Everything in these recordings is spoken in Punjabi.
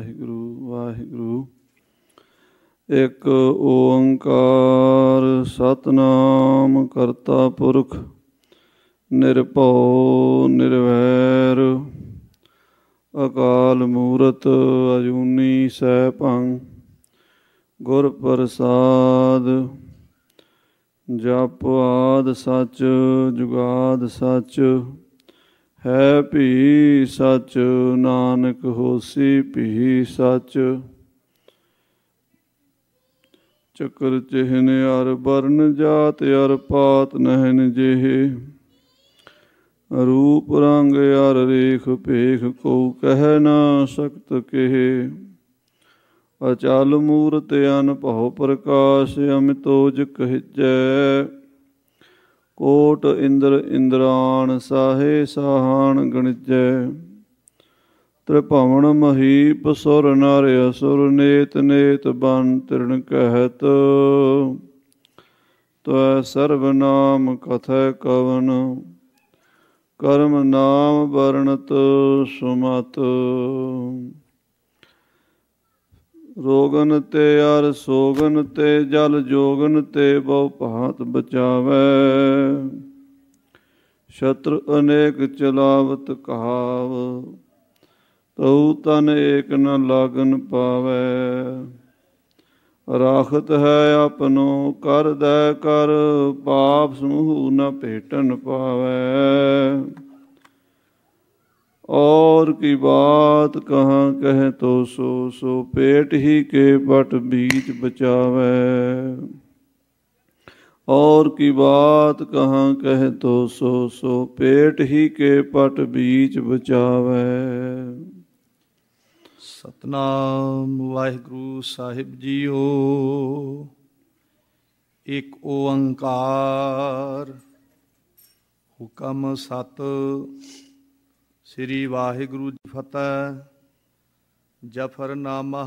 ਵਾਹਿਗੁਰੂ ਵਾਹਿਗੁਰੂ ਇੱਕ ਓੰਕਾਰ ਸਤਨਾਮ ਕਰਤਾ ਪੁਰਖ ਨਿਰਭਉ ਨਿਰਵੈਰ ਅਕਾਲ ਮੂਰਤ ਅਜੂਨੀ ਸੈਭੰ ਗੁਰ ਪ੍ਰਸਾਦ ਜਪ ਆਦ ਸਚ ਜੁਗਾਦ ਸਚ ਹੈ ਭੀ ਸਚ ਨਾਨਕ ਹੋਸੀ ਭੀ ਸਚ ਚਕਰ ਚਿਹਨ ਅਰ ਬਰਨ ਜਾਤ ਅਰ ਪਾਤ ਨਹਿਨ ਜਿਹੇ ਰੂਪ ਰੰਗ ਅਰ ਰੇਖ ਭੇਖ ਕੋ ਕਹਿ ਨਾ ਸਕਤ ਕਹਿ ਅਚਲ ਮੂਰਤ ਅਨ ਭਉ ਪ੍ਰਕਾਸ਼ ਅਮਿਤੋਜ ਕਹਿਜੈ ਕੋਟ ਇੰਦਰ ਇੰਦਰਾਨ ਸਾਹੇ ਸਾਹਣ ਗਣਜੈ ਤ੍ਰਿਭਵਨ ਮਹੀਪ ਸੁਰ ਨਰ ਅਸੁਰ ਨੇਤ ਨੇਤ ਬਨ ਤਿਰਣ ਕਹਿਤ ਤੋ ਸਰਬ ਨਾਮ ਕਥੈ ਕਵਨ ਕਰਮ ਨਾਮ ਵਰਣਤ ਸੁਮਤ ਰੋਗਨ ਤੇ ਅਰ ਸੋਗਨ ਤੇ ਜਲ ਜੋਗਨ ਤੇ ਬਹੁ ਭਾਂਤ ਬਚਾਵੇ ਸ਼ਤਰ ਅਨੇਕ ਚਲਾਵਤ ਕਹਾਵ ਤਉ ਤਨ ਏਕ ਨ ਲਾਗਨ ਪਾਵੇ ਰਾਖਤ ਹੈ ਆਪਨੋ ਕਰ ਕਰ ਪਾਪ ਸਮੂਹ ਨ ਭੇਟਨ ਪਾਵੇ ਔਰ ਕੀ ਬਾਤ ਕਹਾ ਕਹਿ ਤੋ ਸੋ ਸੋ ਪੇਟ ਹੀ ਕੇ ਬਟ ਬੀਜ ਬਚਾਵੇ ਔਰ ਕੀ ਬਾਤ ਕਹਾ ਕਹਿ ਤੋ ਸੋ ਸੋ ਪੇਟ ਹੀ ਕੇ ਪਟ ਬੀਜ ਬਚਾਵੇ ਸਤਨਾਮ ਵਾਹਿਗੁਰੂ ਸਾਹਿਬ ਜੀਓ ਇੱਕ ਓੰਕਾਰ ਹੁਕਮ ਸਤ ਸ੍ਰੀ ਵਾਹਿਗੁਰੂ ਜੀ ਫਤਿਹ ਜਫਰਨਾਮਾ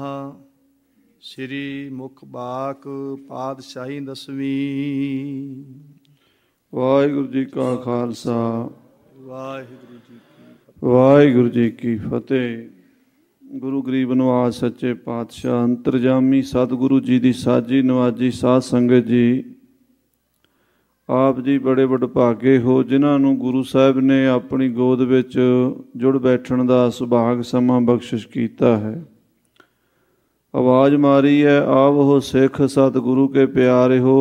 ਸ੍ਰੀ ਮੁਖਬਾਕ ਪਾਦਸ਼ਾਹੀ ਦਸਵੀਂ ਵਾਹਿਗੁਰੂ ਜੀ ਕਾ ਖਾਲਸਾ ਵਾਹਿਗੁਰੂ ਜੀ ਕੀ ਵਾਹਿਗੁਰੂ ਜੀ ਕੀ ਫਤਿਹ ਗੁਰੂ ਗਰੀਬ ਨਵਾਜ ਸੱਚੇ ਪਾਤਸ਼ਾਹ ਅੰਤਰਜਾਮੀ ਸਤਿਗੁਰੂ ਜੀ ਦੀ ਸਾਜੀ ਨਵਾਜੀ ਸਾਧ ਸੰਗਤ ਜੀ ਆਪ ਜੀ ਬੜੇ ਵਡਭਾਗੇ ਹੋ ਜਿਨ੍ਹਾਂ ਨੂੰ ਗੁਰੂ ਸਾਹਿਬ ਨੇ ਆਪਣੀ ਗੋਦ ਵਿੱਚ ਜੁੜ ਬੈਠਣ ਦਾ ਸੁਭਾਗ ਸਮਾਂ ਬਖਸ਼ਿਸ਼ ਕੀਤਾ ਹੈ ਆਵਾਜ਼ ਮਾਰੀ ਹੈ ਆਵ ਹੋ ਸਿੱਖ ਸਤਿਗੁਰੂ ਕੇ ਪਿਆਰੇ ਹੋ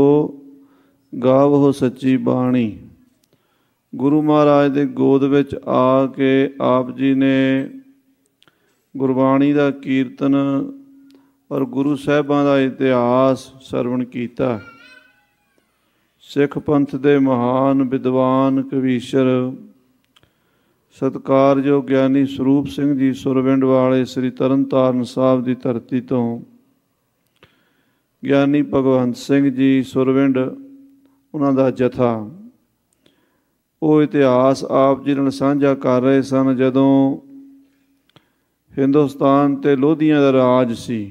ਗਾਵ ਹੋ ਸੱਚੀ ਬਾਣੀ ਗੁਰੂ ਮਹਾਰਾਜ ਦੇ ਗੋਦ ਵਿੱਚ ਆ ਕੇ ਆਪ ਜੀ ਨੇ ਗੁਰਬਾਣੀ ਦਾ ਕੀਰਤਨ ਔਰ ਗੁਰੂ ਸਾਹਿਬਾਂ ਦਾ ਇਤਿਹਾਸ ਸਰਵਣ ਕੀਤਾ ਸਿੱਖ ਪੰਥ ਦੇ ਮਹਾਨ ਵਿਦਵਾਨ ਕਵੀਸ਼ਰ ਸਤਕਾਰਯੋਗ ਗਿਆਨੀ ਸਰੂਪ ਸਿੰਘ ਜੀ ਸੁਰਵਿੰਡ ਵਾਲੇ ਸ੍ਰੀ ਤਰਨਤਾਰਨ ਸਾਹਿਬ ਦੀ ਧਰਤੀ ਤੋਂ ਗਿਆਨੀ ਭਗਵੰਤ ਸਿੰਘ ਜੀ ਸੁਰਵਿੰਡ ਉਹਨਾਂ ਦਾ ਜਥਾ ਉਹ ਇਤਿਹਾਸ ਆਪ ਜੀ ਨਾਲ ਸਾਂਝਾ ਕਰ ਰਹੇ ਸਨ ਜਦੋਂ ਹਿੰਦੁਸਤਾਨ ਤੇ ਲੋਧੀਆਂ ਦਾ ਰਾਜ ਸੀ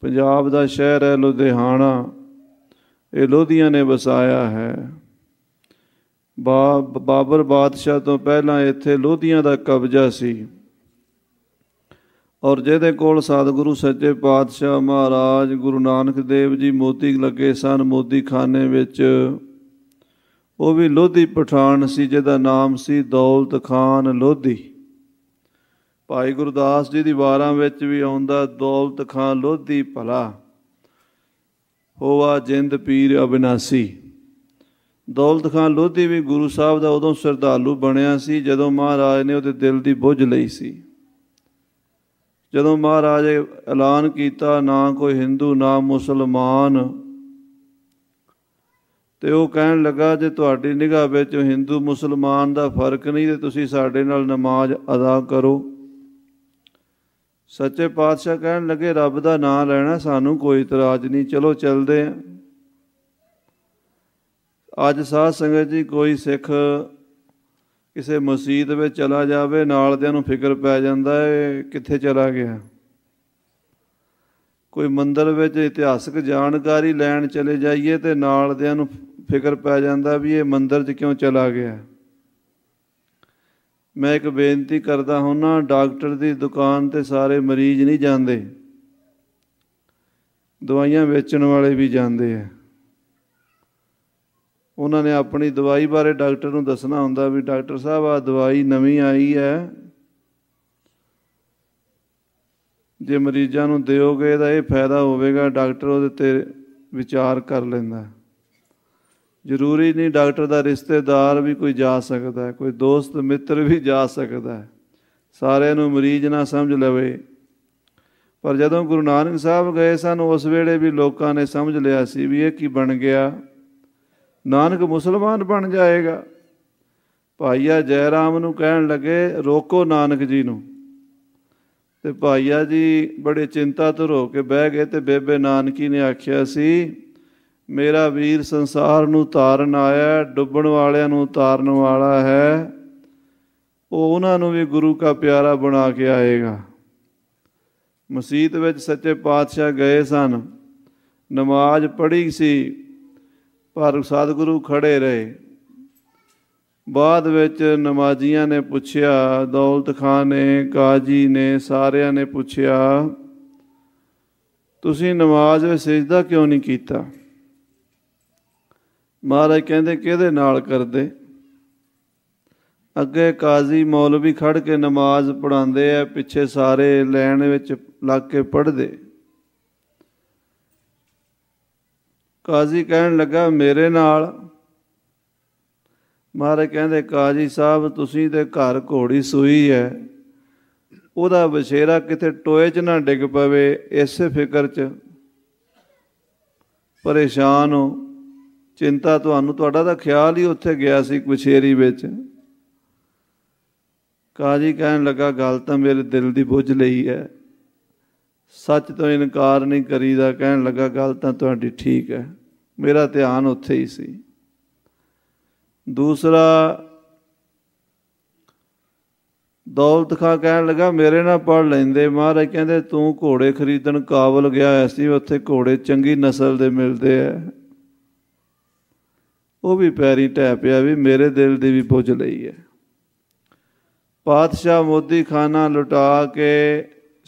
ਪੰਜਾਬ ਦਾ ਸ਼ਹਿਰ ਹੈ ਲੁਧਿਆਣਾ ਇਹ ਲੋਧੀਆਂ ਨੇ ਵਸਾਇਆ ਹੈ ਬਾਬਰ ਬਾਦਸ਼ਾਹ ਤੋਂ ਪਹਿਲਾਂ ਇੱਥੇ ਲੋਧੀਆਂ ਦਾ ਕਬਜ਼ਾ ਸੀ ਔਰ ਜਿਹਦੇ ਕੋਲ ਸਤਿਗੁਰੂ ਸੱਚੇ ਪਾਤਸ਼ਾਹ ਮਹਾਰਾਜ ਗੁਰੂ ਨਾਨਕ ਦੇਵ ਜੀ ਮੋਤੀ ਲੱਗੇ ਸਨ ਮੋਦੀ ਖਾਨੇ ਵਿੱਚ ਉਹ ਵੀ ਲੋਧੀ ਪਠਾਨ ਸੀ ਜਿਹਦਾ ਨਾਮ ਸੀ ਦੌਲਤ ਖਾਨ ਲੋਧੀ ਭਾਈ ਗੁਰਦਾਸ ਜੀ ਦੀ ਵਾਰਾਂ ਵਿੱਚ ਵੀ ਆਉਂਦਾ ਦੌਲਤ ਖਾਨ ਲੋਧੀ ਭਲਾ ਹੋਵਾ ਜਿੰਦ ਪੀਰ ਅਬਿਨਾਸੀ ਦੌਲਤ ਖਾਨ ਲੋਧੀ ਵੀ ਗੁਰੂ ਸਾਹਿਬ ਦਾ ਉਦੋਂ ਸਰਦਾਲੂ ਬਣਿਆ ਸੀ ਜਦੋਂ ਮਹਾਰਾਜ ਨੇ ਉਹਦੇ ਦਿਲ ਦੀ ਬੁੱਝ ਲਈ ਸੀ ਜਦੋਂ ਮਹਾਰਾਜ ਐਲਾਨ ਕੀਤਾ ਨਾ ਕੋਈ ਹਿੰਦੂ ਨਾ ਮੁਸਲਮਾਨ ਤੇ ਉਹ ਕਹਿਣ ਲੱਗਾ ਜੇ ਤੁਹਾਡੀ ਨਿਗਾਹ ਵਿੱਚ ਹਿੰਦੂ ਮੁਸਲਮਾਨ ਦਾ ਫਰਕ ਨਹੀਂ ਤੇ ਤੁਸੀਂ ਸਾਡੇ ਨਾਲ ਨਮਾਜ਼ ਅਦਾ ਕਰੋ ਸੱਚੇ ਪਾਤਸ਼ਾਹ ਕਹਿਣ ਲੱਗੇ ਰੱਬ ਦਾ ਨਾਮ ਲੈਣਾ ਸਾਨੂੰ ਕੋਈ ਇਤਰਾਜ਼ ਨਹੀਂ ਚਲੋ ਚੱਲਦੇ ਆ ਅੱਜ ਸਾਧ ਸੰਗਤ ਜੀ ਕੋਈ ਸਿੱਖ ਕਿਸੇ ਮਸਜਿਦ ਵਿੱਚ ਚਲਾ ਜਾਵੇ ਨਾਲ ਨੂੰ ਫਿਕਰ ਪੈ ਜਾਂਦਾ ਹੈ ਕਿੱਥੇ ਚਲਾ ਗਿਆ ਕੋਈ ਮੰਦਰ ਵਿੱਚ ਇਤਿਹਾਸਕ ਜਾਣਕਾਰੀ ਲੈਣ ਚਲੇ ਜਾਈਏ ਤੇ ਨਾਲ ਨੂੰ ਫਿਕਰ ਪੈ ਜਾਂਦਾ ਵੀ ਇਹ ਮੰਦਰ 'ਚ ਕਿਉਂ ਚਲਾ ਗਿਆ ਮੈਂ ਇੱਕ ਬੇਨਤੀ ਕਰਦਾ ਹੁਣਾ ਡਾਕਟਰ ਦੀ ਦੁਕਾਨ ਤੇ ਸਾਰੇ ਮਰੀਜ਼ ਨਹੀਂ ਜਾਂਦੇ ਦਵਾਈਆਂ ਵੇਚਣ ਵਾਲੇ ਵੀ ਜਾਂਦੇ ਆ ਉਹਨਾਂ ਨੇ ਆਪਣੀ ਦਵਾਈ ਬਾਰੇ ਡਾਕਟਰ ਨੂੰ ਦੱਸਣਾ ਹੁੰਦਾ ਵੀ ਡਾਕਟਰ ਸਾਹਿਬ ਆ ਦਵਾਈ ਨਵੀਂ ਆਈ ਹੈ ਜੇ ਮਰੀਜ਼ਾਂ ਨੂੰ ਦਿਓਗੇ ਤਾਂ ਇਹ ਫਾਇਦਾ ਹੋਵੇਗਾ ਡਾਕਟਰ ਉਹਦੇ ਤੇ ਵਿਚਾਰ ਕਰ ਲੈਂਦਾ ਜ਼ਰੂਰੀ ਨਹੀਂ ਡਾਕਟਰ ਦਾ ਰਿਸ਼ਤੇਦਾਰ ਵੀ ਕੋਈ ਜਾ ਸਕਦਾ ਹੈ ਕੋਈ ਦੋਸਤ ਮਿੱਤਰ ਵੀ ਜਾ ਸਕਦਾ ਹੈ ਸਾਰਿਆਂ ਨੂੰ ਮਰੀਜ਼ ਨਾ ਸਮਝ ਲਵੇ ਪਰ ਜਦੋਂ ਗੁਰੂ ਨਾਨਕ ਸਾਹਿਬ ਗਏ ਸਨ ਉਸ ਵੇਲੇ ਵੀ ਲੋਕਾਂ ਨੇ ਸਮਝ ਲਿਆ ਸੀ ਵੀ ਇਹ ਕੀ ਬਣ ਗਿਆ ਨਾਨਕ ਮੁਸਲਮਾਨ ਬਣ ਜਾਏਗਾ ਭਾਈਆ ਜੈਰਾਮ ਨੂੰ ਕਹਿਣ ਲੱਗੇ ਰੋਕੋ ਨਾਨਕ ਜੀ ਨੂੰ ਤੇ ਭਾਈਆ ਜੀ ਬੜੇ ਚਿੰਤਾ ਤੋਂ ਰੋ ਕੇ ਬਹਿ ਗਏ ਤੇ ਬੇਬੇ ਨਾਨਕੀ ਨੇ ਆਖਿਆ ਸੀ ਮੇਰਾ ਵੀਰ ਸੰਸਾਰ ਨੂੰ ਤਾਰਨ ਆਇਆ ਡੁੱਬਣ ਵਾਲਿਆਂ ਨੂੰ ਤਾਰਨ ਵਾਲਾ ਹੈ ਉਹ ਉਹਨਾਂ ਨੂੰ ਵੀ ਗੁਰੂ ਦਾ ਪਿਆਰਾ ਬਣਾ ਕੇ ਆਏਗਾ ਮਸਜਿਦ ਵਿੱਚ ਸੱਚੇ ਪਾਤਸ਼ਾਹ ਗਏ ਸਨ ਨਮਾਜ਼ ਪੜ੍ਹੀ ਸੀ ਪਰ ਸਤਿਗੁਰੂ ਖੜੇ ਰਹੇ ਬਾਅਦ ਵਿੱਚ ਨਮਾਜ਼ੀਆਂ ਨੇ ਪੁੱਛਿਆ ਦੌਲਤ ਖਾਨ ਨੇ ਕਾਜੀ ਨੇ ਸਾਰਿਆਂ ਨੇ ਪੁੱਛਿਆ ਤੁਸੀਂ ਨਮਾਜ਼ ਵਿੱਚ ਸਜਦਾ ਕਿਉਂ ਨਹੀਂ ਕੀਤਾ ਮਹਾਰਾਜ ਕਹਿੰਦੇ ਕਿਹਦੇ ਨਾਲ ਕਰਦੇ ਅੱਗੇ ਕਾਜ਼ੀ ਮੌਲਵੀ ਖੜ ਕੇ ਨਮਾਜ਼ ਪੜਾਉਂਦੇ ਆ ਪਿੱਛੇ ਸਾਰੇ ਲੈਣ ਵਿੱਚ ਲੱਗ ਕੇ ਪੜਦੇ ਕਾਜ਼ੀ ਕਹਿਣ ਲੱਗਾ ਮੇਰੇ ਨਾਲ ਮਹਾਰਾਜ ਕਹਿੰਦੇ ਕਾਜ਼ੀ ਸਾਹਿਬ ਤੁਸੀਂ ਤੇ ਘਰ ਘੋੜੀ ਸੂਈ ਹੈ ਉਹਦਾ ਬਸ਼ੇਰਾ ਕਿਤੇ ਟੋਏ 'ਚ ਨਾ ਡਿੱਗ ਪਵੇ ਇਸੇ ਫਿਕਰ 'ਚ ਪਰੇਸ਼ਾਨ ਹੋ ਚਿੰਤਾ ਤੁਹਾਨੂੰ ਤੁਹਾਡਾ ਤਾਂ ਖਿਆਲ ਹੀ ਉੱਥੇ ਗਿਆ ਸੀ ਕੁਛੇਰੀ ਵਿੱਚ ਕਾਜੀ ਕਹਿਣ ਲੱਗਾ ਗੱਲ ਤਾਂ ਮੇਰੇ ਦਿਲ ਦੀ ਬੁੱਝ ਲਈ ਹੈ ਸੱਚ ਤੋਂ ਇਨਕਾਰ ਨਹੀਂ ਕਰੀਦਾ ਕਹਿਣ ਲੱਗਾ ਗੱਲ ਤਾਂ ਤੁਹਾਡੀ ਠੀਕ ਹੈ ਮੇਰਾ ਧਿਆਨ ਉੱਥੇ ਹੀ ਸੀ ਦੂਸਰਾ ਦੌਲਤ ਖਾਂ ਕਹਿਣ ਲੱਗਾ ਮੇਰੇ ਨਾਲ ਪੜ ਲੈਂਦੇ ਮਹਾਰਾਜ ਕਹਿੰਦੇ ਤੂੰ ਘੋੜੇ ਖਰੀਦਣ ਕਾਬਲ ਗਿਆ ਐਸੀ ਸੀ ਉੱਥੇ ਘੋੜੇ ਚੰਗੀ ਨਸਲ ਦੇ ਮਿਲਦੇ ਐ ਉਹ ਵੀ ਪੈਰੀ ਟੈ ਪਿਆ ਵੀ ਮੇਰੇ ਦਿਲ ਦੀ ਵੀ ਪੁੱਛ ਲਈ ਹੈ ਪਾਤਸ਼ਾਹ ਮੋਦੀ ਖਾਨਾ ਲੁਟਾ ਕੇ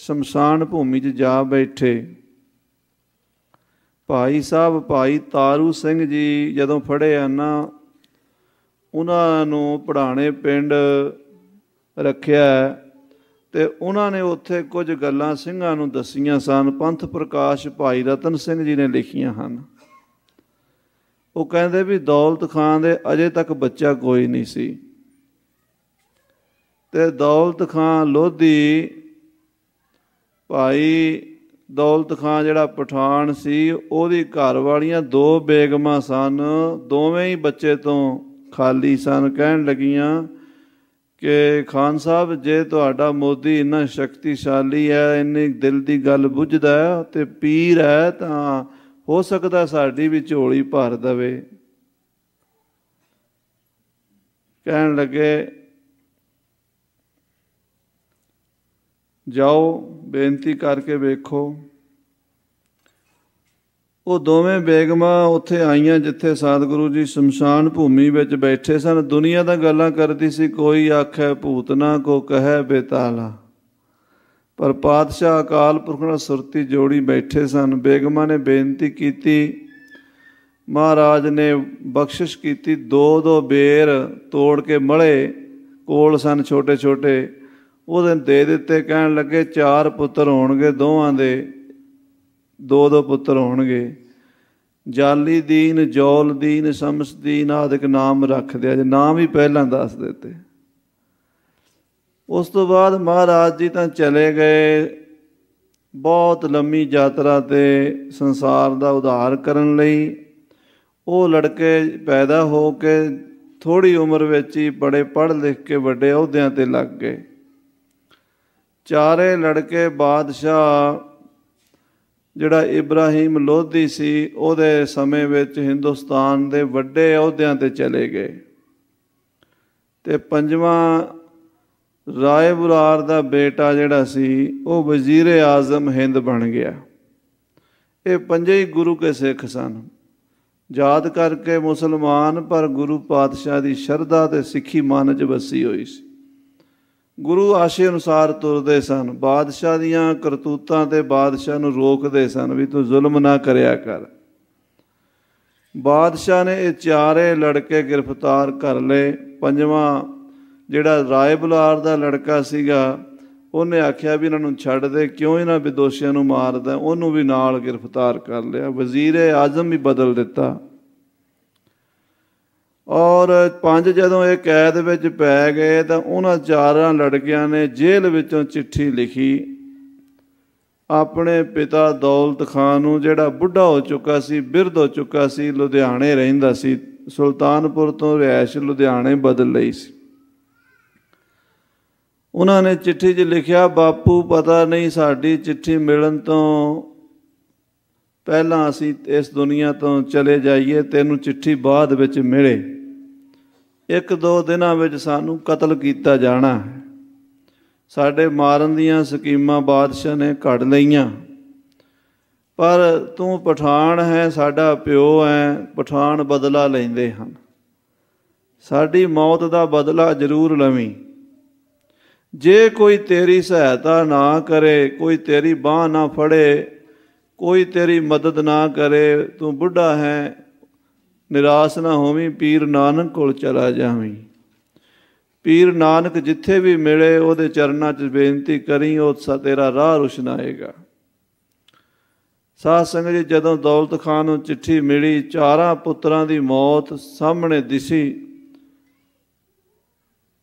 ਸ਼ਮਸ਼ਾਨ ਭੂਮੀ 'ਚ ਜਾ ਬੈਠੇ ਭਾਈ ਸਾਹਿਬ ਭਾਈ ਤਾਰੂ ਸਿੰਘ ਜੀ ਜਦੋਂ ਫੜੇ ਆ ਨਾ ਉਹਨਾਂ ਨੂੰ ਪੜਾਣੇ ਪਿੰਡ ਰੱਖਿਆ ਤੇ ਉਹਨਾਂ ਨੇ ਉੱਥੇ ਕੁਝ ਗੱਲਾਂ ਸਿੰਘਾਂ ਨੂੰ ਦਸੀਆਂ ਸਨ ਪੰਥ ਪ੍ਰਕਾਸ਼ ਭਾਈ ਰਤਨ ਸਿੰਘ ਜੀ ਨੇ ਲਿਖੀਆਂ ਹਨ ਉਹ ਕਹਿੰਦੇ ਵੀ ਦੌਲਤ ਖਾਨ ਦੇ ਅਜੇ ਤੱਕ ਬੱਚਾ ਕੋਈ ਨਹੀਂ ਸੀ ਤੇ ਦੌਲਤ ਖਾਨ ਲੋਧੀ ਭਾਈ ਦੌਲਤ ਖਾਨ ਜਿਹੜਾ ਪਠਾਨ ਸੀ ਉਹਦੀ ਘਰ ਵਾਲੀਆਂ ਦੋ ਬੇਗਮਾਂ ਸਨ ਦੋਵੇਂ ਹੀ ਬੱਚੇ ਤੋਂ ਖਾਲੀ ਸਨ ਕਹਿਣ ਲੱਗੀਆਂ ਕਿ ਖਾਨ ਸਾਹਿਬ ਜੇ ਤੁਹਾਡਾ ਮੋਦੀ ਇੰਨਾ ਸ਼ਕਤੀਸ਼ਾਲੀ ਹੈ ਇੰਨੀ ਦਿਲ ਦੀ ਗੱਲ ਬੁੱਝਦਾ ਤੇ ਪੀਰ ਹੈ ਤਾਂ ਹੋ ਸਕਦਾ ਸਾਡੀ ਵੀ ਝੋਲੀ ਭਰ ਦਵੇ ਕਹਿਣ ਲੱਗੇ ਜਾਓ ਬੇਨਤੀ ਕਰਕੇ ਵੇਖੋ ਉਹ ਦੋਵੇਂ ਬੇਗਮਾਂ ਉੱਥੇ ਆਈਆਂ ਜਿੱਥੇ ਸਤਿਗੁਰੂ ਜੀ ਸ਼ਮਸ਼ਾਨ ਭੂਮੀ ਵਿੱਚ ਬੈਠੇ ਸਨ ਦੁਨੀਆ ਦਾ ਗੱਲਾਂ ਕਰਦੀ ਸੀ ਕੋਈ ਆਖੇ ਭੂਤ ਨਾ ਕੋ ਕਹੇ ਬੇਤਾਲਾ ਪਰ ਪਾਤਸ਼ਾਹ ਅਕਾਲ ਪੁਰਖ ਨਾਲ ਸੁਰਤੀ ਜੋੜੀ ਬੈਠੇ ਸਨ ਬੇਗਮਾਂ ਨੇ ਬੇਨਤੀ ਕੀਤੀ ਮਹਾਰਾਜ ਨੇ ਬਖਸ਼ਿਸ਼ ਕੀਤੀ ਦੋ ਦੋ ਬੇਰ ਤੋੜ ਕੇ ਮਲੇ ਕੋਲ ਸਨ ਛੋਟੇ ਛੋਟੇ ਉਹਦੇ ਦੇ ਦਿੱਤੇ ਕਹਿਣ ਲੱਗੇ ਚਾਰ ਪੁੱਤਰ ਹੋਣਗੇ ਦੋਵਾਂ ਦੇ ਦੋ ਦੋ ਪੁੱਤਰ ਹੋਣਗੇ ਜਾਲੀ ਦੀਨ ਜੌਲ ਦੀਨ ਸਮਸਦੀਨ ਆਦਿਕ ਨਾਮ ਰੱਖ ਦਿਆ ਜੇ ਨਾਮ ਹੀ ਪਹਿਲਾਂ ਦੱਸ ਦਿੱਤੇ ਉਸ ਤੋਂ ਬਾਅਦ ਮਹਾਰਾਜ ਜੀ ਤਾਂ ਚਲੇ ਗਏ ਬਹੁਤ ਲੰਮੀ ਯਾਤਰਾ ਤੇ ਸੰਸਾਰ ਦਾ ਉਧਾਰ ਕਰਨ ਲਈ ਉਹ ਲੜਕੇ ਪੈਦਾ ਹੋ ਕੇ ਥੋੜੀ ਉਮਰ ਵਿੱਚ ਹੀ ਬੜੇ ਪੜ੍ਹ ਲਿਖ ਕੇ ਵੱਡੇ ਅਹੁਦਿਆਂ ਤੇ ਲੱਗ ਗਏ ਚਾਰੇ ਲੜਕੇ ਬਾਦਸ਼ਾਹ ਜਿਹੜਾ ਇਬਰਾਹੀਮ ਲੋਧੀ ਸੀ ਉਹਦੇ ਸਮੇਂ ਵਿੱਚ ਹਿੰਦੁਸਤਾਨ ਦੇ ਵੱਡੇ ਅਹੁਦਿਆਂ ਤੇ ਚਲੇ ਗਏ ਤੇ ਪੰਜਵਾਂ ਰਾਏ ਬੁਰਾਰ ਦਾ ਬੇਟਾ ਜਿਹੜਾ ਸੀ ਉਹ ਵਜ਼ੀਰ ਆਜ਼ਮ ਹਿੰਦ ਬਣ ਗਿਆ ਇਹ ਪੰਜੇ ਹੀ ਗੁਰੂ ਕੇ ਸਿੱਖ ਸਨ ਜਾਤ ਕਰਕੇ ਮੁਸਲਮਾਨ ਪਰ ਗੁਰੂ ਪਾਤਸ਼ਾਹ ਦੀ ਸ਼ਰਧਾ ਤੇ ਸਿੱਖੀ ਮਨ 'ਚ ਵਸੀ ਹੋਈ ਸੀ ਗੁਰੂ ਆਸ਼ੇ ਅਨੁਸਾਰ ਤੁਰਦੇ ਸਨ ਬਾਦਸ਼ਾਹ ਦੀਆਂ ਕਰਤੂਤਾਂ ਤੇ ਬਾਦਸ਼ਾਹ ਨੂੰ ਰੋਕਦੇ ਸਨ ਵੀ ਤੂੰ ਜ਼ੁਲਮ ਨਾ ਕਰਿਆ ਕਰ ਬਾਦਸ਼ਾਹ ਨੇ ਇਹ ਚਾਰੇ ਲੜਕੇ ਗ੍ਰਿਫਤਾਰ ਕਰ ਲਏ ਪੰਜਵਾਂ ਜਿਹੜਾ ਰਾਏ ਬੁਲਾਰ ਦਾ ਲੜਕਾ ਸੀਗਾ ਉਹਨੇ ਆਖਿਆ ਵੀ ਇਹਨਾਂ ਨੂੰ ਛੱਡ ਦੇ ਕਿਉਂ ਇਹਨਾਂ ਵਿਦੋਸ਼ੀਆਂ ਨੂੰ ਮਾਰਦਾ ਉਹਨੂੰ ਵੀ ਨਾਲ ਗ੍ਰਿਫਤਾਰ ਕਰ ਲਿਆ ਵਜ਼ੀਰ ਆਜ਼ਮ ਵੀ ਬਦਲ ਦਿੱਤਾ ਔਰ ਪੰਜ ਜਦੋਂ ਇਹ ਕੈਦ ਵਿੱਚ ਪੈ ਗਏ ਤਾਂ ਉਹਨਾਂ ਚਾਰਾਂ ਲੜਕਿਆਂ ਨੇ ਜੇਲ੍ਹ ਵਿੱਚੋਂ ਚਿੱਠੀ ਲਿਖੀ ਆਪਣੇ ਪਿਤਾ ਦੌਲਤ ਖਾਨ ਨੂੰ ਜਿਹੜਾ ਬੁੱਢਾ ਹੋ ਚੁੱਕਾ ਸੀ ਬਿਰਧ ਹੋ ਚੁੱਕਾ ਸੀ ਲੁਧਿਆਣੇ ਰਹਿੰਦਾ ਸੀ ਸੁਲਤਾਨਪੁਰ ਤੋਂ ਰਿਹਾਇਸ਼ ਲੁਧਿਆਣੇ ਬਦਲ ਲਈ ਸੀ ਉਹਨਾਂ ਨੇ ਚਿੱਠੀ 'ਚ ਲਿਖਿਆ ਬਾਪੂ ਪਤਾ ਨਹੀਂ ਸਾਡੀ ਚਿੱਠੀ ਮਿਲਣ ਤੋਂ ਪਹਿਲਾਂ ਅਸੀਂ ਇਸ ਦੁਨੀਆ ਤੋਂ ਚਲੇ ਜਾਈਏ ਤੈਨੂੰ ਚਿੱਠੀ ਬਾਅਦ ਵਿੱਚ ਮਿਲੇ ਇੱਕ ਦੋ ਦਿਨਾਂ ਵਿੱਚ ਸਾਨੂੰ ਕਤਲ ਕੀਤਾ ਜਾਣਾ ਹੈ ਸਾਡੇ ਮਾਰਨ ਦੀਆਂ ਸਕੀਮਾਂ ਬਾਦਸ਼ਾਹ ਨੇ ਘੜ ਲਈਆਂ ਪਰ ਤੂੰ ਪਠਾਨ ਹੈ ਸਾਡਾ ਪਿਓ ਹੈ ਪਠਾਨ ਬਦਲਾ ਲੈਂਦੇ ਹਨ ਸਾਡੀ ਮੌਤ ਦਾ ਬਦਲਾ ਜ਼ਰੂਰ ਲਵੀਂ ਜੇ ਕੋਈ ਤੇਰੀ ਸਹਾਇਤਾ ਨਾ ਕਰੇ ਕੋਈ ਤੇਰੀ ਬਾਹ ਨਾ ਫੜੇ ਕੋਈ ਤੇਰੀ ਮਦਦ ਨਾ ਕਰੇ ਤੂੰ ਬੁੱਢਾ ਹੈ ਨਿਰਾਸ਼ ਨਾ ਹੋਵੀਂ ਪੀਰ ਨਾਨਕ ਕੋਲ ਚਲਾ ਜਾਵੀਂ ਪੀਰ ਨਾਨਕ ਜਿੱਥੇ ਵੀ ਮਿਲੇ ਉਹਦੇ ਚਰਨਾਂ 'ਚ ਬੇਨਤੀ ਕਰੀ ਉਹ ਤੇਰਾ ਰਾਹ ਰੁਸ਼ਨਾਏਗਾ ਸਾਧ ਸੰਗਤ ਜੀ ਜਦੋਂ ਦੌਲਤ ਖਾਨ ਨੂੰ ਚਿੱਠੀ ਮਿਲੀ ਚਾਰਾਂ ਪੁੱਤਰਾਂ ਦੀ ਮੌਤ ਸਾਹਮਣੇ ਦਿਸੀ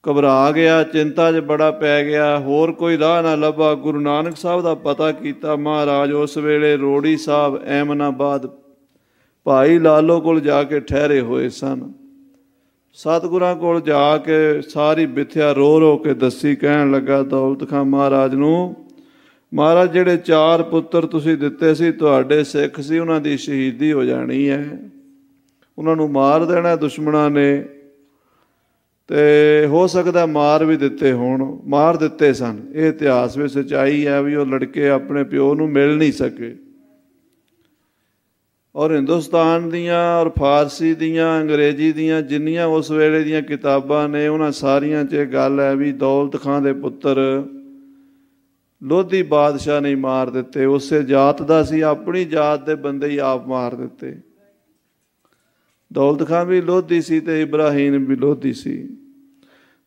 ਘਬਰਾ ਗਿਆ ਚਿੰਤਾ 'ਚ ਬੜਾ ਪੈ ਗਿਆ ਹੋਰ ਕੋਈ ਰਾਹ ਨਾ ਲੱਭਾ ਗੁਰੂ ਨਾਨਕ ਸਾਹਿਬ ਦਾ ਪਤਾ ਕੀਤਾ ਮਹਾਰਾਜ ਉਸ ਵੇਲੇ ਰੋੜੀ ਸਾਹਿਬ ਐਮਨਾਬਾਦ ਭਾਈ ਲਾਲੋ ਕੋਲ ਜਾ ਕੇ ਠਹਿਰੇ ਹੋਏ ਸਨ ਸਤਗੁਰਾਂ ਕੋਲ ਜਾ ਕੇ ਸਾਰੀ ਬਿਥਿਆ ਰੋ ਰੋ ਕੇ ਦੱਸੀ ਕਹਿਣ ਲੱਗਾ ਦੌਲਤ ਖਾਂ ਮਹਾਰਾਜ ਨੂੰ ਮਹਾਰਾਜ ਜਿਹੜੇ ਚਾਰ ਪੁੱਤਰ ਤੁਸੀਂ ਦਿੱਤੇ ਸੀ ਤੁਹਾਡੇ ਸਿੱਖ ਸੀ ਉਹਨਾਂ ਦੀ ਸ਼ਹੀਦੀ ਹੋ ਜਾਣੀ ਹੈ ਉਹਨਾਂ ਨੂੰ ਮਾਰ ਦੇਣਾ ਦੁਸ਼ਮਣਾਂ ਨੇ ਤੇ ਹੋ ਸਕਦਾ ਮਾਰ ਵੀ ਦਿੱਤੇ ਹੋਣ ਮਾਰ ਦਿੱਤੇ ਸਨ ਇਹ ਇਤਿਹਾਸ ਵਿੱਚ ਸਚਾਈ ਹੈ ਵੀ ਉਹ ਲੜਕੇ ਆਪਣੇ ਪਿਓ ਨੂੰ ਮਿਲ ਨਹੀਂ ਸਕੇ ਔਰ ਹਿੰਦੁਸਤਾਨ ਦੀਆਂ ਔਰ ਫਾਰਸੀ ਦੀਆਂ ਅੰਗਰੇਜ਼ੀ ਦੀਆਂ ਜਿੰਨੀਆਂ ਉਸ ਵੇਲੇ ਦੀਆਂ ਕਿਤਾਬਾਂ ਨੇ ਉਹਨਾਂ ਸਾਰੀਆਂ 'ਚ ਇਹ ਗੱਲ ਹੈ ਵੀ ਦੌਲਤ ਖਾਨ ਦੇ ਪੁੱਤਰ ਲੋਧੀ ਬਾਦਸ਼ਾਹ ਨੇ ਮਾਰ ਦਿੱਤੇ ਉਸੇ ਜਾਤ ਦਾ ਸੀ ਆਪਣੀ ਜਾਤ ਦੇ ਬੰਦੇ ਹੀ ਆਪ ਮਾਰ ਦਿੱਤੇ ਦੌਲਤ ਖਾਨ ਵੀ ਲੋਧੀ ਸੀ ਤੇ ਇਬਰਾਹੀਮ ਵੀ ਲੋਧੀ ਸੀ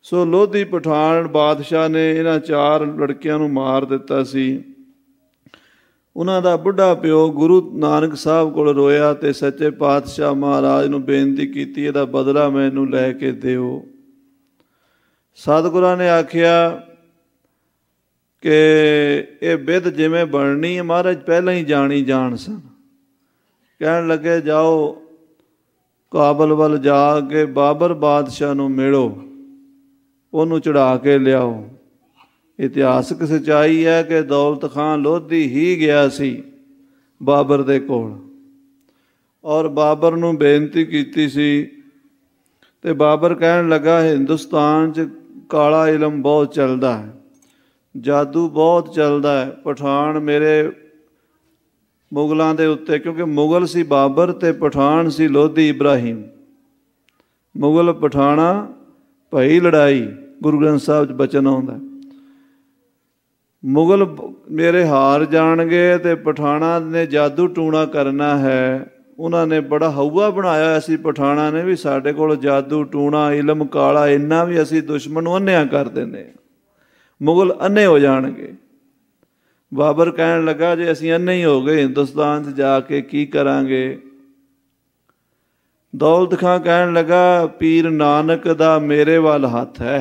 ਸੋ ਲੋਧੀ ਪਠਾਨ ਬਾਦਸ਼ਾਹ ਨੇ ਇਹਨਾਂ ਚਾਰ ਲੜਕਿਆਂ ਨੂੰ ਮਾਰ ਦਿੱਤਾ ਸੀ ਉਹਨਾਂ ਦਾ ਬੁੱਢਾ ਪਿਓ ਗੁਰੂ ਨਾਨਕ ਸਾਹਿਬ ਕੋਲ ਰੋਇਆ ਤੇ ਸੱਚੇ ਪਾਤਸ਼ਾਹ ਮਹਾਰਾਜ ਨੂੰ ਬੇਨਤੀ ਕੀਤੀ ਇਹਦਾ ਬਦਲਾ ਮੈਨੂੰ ਲੈ ਕੇ ਦਿਓ ਸਤਿਗੁਰਾਂ ਨੇ ਆਖਿਆ ਕਿ ਇਹ ਵਿਧ ਜਿਵੇਂ ਬਣਨੀ ਹੈ ਮਹਾਰਾਜ ਪਹਿਲਾਂ ਹੀ ਜਾਣੀ ਜਾਣ ਸਨ ਕਹਿਣ ਲੱਗੇ ਜਾਓ ਕਾਬਲ ਵੱਲ ਜਾ ਕੇ ਬਾਬਰ ਬਾਦਸ਼ਾਹ ਨੂੰ ਮਿਲੋ ਉਹਨੂੰ ਚੜਾ ਕੇ ਲਿਆਓ ਇਤਿਹਾਸਕ ਸਚਾਈ ਹੈ ਕਿ ਦੌਲਤ ਖਾਨ ਲੋਧੀ ਹੀ ਗਿਆ ਸੀ ਬਾਬਰ ਦੇ ਕੋਲ ਔਰ ਬਾਬਰ ਨੂੰ ਬੇਨਤੀ ਕੀਤੀ ਸੀ ਤੇ ਬਾਬਰ ਕਹਿਣ ਲੱਗਾ ਹਿੰਦੁਸਤਾਨ 'ਚ ਕਾਲਾ ਇਲਮ ਬਹੁਤ ਚੱਲਦਾ ਹੈ ਜਾਦੂ ਬਹੁਤ ਚੱਲਦਾ ਹੈ ਪਠਾਨ ਮੇਰੇ ਮੁਗਲਾਂ ਦੇ ਉੱਤੇ ਕਿਉਂਕਿ ਮੁਗਲ ਸੀ ਬਾਬਰ ਤੇ ਪਠਾਨ ਸੀ ਲੋਧੀ ਇਬਰਾਹੀਮ ਮੁਗਲ ਪਠਾਣਾ ਭਈ ਲੜਾਈ ਗੁਰੂ ਗ੍ਰੰਥ ਸਾਹਿਬ 'ਚ ਬਚਨ ਆਉਂਦਾ ਮੁਗਲ ਮੇਰੇ ਹਾਰ ਜਾਣਗੇ ਤੇ ਪਠਾਣਾ ਨੇ ਜਾਦੂ ਟੂਣਾ ਕਰਨਾ ਹੈ ਉਹਨਾਂ ਨੇ ਬੜਾ ਹਊਆ ਬਣਾਇਆ ਹੋਇਆ ਸੀ ਪਠਾਣਾ ਨੇ ਵੀ ਸਾਡੇ ਕੋਲ ਜਾਦੂ ਟੂਣਾ ਇਲਮ ਕਾਲਾ ਇੰਨਾ ਵੀ ਅਸੀਂ ਦੁਸ਼ਮਣ ਨੂੰ ਅੰਨਿਆ ਕਰ ਦਿੰਦੇ ਮੁਗਲ ਅੰਨੇ ਹੋ ਜਾਣਗੇ ਬਾਬਰ ਕਹਿਣ ਲੱਗਾ ਜੇ ਅਸੀਂ ਅੰਨੇ ਹੀ ਹੋ ਗਏ ਹਿੰਦੁਸਤਾਨ 'ਚ ਜਾ ਕੇ ਕੀ ਕਰਾਂਗੇ ਦੌਲਤ ਖਾਂ ਕਹਿਣ ਲੱਗਾ ਪੀਰ ਨਾਨਕ ਦਾ ਮੇਰੇ ਵੱਲ ਹੱਥ ਹੈ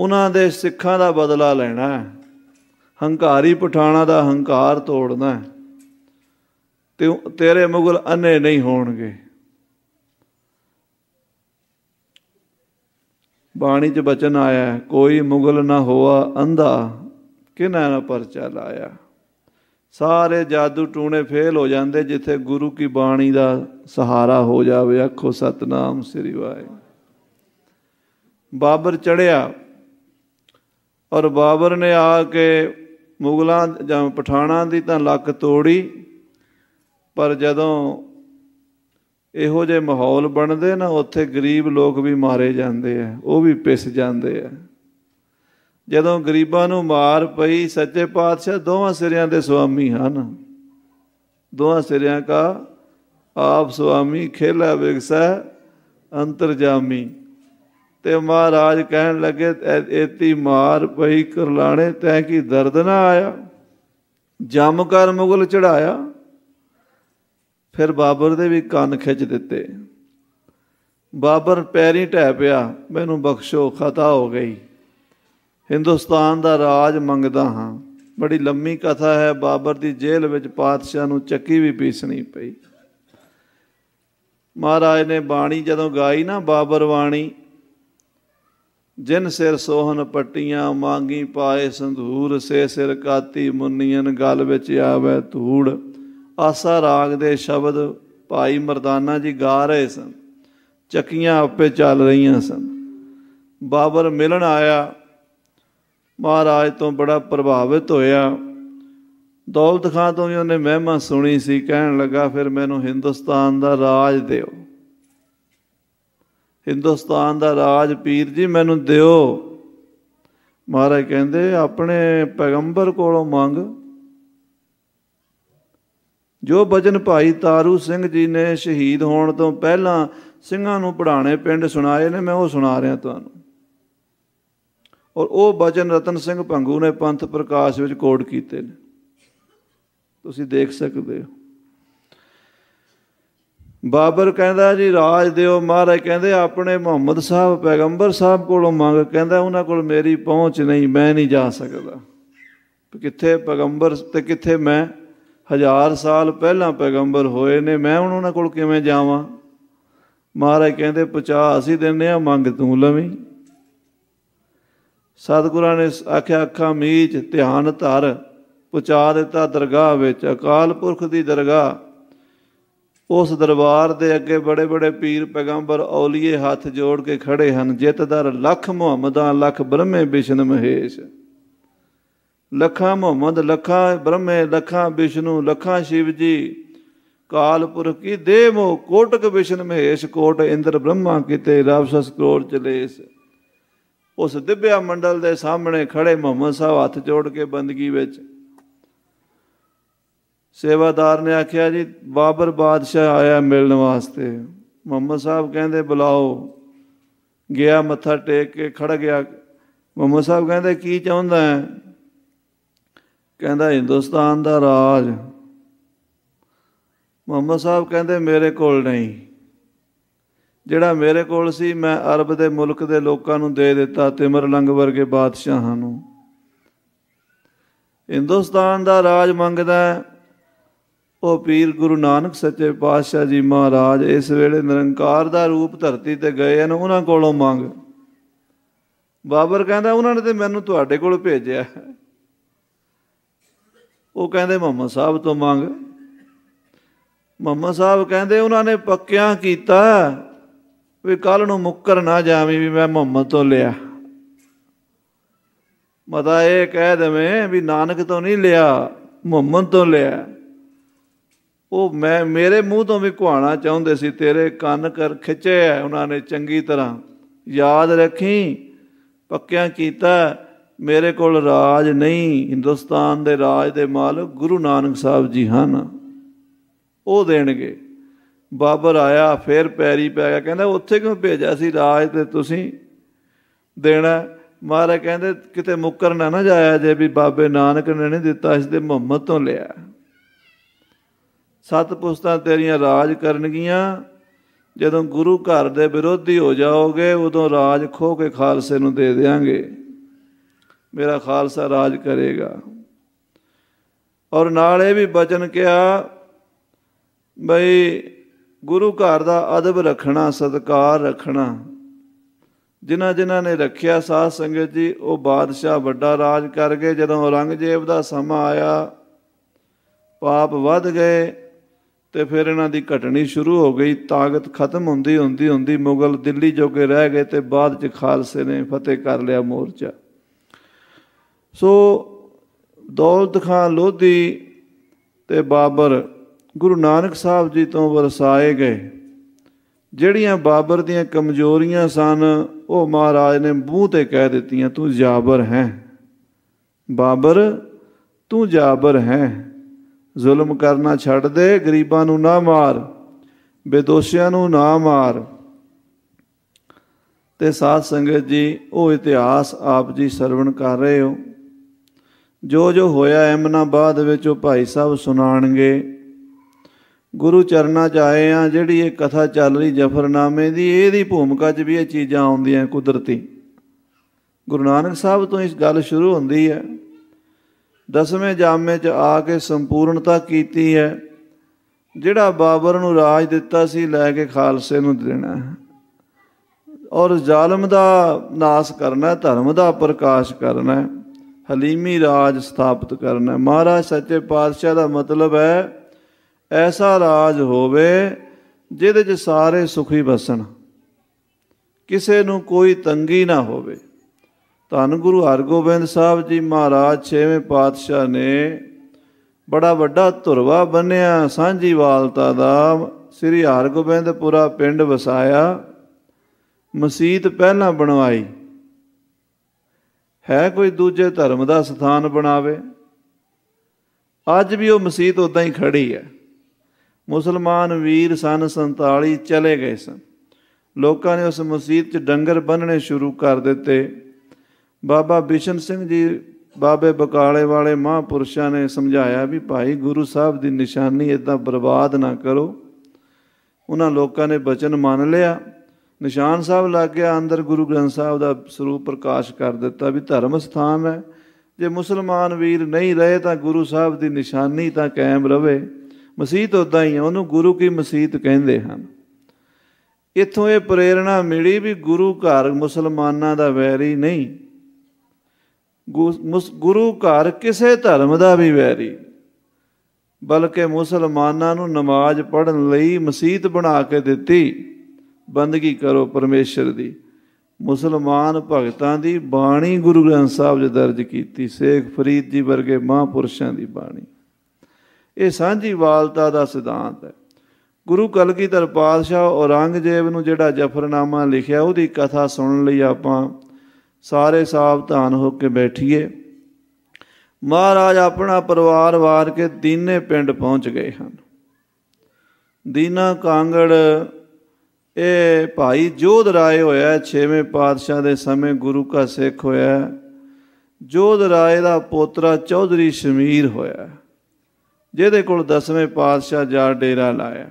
ਉਹਨਾਂ ਦੇ ਸਿੱਖਾਂ ਦਾ ਬਦਲਾ ਲੈਣਾ ਹੈ ਹੰਕਾਰੀ ਪਠਾਣਾ ਦਾ ਹੰਕਾਰ ਤੋੜਨਾ ਹੈ ਤੇ ਤੇਰੇ ਮੁਗਲ ਅੰਨੇ ਨਹੀਂ ਹੋਣਗੇ ਬਾਣੀ 'ਚ ਬਚਨ ਆਇਆ ਕੋਈ ਮੁਗਲ ਨਾ ਹੋਆ ਅੰਧਾ ਕਿਨਾਂ ਨਾ ਪਰਚਾ ਲਾਇਆ ਸਾਰੇ ਜਾਦੂ ਟੂਣੇ ਫੇਲ ਹੋ ਜਾਂਦੇ ਜਿੱਥੇ ਗੁਰੂ ਕੀ ਬਾਣੀ ਦਾ ਸਹਾਰਾ ਹੋ ਜਾਵੇ ਆਖੋ ਸਤਨਾਮ ਸ੍ਰੀ ਵਾਹਿਗੁਰੂ ਬਾਬਰ ਚੜਿਆ ਔਰ ਬਾਬਰ ਨੇ ਆ ਕੇ ਮੁਗਲਾਂ ਜਾਂ ਪਠਾਣਾ ਦੀ ਤਾਂ ਲੱਕ ਤੋੜੀ ਪਰ ਜਦੋਂ ਇਹੋ ਜੇ ਮਾਹੌਲ ਬਣਦੇ ਨਾ ਉੱਥੇ ਗਰੀਬ ਲੋਕ ਵੀ ਮਾਰੇ ਜਾਂਦੇ ਆ ਉਹ ਵੀ ਪਿਸ ਜਾਂਦੇ ਆ ਜਦੋਂ ਗਰੀਬਾਂ ਨੂੰ ਮਾਰ ਪਈ ਸੱਚੇ ਪਾਤਸ਼ਾਹ ਦੋਵਾਂ ਸਿਰਿਆਂ ਦੇ ਸੁਆਮੀ ਹਨ ਦੋਹਾਂ ਸਿਰਿਆਂ ਦਾ ਆਪ ਸੁਆਮੀ ਖੇਲਾ ਵਿਗਸਾ ਅੰਤਰਜਾਮੀ ਤੇ ਮਹਾਰਾਜ ਕਹਿਣ ਲੱਗੇ ਇਤੀ ਮਾਰ ਪਈ ਕਰਲਾਣੇ ਤੈ ਕੀ ਦਰਦ ਨਾ ਆਇਆ ਜਮ ਕਰ ਮੁਗਲ ਚੜਾਇਆ ਫਿਰ ਬਾਬਰ ਦੇ ਵੀ ਕੰਨ ਖਿੱਚ ਦਿੱਤੇ ਬਾਬਰ ਪੈਰੀ ਢਹਿ ਪਿਆ ਮੈਨੂੰ ਬਖਸ਼ੋ ਖਤਾ ਹੋ ਗਈ ਹਿੰਦੁਸਤਾਨ ਦਾ ਰਾਜ ਮੰਗਦਾ ਹਾਂ ਬੜੀ ਲੰਮੀ ਕਥਾ ਹੈ ਬਾਬਰ ਦੀ ਜੇਲ੍ਹ ਵਿੱਚ ਪਾਤਸ਼ਾਹ ਨੂੰ ਚੱਕੀ ਵੀ ਪੀਸਣੀ ਪਈ ਮਹਾਰਾਜ ਨੇ ਬਾਣੀ ਜਦੋਂ ਗਾਈ ਨਾ ਬਾਬਰ ਬਾਣੀ ਜਿਨ ਸਿਰ ਸੋਹਨ ਪੱਟੀਆਂ ਮੰਗੀ ਪਾਏ ਸੰਧੂਰ ਸੇ ਸਿਰ ਕਾਤੀ ਮੁੰਨੀਆਂ ਗਲ ਵਿੱਚ ਆਵੇ ਧੂੜ ਆਸਾ ਰਾਗ ਦੇ ਸ਼ਬਦ ਭਾਈ ਮਰਦਾਨਾ ਜੀ ਗਾ ਰਹੇ ਸਨ ਚੱਕੀਆਂ ਆਪੇ ਚੱਲ ਰਹੀਆਂ ਸਨ ਬਾਬਰ ਮਿਲਣ ਆਇਆ ਮਹਾਰਾਜ ਤੋਂ ਬੜਾ ਪ੍ਰਭਾਵਿਤ ਹੋਇਆ ਦੌਲਤ ਖਾਂ ਤੋਂ ਵੀ ਉਹਨੇ ਮਹਿਮਾ ਸੁਣੀ ਸੀ ਕਹਿਣ ਲੱਗਾ ਫਿਰ ਮੈਨੂੰ ਹਿੰਦੁਸਤਾਨ ਦਾ ਰਾਜ ਦਿਓ ਹਿੰਦੁਸਤਾਨ ਦਾ ਰਾਜ ਪੀਰ ਜੀ ਮੈਨੂੰ ਦਿਓ ਮਹਾਰਾਜ ਕਹਿੰਦੇ ਆਪਣੇ ਪੈਗੰਬਰ ਕੋਲੋਂ ਮੰਗ ਜੋ ਬਚਨ ਭਾਈ ਤਾਰੂ ਸਿੰਘ ਜੀ ਨੇ ਸ਼ਹੀਦ ਹੋਣ ਤੋਂ ਪਹਿਲਾਂ ਸਿੰਘਾਂ ਨੂੰ ਪੜਾਣੇ ਪਿੰਡ ਸੁਣਾਏ ਨੇ ਮੈਂ ਉਹ ਸੁਣਾ ਰਿਹਾ ਤੁਹਾਨੂੰ ਔਰ ਉਹ ਬਚਨ ਰਤਨ ਸਿੰਘ ਭੰਗੂ ਨੇ ਪੰਥ ਪ੍ਰਕਾਸ਼ ਵਿੱਚ ਕੋਡ ਕੀਤੇ ਨੇ ਤੁਸੀਂ ਦੇਖ ਸਕਦੇ ਹੋ ਬਾਬਰ ਕਹਿੰਦਾ ਜੀ ਰਾਜ ਦਿਓ ਮਹਾਰਾਜ ਕਹਿੰਦੇ ਆਪਣੇ ਮੁਹੰਮਦ ਸਾਹਿਬ ਪੈਗੰਬਰ ਸਾਹਿਬ ਕੋਲੋਂ ਮੰਗ ਕਹਿੰਦਾ ਉਹਨਾਂ ਕੋਲ ਮੇਰੀ ਪਹੁੰਚ ਨਹੀਂ ਮੈਂ ਨਹੀਂ ਜਾ ਸਕਦਾ ਕਿੱਥੇ ਪੈਗੰਬਰ ਤੇ ਕਿੱਥੇ ਮੈਂ ਹਜ਼ਾਰ ਸਾਲ ਪਹਿਲਾਂ ਪੈਗੰਬਰ ਹੋਏ ਨੇ ਮੈਂ ਹੁਣ ਉਹਨਾਂ ਕੋਲ ਕਿਵੇਂ ਜਾਵਾਂ ਮਹਾਰਾਜ ਕਹਿੰਦੇ ਪਚਾ ਅਸੀਂ ਦਿੰਨੇ ਆ ਮੰਗ ਤੂੰ ਲਵੀਂ ਸਤਿਗੁਰਾਂ ਨੇ ਆਖਿਆ ਅੱਖਾਂ ਮੀਚ ਧਿਆਨ ਧਰ ਪਚਾ ਦਿੱਤਾ ਦਰਗਾਹ ਵਿੱਚ ਅਕਾਲ ਪੁਰਖ ਦੀ ਦਰਗਾਹ ਉਸ ਦਰਬਾਰ ਦੇ ਅੱਗੇ ਬੜੇ ਬੜੇ ਪੀਰ ਪੈਗੰਬਰ ਔਲੀਏ ਹੱਥ ਜੋੜ ਕੇ ਖੜੇ ਹਨ ਜਿੱਤਦਰ ਲੱਖ ਮੁਹੰਮਦਾਂ ਲੱਖ ਬ੍ਰਹਮੇ ਵਿਸ਼ਨ ਮਹੇਸ਼ ਲੱਖਾਂ ਮੁਹੰਮਦ ਲੱਖਾਂ ਬ੍ਰਹਮੇ ਲੱਖਾਂ ਵਿਸ਼ਨੂ ਲੱਖਾਂ ਸ਼ਿਵ ਜੀ ਕਾਲਪੁਰ ਕੀ ਦੇਹ ਮੋ ਕੋਟਕ ਵਿਸ਼ਨ ਮਹੇਸ਼ ਕੋਟ ਇੰਦਰ ਬ੍ਰਹਮਾ ਕਿਤੇ ਰਾਵਸਸ ਕਰੋੜ ਚਲੇਸ ਉਸ ਦਿਵਿਆ ਮੰਡਲ ਦੇ ਸਾਹਮਣੇ ਖੜੇ ਮੁਹੰਮਦ ਸਾਹਿਬ ਹੱਥ ਜੋੜ ਕੇ ਬੰਦਗੀ ਵਿੱਚ ਸੇਵਾਦਾਰ ਨੇ ਆਖਿਆ ਜੀ ਬਾਬਰ ਬਾਦਸ਼ਾਹ ਆਇਆ ਮਿਲਣ ਵਾਸਤੇ ਮੁਹੰਮਦ ਸਾਹਿਬ ਕਹਿੰਦੇ ਬੁਲਾਓ ਗਿਆ ਮੱਥਾ ਟੇਕ ਕੇ ਖੜ ਗਿਆ ਮੁਹੰਮਦ ਸਾਹਿਬ ਕਹਿੰਦੇ ਕੀ ਚਾਹੁੰਦਾ ਹੈ ਕਹਿੰਦਾ ਹਿੰਦੁਸਤਾਨ ਦਾ ਰਾਜ ਮੁਹੰਮਦ ਸਾਹਿਬ ਕਹਿੰਦੇ ਮੇਰੇ ਕੋਲ ਨਹੀਂ ਜਿਹੜਾ ਮੇਰੇ ਕੋਲ ਸੀ ਮੈਂ ਅਰਬ ਦੇ ਮੁਲਕ ਦੇ ਲੋਕਾਂ ਨੂੰ ਦੇ ਦਿੱਤਾ ਤਿਮਰ ਲੰਗ ਵਰਗੇ ਬਾਦਸ਼ਾਹਾਂ ਨੂੰ ਹਿੰਦੁਸਤਾਨ ਦਾ ਰਾਜ ਮੰਗਦਾ ਉਹ ਪੀਰ ਗੁਰੂ ਨਾਨਕ ਸੱਚੇ ਪਾਤਸ਼ਾਹ ਜੀ ਮਹਾਰਾਜ ਇਸ ਵੇਲੇ ਨਿਰੰਕਾਰ ਦਾ ਰੂਪ ਧਰਤੀ ਤੇ ਗਏ ਹਨ ਉਹਨਾਂ ਕੋਲੋਂ ਮੰਗ ਬਾਬਰ ਕਹਿੰਦਾ ਉਹਨਾਂ ਨੇ ਤੇ ਮੈਨੂੰ ਤੁਹਾਡੇ ਕੋਲ ਭੇਜਿਆ ਉਹ ਕਹਿੰਦੇ ਮੁਹੰਮਦ ਸਾਹਿਬ ਤੋਂ ਮੰਗ ਮੁਹੰਮਦ ਸਾਹਿਬ ਕਹਿੰਦੇ ਉਹਨਾਂ ਨੇ ਪੱਕਿਆਂ ਕੀਤਾ ਵੀ ਕੱਲ ਨੂੰ ਮੁੱਕਰ ਨਾ ਜਾਵੀਂ ਵੀ ਮੈਂ ਮੁਹੰਮਦ ਤੋਂ ਲਿਆ ਮਤਾ ਇਹ ਕਹਿ ਦਵੇਂ ਵੀ ਨਾਨਕ ਤੋਂ ਨਹੀਂ ਲਿਆ ਮੁਹੰਮਦ ਤੋਂ ਲਿਆ ਉਹ ਮੈਂ ਮੇਰੇ ਮੂੰਹ ਤੋਂ ਵੀ ਘਵਾਣਾ ਚਾਹੁੰਦੇ ਸੀ ਤੇਰੇ ਕੰਨ ਕਰ ਖਿੱਚੇ ਆ ਉਹਨਾਂ ਨੇ ਚੰਗੀ ਤਰ੍ਹਾਂ ਯਾਦ ਰੱਖੀ ਪੱਕਿਆਂ ਕੀਤਾ ਮੇਰੇ ਕੋਲ ਰਾਜ ਨਹੀਂ ਹਿੰਦੁਸਤਾਨ ਦੇ ਰਾਜ ਦੇ ਮਾਲਕ ਗੁਰੂ ਨਾਨਕ ਸਾਹਿਬ ਜੀ ਹਨ ਉਹ ਦੇਣਗੇ ਬਾਬਰ ਆਇਆ ਫੇਰ ਪੈਰੀ ਪੈ ਗਿਆ ਕਹਿੰਦਾ ਉੱਥੇ ਕਿਉਂ ਭੇਜਿਆ ਸੀ ਰਾਜ ਤੇ ਤੁਸੀਂ ਦੇਣਾ ਮਹਾਰਾ ਕਹਿੰਦੇ ਕਿਤੇ ਮੁੱਕਰ ਨਾ ਨਾ ਜਾਇਆ ਜੇ ਵੀ ਬਾਬੇ ਨਾਨਕ ਨੇ ਨਹੀਂ ਦਿੱਤਾ ਇਸ ਦੇ ਮੁਹੰਮਦ ਤੋਂ ਲਿਆ ਸਤ ਪੁਸਤਾਂ ਤੇਰੀਆਂ ਰਾਜ ਕਰਨਗੀਆਂ ਜਦੋਂ ਗੁਰੂ ਘਰ ਦੇ ਵਿਰੋਧੀ ਹੋ ਜਾਓਗੇ ਉਦੋਂ ਰਾਜ ਖੋ ਕੇ ਖਾਲਸੇ ਨੂੰ ਦੇ ਦੇਾਂਗੇ ਮੇਰਾ ਖਾਲਸਾ ਰਾਜ ਕਰੇਗਾ ਔਰ ਨਾਲ ਇਹ ਵੀ ਬਚਨ ਕਿਹਾ ਬਈ ਗੁਰੂ ਘਰ ਦਾ ਅਦਬ ਰੱਖਣਾ ਸਤਕਾਰ ਰੱਖਣਾ ਜਿਨ੍ਹਾਂ ਜਿਨ੍ਹਾਂ ਨੇ ਰੱਖਿਆ ਸਾਧ ਸੰਗਤ ਜੀ ਉਹ ਬਾਦਸ਼ਾਹ ਵੱਡਾ ਰਾਜ ਕਰ ਗਏ ਜਦੋਂ ਔਰੰਗਜ਼ੇਬ ਦਾ ਸਮਾਂ ਆਇਆ ਪਾਪ ਵੱਧ ਗਏ ਤੇ ਫਿਰ ਇਹਨਾਂ ਦੀ ਘਟਣੀ ਸ਼ੁਰੂ ਹੋ ਗਈ ਤਾਕਤ ਖਤਮ ਹੁੰਦੀ ਹੁੰਦੀ ਹੁੰਦੀ ਮੁਗਲ ਦਿੱਲੀ ਜੋਗੇ ਰਹਿ ਗਏ ਤੇ ਬਾਅਦ ਚ ਖਾਲਸੇ ਨੇ ਫਤਿਹ ਕਰ ਲਿਆ ਮੋਰਚਾ ਸੋ ਦੌਲਤ ਖਾਨ ਲੋਧੀ ਤੇ ਬਾਬਰ ਗੁਰੂ ਨਾਨਕ ਸਾਹਿਬ ਜੀ ਤੋਂ ਵਰਸਾਏ ਗਏ ਜਿਹੜੀਆਂ ਬਾਬਰ ਦੀਆਂ ਕਮਜ਼ੋਰੀਆਂ ਸਨ ਉਹ ਮਹਾਰਾਜ ਨੇ ਮੂੰਹ ਤੇ ਕਹਿ ਦਿੱਤੀਆਂ ਤੂੰ ਜਾਬਰ ਹੈ ਬਾਬਰ ਤੂੰ ਜਾਬਰ ਹੈ ਜ਼ੁਲਮ ਕਰਨਾ ਛੱਡ ਦੇ ਗਰੀਬਾਂ ਨੂੰ ਨਾ ਮਾਰ ਬੇਦੋਸ਼ੀਆਂ ਨੂੰ ਨਾ ਮਾਰ ਤੇ ਸਾਧ ਸੰਗਤ ਜੀ ਉਹ ਇਤਿਹਾਸ ਆਪ ਜੀ ਸਰਵਣ ਕਰ ਰਹੇ ਹੋ ਜੋ ਜੋ ਹੋਇਆ ਬਾਦ ਵਿੱਚ ਉਹ ਭਾਈ ਸਾਹਿਬ ਸੁਣਾਣਗੇ ਗੁਰੂ ਚਰਨਾ 'ਚ ਆਏ ਆ ਜਿਹੜੀ ਇਹ ਕਥਾ ਚੱਲ ਰਹੀ ਜਫਰਨਾਮੇ ਦੀ ਇਹਦੀ ਭੂਮਿਕਾ 'ਚ ਵੀ ਇਹ ਚੀਜ਼ਾਂ ਆਉਂਦੀਆਂ ਕੁਦਰਤੀ ਗੁਰੂ ਨਾਨਕ ਸਾਹਿਬ ਤੋਂ ਇਸ ਗੱਲ ਸ਼ੁਰੂ ਹੁੰਦੀ ਹੈ ਦਸਵੇਂ ਜਾਮੇ 'ਚ ਆ ਕੇ ਸੰਪੂਰਨਤਾ ਕੀਤੀ ਹੈ ਜਿਹੜਾ ਬਾਬਰ ਨੂੰ ਰਾਜ ਦਿੱਤਾ ਸੀ ਲੈ ਕੇ ਖਾਲਸੇ ਨੂੰ ਦੇਣਾ ਹੈ ਔਰ ਜ਼ਾਲਮ ਦਾ ਨਾਸ ਕਰਨਾ ਧਰਮ ਦਾ ਪ੍ਰਕਾਸ਼ ਕਰਨਾ ਹਲੀਮੀ ਰਾਜ ਸਥਾਪਿਤ ਕਰਨਾ ਮਹਾਰਾਜ ਸੱਚੇ ਪਾਤਸ਼ਾਹ ਦਾ ਮਤਲਬ ਹੈ ਐਸਾ ਰਾਜ ਹੋਵੇ ਜਿਹਦੇ 'ਚ ਸਾਰੇ ਸੁਖੀ ਬਸਣ ਕਿਸੇ ਨੂੰ ਕੋਈ ਤੰਗੀ ਨਾ ਹੋਵੇ ਧੰਨ ਗੁਰੂ ਹਰਗੋਬਿੰਦ ਸਾਹਿਬ ਜੀ ਮਹਾਰਾਜ 6ਵੇਂ ਪਾਤਸ਼ਾਹ ਨੇ ਬੜਾ ਵੱਡਾ ਧੁਰਵਾ ਬੰਨਿਆ ਸਾਂਝੀਵਾਲਤਾ ਦਾ ਸ੍ਰੀ ਹਰਗੋਬਿੰਦਪੁਰਾ ਪਿੰਡ ਵਸਾਇਆ ਮਸਜਿਦ ਪਹਿਲਾਂ ਬਣਵਾਈ ਹੈ ਕੋਈ ਦੂਜੇ ਧਰਮ ਦਾ ਸਥਾਨ ਬਣਾਵੇ ਅੱਜ ਵੀ ਉਹ ਮਸਜਿਦ ਉਦਾਂ ਹੀ ਖੜੀ ਹੈ ਮੁਸਲਮਾਨ ਵੀਰ ਸਨ 47 ਚਲੇ ਗਏ ਸਨ ਲੋਕਾਂ ਨੇ ਉਸ ਮਸਜਿਦ 'ਚ ਡੰਗਰ ਬੰਨਣੇ ਸ਼ੁਰੂ ਕਰ ਦਿੱਤੇ ਬਾਬਾ ਬਿਸ਼ਨ ਸਿੰਘ ਜੀ ਬਾਬੇ ਬਕਾਲੇ ਵਾਲੇ ਮਹਾਪੁਰਸ਼ਾਂ ਨੇ ਸਮਝਾਇਆ ਵੀ ਭਾਈ ਗੁਰੂ ਸਾਹਿਬ ਦੀ ਨਿਸ਼ਾਨੀ ਇਦਾਂ ਬਰਬਾਦ ਨਾ ਕਰੋ ਉਹਨਾਂ ਲੋਕਾਂ ਨੇ ਬਚਨ ਮੰਨ ਲਿਆ ਨਿਸ਼ਾਨ ਸਾਹਿਬ ਲੱਗ ਗਿਆ ਅੰਦਰ ਗੁਰੂ ਗ੍ਰੰਥ ਸਾਹਿਬ ਦਾ ਸਰੂਪ ਪ੍ਰਕਾਸ਼ ਕਰ ਦਿੱਤਾ ਵੀ ਧਰਮ ਸਥਾਨ ਹੈ ਜੇ ਮੁਸਲਮਾਨ ਵੀਰ ਨਹੀਂ ਰਹੇ ਤਾਂ ਗੁਰੂ ਸਾਹਿਬ ਦੀ ਨਿਸ਼ਾਨੀ ਤਾਂ ਕਾਇਮ ਰਵੇ ਮਸੀਤ ਉਦਾਂ ਹੀ ਹੈ ਉਹਨੂੰ ਗੁਰੂ ਕੀ ਮਸੀਤ ਕਹਿੰਦੇ ਹਨ ਇਥੋਂ ਇਹ ਪ੍ਰੇਰਣਾ ਮਿਲੀ ਵੀ ਗੁਰੂ ਘਰ ਮੁਸਲਮਾਨਾਂ ਦਾ ਵੈਰੀ ਨਹੀਂ ਗੁਰੂ ਘਰ ਕਿਸੇ ਧਰਮ ਦਾ ਵੀ ਵੈਰੀ ਬਲਕਿ ਮੁਸਲਮਾਨਾਂ ਨੂੰ ਨਮਾਜ਼ ਪੜ੍ਹਨ ਲਈ ਮਸਜਿਦ ਬਣਾ ਕੇ ਦਿੱਤੀ ਬੰਦਗੀ ਕਰੋ ਪਰਮੇਸ਼ਰ ਦੀ ਮੁਸਲਮਾਨ ਭਗਤਾਂ ਦੀ ਬਾਣੀ ਗੁਰੂ ਗ੍ਰੰਥ ਸਾਹਿਬ 'ਚ ਦਰਜ ਕੀਤੀ ਸ਼ੇਖ ਫਰੀਦ ਜੀ ਵਰਗੇ ਮਹਾਪੁਰਸ਼ਾਂ ਦੀ ਬਾਣੀ ਇਹ ਸਾਂਝੀ ਵਾਲਤਾ ਦਾ ਸਿਧਾਂਤ ਹੈ ਗੁਰੂ ਕਲਗੀਧਰ ਪਾਤਸ਼ਾਹ ਔਰੰਗਜ਼ੇਬ ਨੂੰ ਜਿਹੜਾ ਜਫਰਨਾਮਾ ਲਿਖਿਆ ਉਹਦੀ ਕਥਾ ਸੁਣਨ ਲਈ ਆਪਾਂ ਸਾਰੇ ਸਾਵਧਾਨ ਹੋ ਕੇ ਬੈਠੀਏ ਮਹਾਰਾਜ ਆਪਣਾ ਪਰਿਵਾਰ ਵਾਰ ਕੇ ਦੀਨੇ ਪਿੰਡ ਪਹੁੰਚ ਗਏ ਹਨ ਦੀਨਾ ਕਾਂਗੜ ਇਹ ਭਾਈ ਜੋਧ ਰਾਏ ਹੋਇਆ 6ਵੇਂ ਪਾਤਸ਼ਾਹ ਦੇ ਸਮੇਂ ਗੁਰੂ ਕਾ ਸਿੱਖ ਹੋਇਆ ਜੋਧ ਰਾਏ ਦਾ ਪੋਤਰਾ ਚੌਧਰੀ ਸ਼ਮੀਰ ਹੋਇਆ ਜਿਹਦੇ ਕੋਲ 10ਵੇਂ ਪਾਤਸ਼ਾਹ ਜਾ ਡੇਰਾ ਲਾਇਆ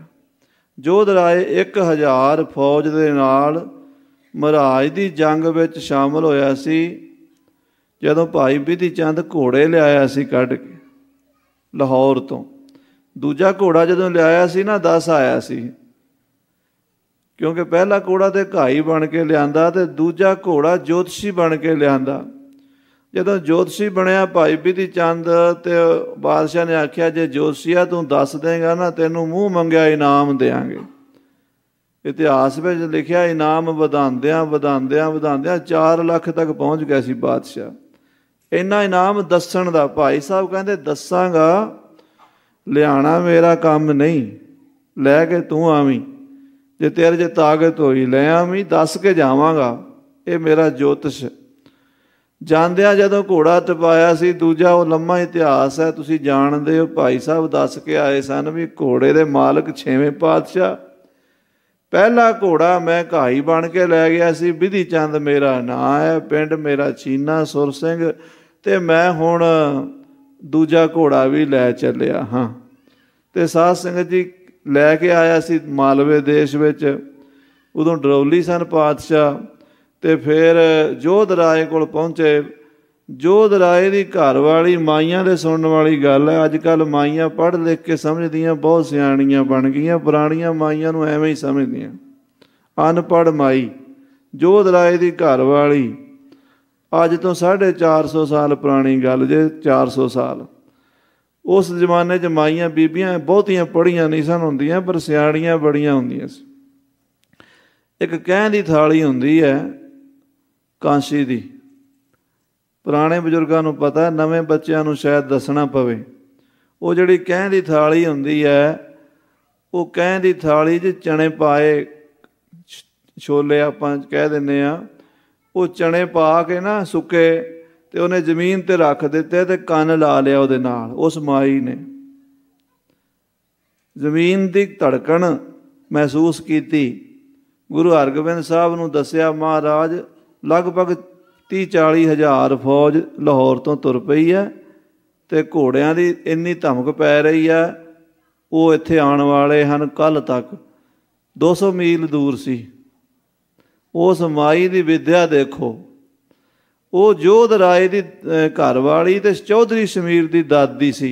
ਜੋਧ ਰਾਏ 1000 ਫੌਜ ਦੇ ਨਾਲ ਮਹਾਰਾਜ ਦੀ ਜੰਗ ਵਿੱਚ ਸ਼ਾਮਲ ਹੋਇਆ ਸੀ ਜਦੋਂ ਭਾਈ ਬਿਧੀ ਚੰਦ ਘੋੜੇ ਲਿਆਇਆ ਸੀ ਕੱਢ ਕੇ ਲਾਹੌਰ ਤੋਂ ਦੂਜਾ ਘੋੜਾ ਜਦੋਂ ਲਿਆਇਆ ਸੀ ਨਾ 10 ਆਇਆ ਸੀ ਕਿਉਂਕਿ ਪਹਿਲਾ ਘੋੜਾ ਤੇ ਘਾਈ ਬਣ ਕੇ ਲਿਆਂਦਾ ਤੇ ਦੂਜਾ ਘੋੜਾ ਜੋਤਸ਼ੀ ਬਣ ਕੇ ਲਿਆਂਦਾ ਜਦੋਂ ਜੋਤਸ਼ੀ ਬਣਿਆ ਭਾਈ ਬਿਧੀ ਚੰਦ ਤੇ ਬਾਦਸ਼ਾਹ ਨੇ ਆਖਿਆ ਜੇ ਜੋਤਸ਼ੀਆ ਤੂੰ ਦੱਸ ਦੇਗਾ ਨਾ ਤੈਨੂੰ ਮੂੰਹ ਮੰਗਿਆ ਇਨਾਮ ਦੇਾਂਗੇ ਇਤਿਹਾਸ ਵਿੱਚ ਲਿਖਿਆ ਇਨਾਮ ਵਧਾਉਂਦਿਆਂ ਵਧਾਉਂਦਿਆਂ ਵਧਾਉਂਦਿਆਂ 4 ਲੱਖ ਤੱਕ ਪਹੁੰਚ ਗਿਆ ਸੀ ਬਾਦਸ਼ਾਹ ਇੰਨਾ ਇਨਾਮ ਦੱਸਣ ਦਾ ਭਾਈ ਸਾਹਿਬ ਕਹਿੰਦੇ ਦੱਸਾਂਗਾ ਲਿਆਣਾ ਮੇਰਾ ਕੰਮ ਨਹੀਂ ਲੈ ਕੇ ਤੂੰ ਆਵੀਂ ਜੇ ਤੇਰੇ ਜੇ ਤਾਕਤ ਹੋਈ ਲੈ ਆਵੀਂ ਦੱਸ ਕੇ ਜਾਵਾਂਗਾ ਇਹ ਮੇਰਾ ਜੋਤਿਸ਼ ਜਾਂਦਿਆਂ ਜਦੋਂ ਘੋੜਾ ਤਪਾਇਆ ਸੀ ਦੂਜਾ ਉਹ ਲੰਮਾ ਇਤਿਹਾਸ ਹੈ ਤੁਸੀਂ ਜਾਣਦੇ ਹੋ ਭਾਈ ਸਾਹਿਬ ਦੱਸ ਕੇ ਆਏ ਸਨ ਵੀ ਘੋੜੇ ਦੇ ਮਾਲਕ ਛੇਵੇਂ ਪਾਤਸ਼ਾਹ ਪਹਿਲਾ ਘੋੜਾ ਮੈਂ ਘਾਈ ਬਣ ਕੇ ਲੈ ਗਿਆ ਸੀ ਵਿਧੀ ਚੰਦ ਮੇਰਾ ਨਾਂ ਹੈ ਪਿੰਡ ਮੇਰਾ ਚੀਨਾ ਸੁਰ ਸਿੰਘ ਤੇ ਮੈਂ ਹੁਣ ਦੂਜਾ ਘੋੜਾ ਵੀ ਲੈ ਚੱਲਿਆ ਹਾਂ ਤੇ ਸਾਧ ਸੰਗਤ ਜੀ ਲੈ ਕੇ ਆਇਆ ਸੀ ਮਾਲਵੇ ਦੇਸ਼ ਵਿੱਚ ਉਦੋਂ ਡਰੌਲੀ ਸਨ ਪਾਤਸ਼ਾਹ ਤੇ ਫਿਰ ਜੋਧ ਰਾਏ ਕੋਲ ਪਹੁੰਚੇ ਜੋਧ ਰਾਏ ਦੀ ਘਰ ਵਾਲੀ ਮਾਈਆਂ ਦੇ ਸੁਣਨ ਵਾਲੀ ਗੱਲ ਹੈ ਅੱਜ ਕੱਲ ਮਾਈਆਂ ਪੜ੍ਹ ਲਿਖ ਕੇ ਸਮਝਦੀਆਂ ਬਹੁਤ ਸਿਆਣੀਆਂ ਬਣ ਗਈਆਂ ਪੁਰਾਣੀਆਂ ਮਾਈਆਂ ਨੂੰ ਐਵੇਂ ਹੀ ਸਮਝਦੀਆਂ ਅਨਪੜ੍ਹ ਮਾਈ ਜੋਧ ਰਾਏ ਦੀ ਘਰ ਵਾਲੀ ਅੱਜ ਤੋਂ 450 ਸਾਲ ਪੁਰਾਣੀ ਗੱਲ ਜੇ 400 ਸਾਲ ਉਸ ਜ਼ਮਾਨੇ 'ਚ ਮਾਈਆਂ ਬੀਬੀਆਂ ਬਹੁਤੀਆਂ ਪੜੀਆਂ ਨਹੀਂ ਸਨ ਹੁੰਦੀਆਂ ਪਰ ਸਿਆਣੀਆਂ ਬੜੀਆਂ ਹੁੰਦੀਆਂ ਸੀ ਇੱਕ ਕਹਿਣ ਦੀ ਥਾਲੀ ਹੁੰਦੀ ਹੈ ਕਾਂਸੀ ਦੀ ਪੁਰਾਣੇ ਬਜ਼ੁਰਗਾਂ ਨੂੰ ਪਤਾ ਨਵੇਂ ਬੱਚਿਆਂ ਨੂੰ ਸ਼ਾਇਦ ਦੱਸਣਾ ਪਵੇ ਉਹ ਜਿਹੜੀ ਕਹਿਣ ਦੀ ਥਾਲੀ ਹੁੰਦੀ ਹੈ ਉਹ ਕਹਿਣ ਦੀ ਥਾਲੀ 'ਚ ਚਣੇ ਪਾਏ ਛੋਲੇ ਆਪਾਂ ਕਹਿ ਦਿੰਨੇ ਆ ਉਹ ਚਣੇ ਪਾ ਕੇ ਨਾ ਸੁੱਕੇ ਤੇ ਉਹਨੇ ਜ਼ਮੀਨ ਤੇ ਰੱਖ ਦਿੱਤੇ ਤੇ ਕੰਨ ਲਾ ਲਿਆ ਉਹਦੇ ਨਾਲ ਉਸ ਮਾਈ ਨੇ ਜ਼ਮੀਨ ਦੀ ਧੜਕਣ ਮਹਿਸੂਸ ਕੀਤੀ ਗੁਰੂ ਹਰਗੋਬਿੰਦ ਸਾਹਿਬ ਨੂੰ ਦੱਸਿਆ ਮਹਾਰਾਜ ਲਗਭਗ 30 40 ਹਜ਼ਾਰ ਫੌਜ ਲਾਹੌਰ ਤੋਂ ਤੁਰ ਪਈ ਹੈ ਤੇ ਘੋੜਿਆਂ ਦੀ ਇੰਨੀ ਧਮਕ ਪੈ ਰਹੀ ਹੈ ਉਹ ਇੱਥੇ ਆਉਣ ਵਾਲੇ ਹਨ ਕੱਲ ਤੱਕ 200 ਮੀਲ ਦੂਰ ਸੀ ਉਸ ਮਾਈ ਦੀ ਵਿਦਿਆ ਦੇਖੋ ਉਹ ਜੋਧ ਰਾਏ ਦੀ ਘਰ ਵਾਲੀ ਤੇ ਚੌਧਰੀ ਸ਼ਮੀਰ ਦੀ ਦਾਦੀ ਸੀ